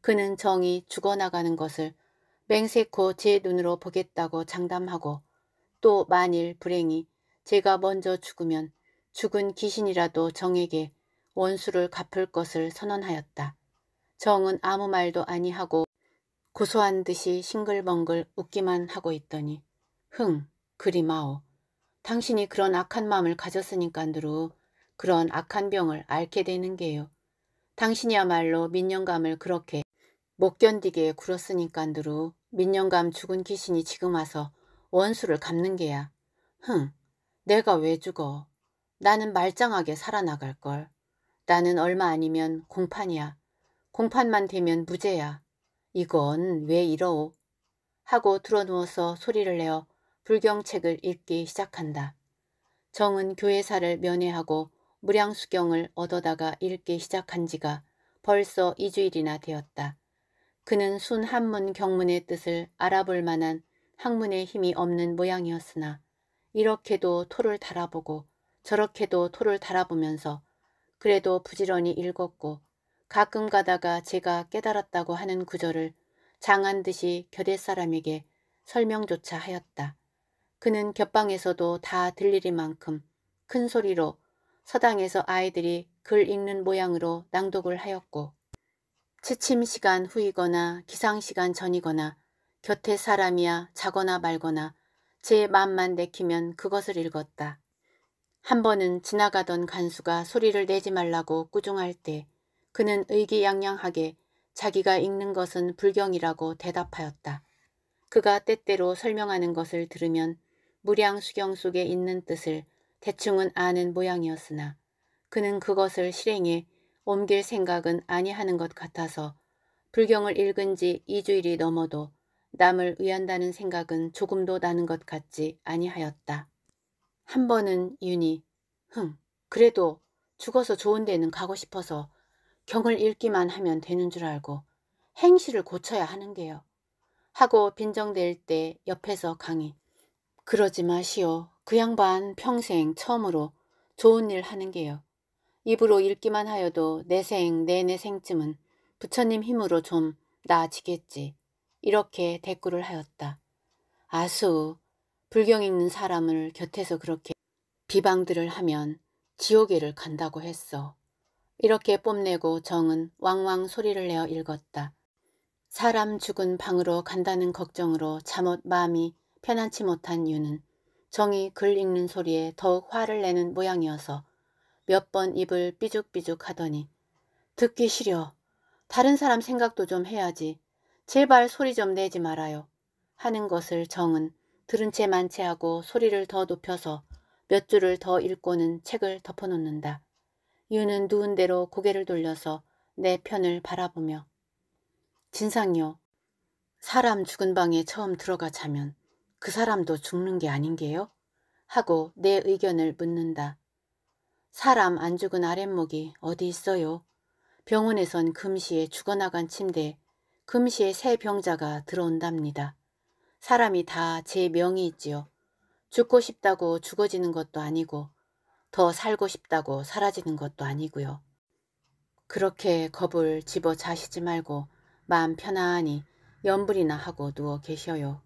그는 정이 죽어나가는 것을 맹세코 제 눈으로 보겠다고 장담하고 또 만일 불행히 제가 먼저 죽으면 죽은 귀신이라도 정에게 원수를 갚을 것을 선언하였다. 정은 아무 말도 아니하고 고소한 듯이 싱글벙글 웃기만 하고 있더니 흥 그리 마오 당신이 그런 악한 마음을 가졌으니깐두루 그런 악한 병을 앓게 되는 게요. 당신이야말로 민영감을 그렇게 못 견디게 굴었으니깐두루 민영감 죽은 귀신이 지금 와서 원수를 갚는 게야. 흥, 내가 왜 죽어? 나는 말짱하게 살아나갈 걸. 나는 얼마 아니면 공판이야. 공판만 되면 무죄야. 이건 왜 이러오? 하고 들어누워서 소리를 내어 불경책을 읽기 시작한다. 정은 교회사를 면회하고 무량수경을 얻어다가 읽기 시작한 지가 벌써 2주일이나 되었다. 그는 순 한문 경문의 뜻을 알아볼 만한 학문의 힘이 없는 모양이었으나 이렇게도 토를 달아보고 저렇게도 토를 달아보면서 그래도 부지런히 읽었고 가끔 가다가 제가 깨달았다고 하는 구절을 장한 듯이 교대 사람에게 설명조차 하였다. 그는 곁방에서도다 들리리 만큼 큰 소리로 서당에서 아이들이 글 읽는 모양으로 낭독을 하였고 취침 시간 후이거나 기상 시간 전이거나 곁에 사람이야 자거나 말거나 제 맘만 내키면 그것을 읽었다. 한 번은 지나가던 간수가 소리를 내지 말라고 꾸중할 때 그는 의기양양하게 자기가 읽는 것은 불경이라고 대답하였다. 그가 때때로 설명하는 것을 들으면 무량수경 속에 있는 뜻을 대충은 아는 모양이었으나 그는 그것을 실행에 옮길 생각은 아니하는 것 같아서 불경을 읽은 지 2주일이 넘어도 남을 위한다는 생각은 조금도 나는 것 같지 아니하였다. 한 번은 윤이 흥 그래도 죽어서 좋은 데는 가고 싶어서 경을 읽기만 하면 되는 줄 알고 행실을 고쳐야 하는 게요. 하고 빈정될 때 옆에서 강의 그러지 마시오. 그 양반 평생 처음으로 좋은 일 하는 게요. 입으로 읽기만 하여도 내생 내내 생쯤은 부처님 힘으로 좀 나아지겠지. 이렇게 대꾸를 하였다. 아수, 불경 읽는 사람을 곁에서 그렇게 비방들을 하면 지옥에를 간다고 했어. 이렇게 뽐내고 정은 왕왕 소리를 내어 읽었다. 사람 죽은 방으로 간다는 걱정으로 잠옷 마음이 편안치 못한 유는 정이 글 읽는 소리에 더욱 화를 내는 모양이어서 몇 번 입을 삐죽삐죽 하더니 듣기 싫어. 다른 사람 생각도 좀 해야지. 제발 소리 좀 내지 말아요. 하는 것을 정은 들은 채만채하고 소리를 더 높여서 몇 줄을 더 읽고는 책을 덮어놓는다. 유는 누운 대로 고개를 돌려서 내 편을 바라보며 진상요. 사람 죽은 방에 처음 들어가 자면 그 사람도 죽는 게 아닌 게요? 하고 내 의견을 묻는다. 사람 안 죽은 아랫목이 어디 있어요? 병원에선 금시에 죽어나간 침대 금시에 새 병자가 들어온답니다. 사람이 다 제 명이 있지요. 죽고 싶다고 죽어지는 것도 아니고 더 살고 싶다고 사라지는 것도 아니고요. 그렇게 겁을 집어 자시지 말고 마음 편안히 염불이나 하고 누워 계셔요.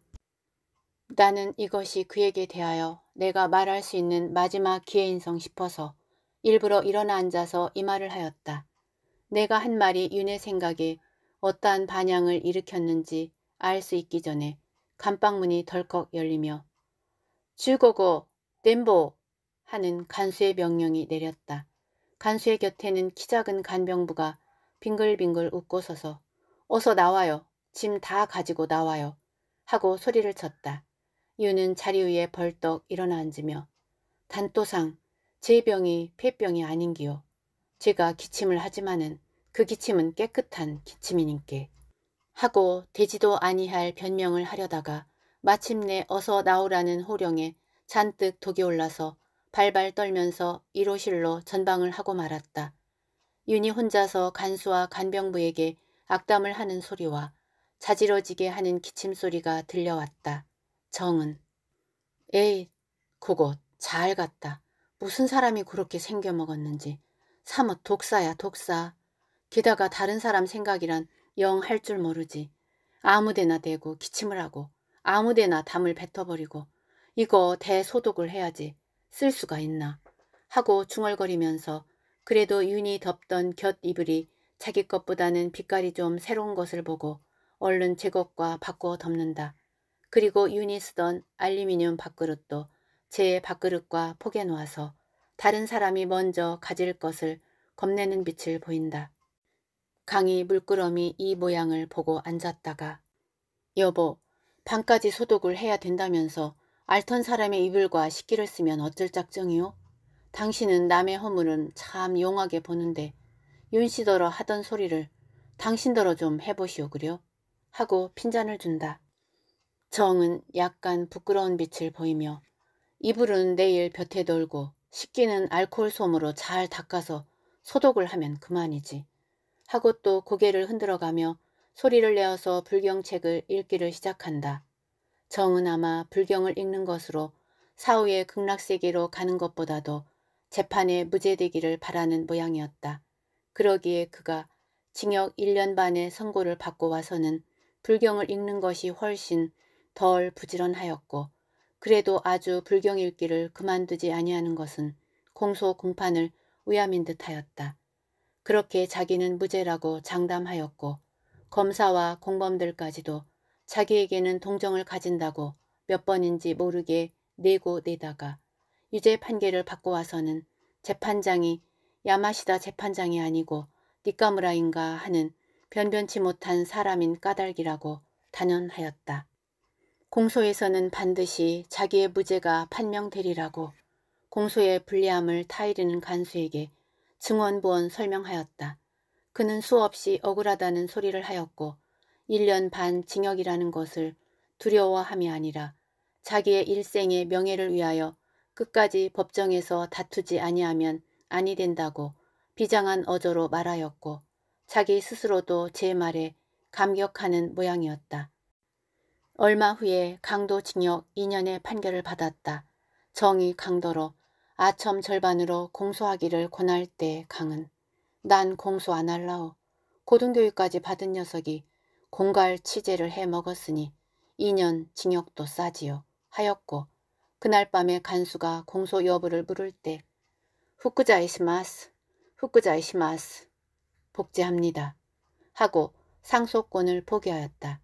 나는 이것이 그에게 대하여 내가 말할 수 있는 마지막 기회인성 싶어서 일부러 일어나 앉아서 이 말을 하였다. 내가 한 말이 윤의 생각에 어떠한 반향을 일으켰는지 알 수 있기 전에 감방문이 덜컥 열리며 주고고 덴보 하는 간수의 명령이 내렸다. 간수의 곁에는 키 작은 간병부가 빙글빙글 웃고 서서 어서 나와요. 짐 다 가지고 나와요. 하고 소리를 쳤다. 이유는 자리 위에 벌떡 일어나 앉으며 단또상 제 병이 폐병이 아닌기요. 제가 기침을 하지만은 그 기침은 깨끗한 기침이니께 하고 되지도 아니할 변명을 하려다가 마침내 어서 나오라는 호령에 잔뜩 독이 올라서 발발 떨면서 1호실로 전방을 하고 말았다. 윤이 혼자서 간수와 간병부에게 악담을 하는 소리와 자지러지게 하는 기침소리가 들려왔다. 정은 에이 그거잘 갔다. 무슨 사람이 그렇게 생겨먹었는지. 사뭇 독사야 독사. 게다가 다른 사람 생각이란 영 할 줄 모르지. 아무데나 대고 기침을 하고 아무데나 담을 뱉어버리고 이거 대소독을 해야지 쓸 수가 있나 하고 중얼거리면서 그래도 윤이 덮던 곁 이불이 자기 것보다는 빛깔이 좀 새로운 것을 보고 얼른 제 것과 바꿔 덮는다. 그리고 윤이 쓰던 알루미늄 밥그릇도 제 밥그릇과 포개 놓아서 다른 사람이 먼저 가질 것을 겁내는 빛을 보인다. 강이 물끄러미 이 모양을 보고 앉았다가 여보, 방까지 소독을 해야 된다면서 알턴 사람의 이불과 식기를 쓰면 어쩔 작정이오 당신은 남의 허물은 참 용하게 보는데 윤씨더러 하던 소리를 당신더러 좀 해보시오 그려? 하고 핀잔을 준다. 정은 약간 부끄러운 빛을 보이며 이불은 내일 볕에 돌고 식기는 알코올 솜으로 잘 닦아서 소독을 하면 그만이지. 하고 또 고개를 흔들어가며 소리를 내어서 불경책을 읽기를 시작한다. 정은 아마 불경을 읽는 것으로 사후의 극락세계로 가는 것보다도 재판에 무죄되기를 바라는 모양이었다. 그러기에 그가 징역 1년 반의 선고를 받고 와서는 불경을 읽는 것이 훨씬 덜 부지런하였고 그래도 아주 불경읽기를 그만두지 아니하는 것은 공소공판을 위함인 듯하였다. 그렇게 자기는 무죄라고 장담하였고 검사와 공범들까지도 자기에게는 동정을 가진다고 몇 번인지 모르게 내고 내다가 유죄 판결을 받고 와서는 재판장이 야마시다 재판장이 아니고 니까무라인가 하는 변변치 못한 사람인 까닭이라고 단언하였다. 공소에서는 반드시 자기의 무죄가 판명되리라고 공소의 불리함을 타이르는 간수에게 증언보원 설명하였다. 그는 수없이 억울하다는 소리를 하였고 1년 반 징역이라는 것을 두려워함이 아니라 자기의 일생의 명예를 위하여 끝까지 법정에서 다투지 아니하면 아니 된다고 비장한 어조로 말하였고 자기 스스로도 제 말에 감격하는 모양이었다. 얼마 후에 강도 징역 2년의 판결을 받았다. 정이 강도로 아첨 절반으로 공소하기를 권할 때 강은 난 공소 안 할라오. 고등교육까지 받은 녀석이 공갈 취재를 해먹었으니 2년 징역도 싸지요 하였고 그날 밤에 간수가 공소 여부를 물을 때 후쿠자이시마스 후쿠자이시마스 복제합니다 하고 상속권을 포기하였다.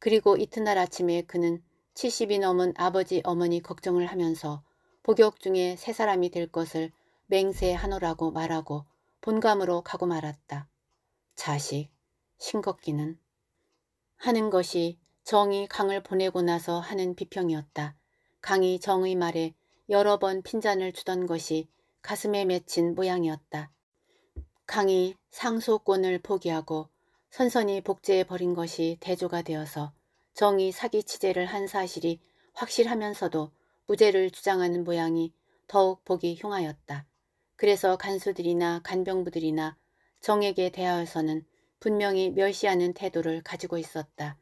그리고 이튿날 아침에 그는 70이 넘은 아버지 어머니 걱정을 하면서 복역 중에 세 사람이 될 것을 맹세하노라고 말하고 본감으로 가고 말았다. 자식, 싱겁기는 하는 것이 정이 강을 보내고 나서 하는 비평이었다. 강이 정의 말에 여러 번 핀잔을 주던 것이 가슴에 맺힌 모양이었다. 강이 상소권을 포기하고 선선히 복제해 버린 것이 대조가 되어서 정이 사기 치제를 한 사실이 확실하면서도 무죄를 주장하는 모양이 더욱 보기 흉하였다. 그래서 간수들이나 간병부들이나 정에게 대하여서는 분명히 멸시하는 태도를 가지고 있었다.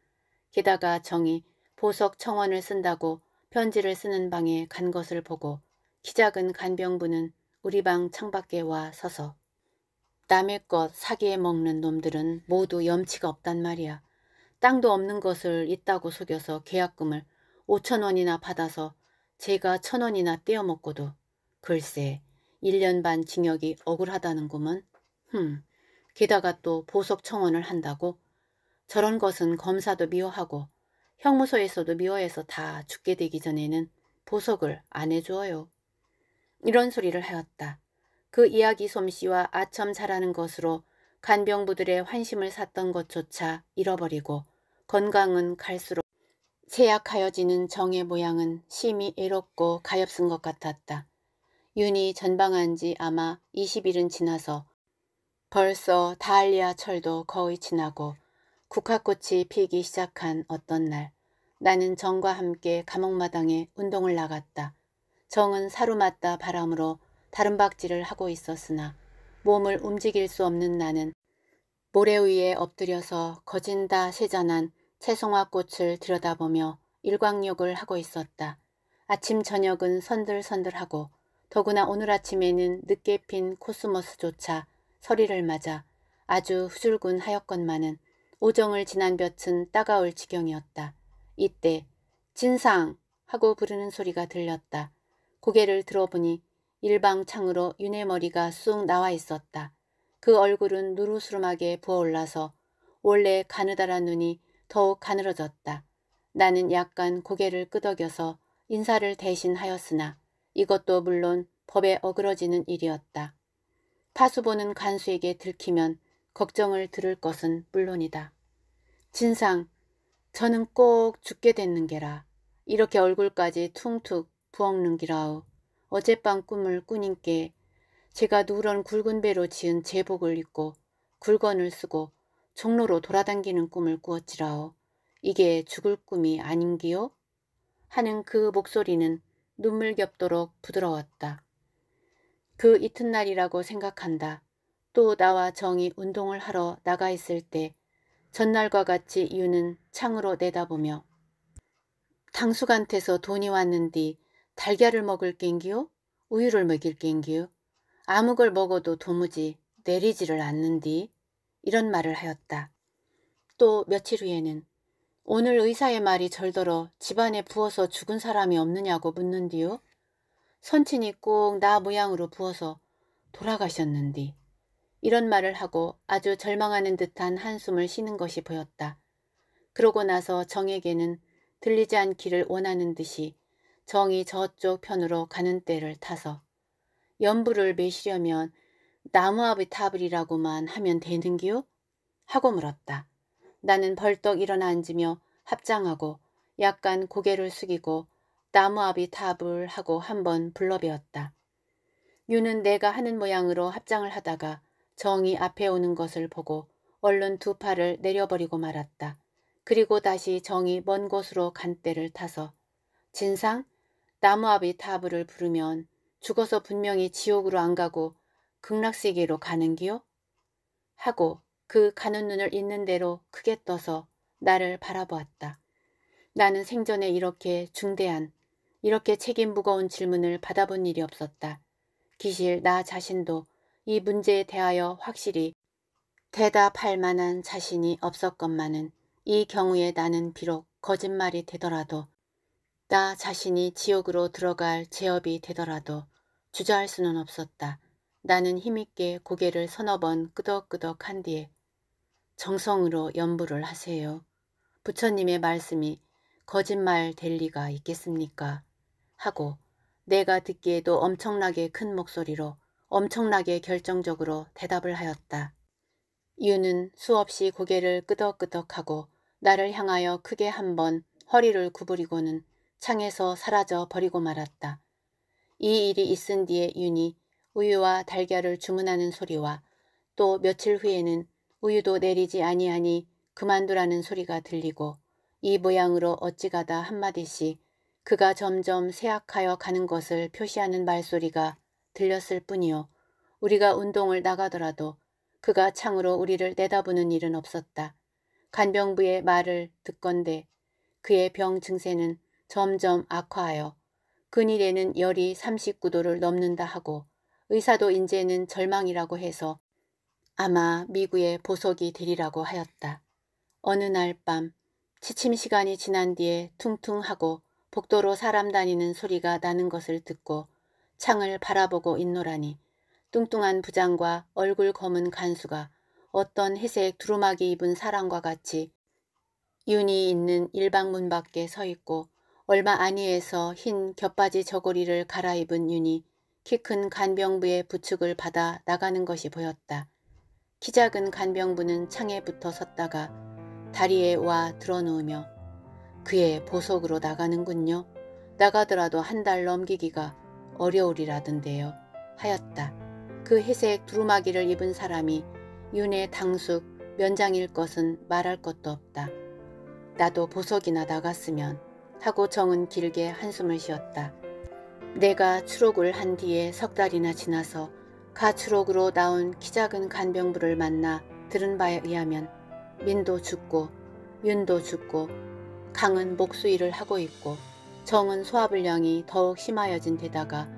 게다가 정이 보석 청원을 쓴다고 편지를 쓰는 방에 간 것을 보고 키 작은 간병부는 우리 방 창밖에 와 서서 남의 것 사기에 먹는 놈들은 모두 염치가 없단 말이야. 땅도 없는 것을 있다고 속여서 계약금을 5천 원이나 받아서 제가 천 원이나 떼어먹고도 글쎄 1년 반 징역이 억울하다는구먼. 흠, 게다가 또 보석 청원을 한다고? 저런 것은 검사도 미워하고 형무소에서도 미워해서 다 죽게 되기 전에는 보석을 안 해주어요. 이런 소리를 하였다. 그 이야기 솜씨와 아첨 잘하는 것으로 간병부들의 환심을 샀던 것조차 잃어버리고 건강은 갈수록 쇠약하여지는 정의 모양은 심히 애롭고 가엾은 것 같았다. 윤이 전방한 지 아마 20일은 지나서 벌써 다알리아 철도 거의 지나고 국화꽃이 피기 시작한 어떤 날 나는 정과 함께 감옥마당에 운동을 나갔다. 정은 사로맞다 바람으로 다른박질을 하고 있었으나 몸을 움직일 수 없는 나는 모래 위에 엎드려서 거진다 세잔한 채송화 꽃을 들여다보며 일광욕을 하고 있었다. 아침 저녁은 선들선들하고 더구나 오늘 아침에는 늦게 핀 코스모스조차 서리를 맞아 아주 후줄근 하였건만은 오정을 지난 볕은 따가울 지경이었다. 이때 진상 하고 부르는 소리가 들렸다. 고개를 들어보니 일방창으로 윤회 머리가 쑥 나와 있었다. 그 얼굴은 누르스름하게 부어올라서 원래 가느다란 눈이 더욱 가늘어졌다. 나는 약간 고개를 끄덕여서 인사를 대신하였으나 이것도 물론 법에 어그러지는 일이었다. 파수보는 간수에게 들키면 걱정을 들을 것은 물론이다. 진상, 저는 꼭 죽게 됐는 게라. 이렇게 얼굴까지 퉁퉁 부엉는 기라우. 어젯밤 꿈을 꾸님께 제가 누런 굵은 배로 지은 제복을 입고 굴건을 쓰고 종로로 돌아다니는 꿈을 꾸었지라오. 이게 죽을 꿈이 아닌기요? 하는 그 목소리는 눈물 겹도록 부드러웠다. 그 이튿날이라고 생각한다. 또 나와 정이 운동을 하러 나가 있을 때 전날과 같이 이유는 창으로 내다보며 당숙한테서 돈이 왔는디 달걀을 먹을 낀기요? 우유를 먹일 낀기요? 아무 걸 먹어도 도무지 내리지를 않는디 이런 말을 하였다. 또 며칠 후에는 오늘 의사의 말이 절더러 집안에 부어서 죽은 사람이 없느냐고 묻는디요. 선친이 꼭 나 모양으로 부어서 돌아가셨는디. 이런 말을 하고 아주 절망하는 듯한 한숨을 쉬는 것이 보였다. 그러고 나서 정에게는 들리지 않기를 원하는 듯이 정이 저쪽 편으로 가는 때를 타서 연부를 매시려면 나무앞의 타블이라고만 하면 되는기요? 하고 물었다. 나는 벌떡 일어나 앉으며 합장하고 약간 고개를 숙이고 나무앞이 탑을 하고 한 번 불러배웠다. 유는 내가 하는 모양으로 합장을 하다가 정이 앞에 오는 것을 보고 얼른 두 팔을 내려버리고 말았다. 그리고 다시 정이 먼 곳으로 간 때를 타서 진상? 나무 앞이 타브를 부르면 죽어서 분명히 지옥으로 안 가고 극락세계로 가는 기요? 하고 그 가는 눈을 있는 대로 크게 떠서 나를 바라보았다. 나는 생전에 이렇게 중대한, 이렇게 책임 무거운 질문을 받아본 일이 없었다. 기실 나 자신도 이 문제에 대하여 확실히 대답할 만한 자신이 없었건만은 이 경우에 나는 비록 거짓말이 되더라도 나 자신이 지옥으로 들어갈 제업이 되더라도 주저할 수는 없었다. 나는 힘있게 고개를 서너 번 끄덕끄덕 한 뒤에 정성으로 염불을 하세요. 부처님의 말씀이 거짓말 될 리가 있겠습니까? 하고 내가 듣기에도 엄청나게 큰 목소리로 엄청나게 결정적으로 대답을 하였다. 유는 수없이 고개를 끄덕끄덕하고 나를 향하여 크게 한 번 허리를 구부리고는 창에서 사라져 버리고 말았다. 이 일이 있은 뒤에 윤이 우유와 달걀을 주문하는 소리와 또 며칠 후에는 우유도 내리지 아니하니 그만두라는 소리가 들리고 이 모양으로 어찌가다 한마디씩 그가 점점 쇠약하여 가는 것을 표시하는 말소리가 들렸을 뿐이요. 우리가 운동을 나가더라도 그가 창으로 우리를 내다보는 일은 없었다. 간병부의 말을 듣건대 그의 병 증세는 점점 악화하여 근일에는 열이 39도를 넘는다 하고 의사도 인제는 절망이라고 해서 아마 미구의 보석이 되리라고 하였다. 어느 날 밤 지침 시간이 지난 뒤에 퉁퉁하고 복도로 사람 다니는 소리가 나는 것을 듣고 창을 바라보고 있노라니 뚱뚱한 부장과 얼굴 검은 간수가 어떤 회색 두루마기 입은 사람과 같이 윤이 있는 일방문 밖에 서 있고 얼마 안이에서 흰 겹바지 저고리를 갈아입은 윤이 키 큰 간병부의 부축을 받아 나가는 것이 보였다. 키 작은 간병부는 창에 붙어 섰다가 다리에 와 들어누우며 그의 보석으로 나가는군요. 나가더라도 한 달 넘기기가 어려우리라던데요. 하였다. 그 회색 두루마기를 입은 사람이 윤의 당숙 면장일 것은 말할 것도 없다. 나도 보석이나 나갔으면 하고 정은 길게 한숨을 쉬었다. 내가 추록을 한 뒤에 석 달이나 지나서 가추록으로 나온 키 작은 간병부를 만나 들은 바에 의하면 민도 죽고 윤도 죽고 강은 목수일을 하고 있고 정은 소화불량이 더욱 심하여진 데다가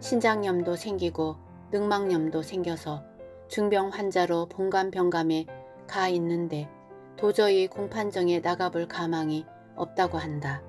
신장염도 생기고 늑망염도 생겨서 중병 환자로 봉감병감에 가 있는데 도저히 공판정에 나가볼 가망이 없다고 한다.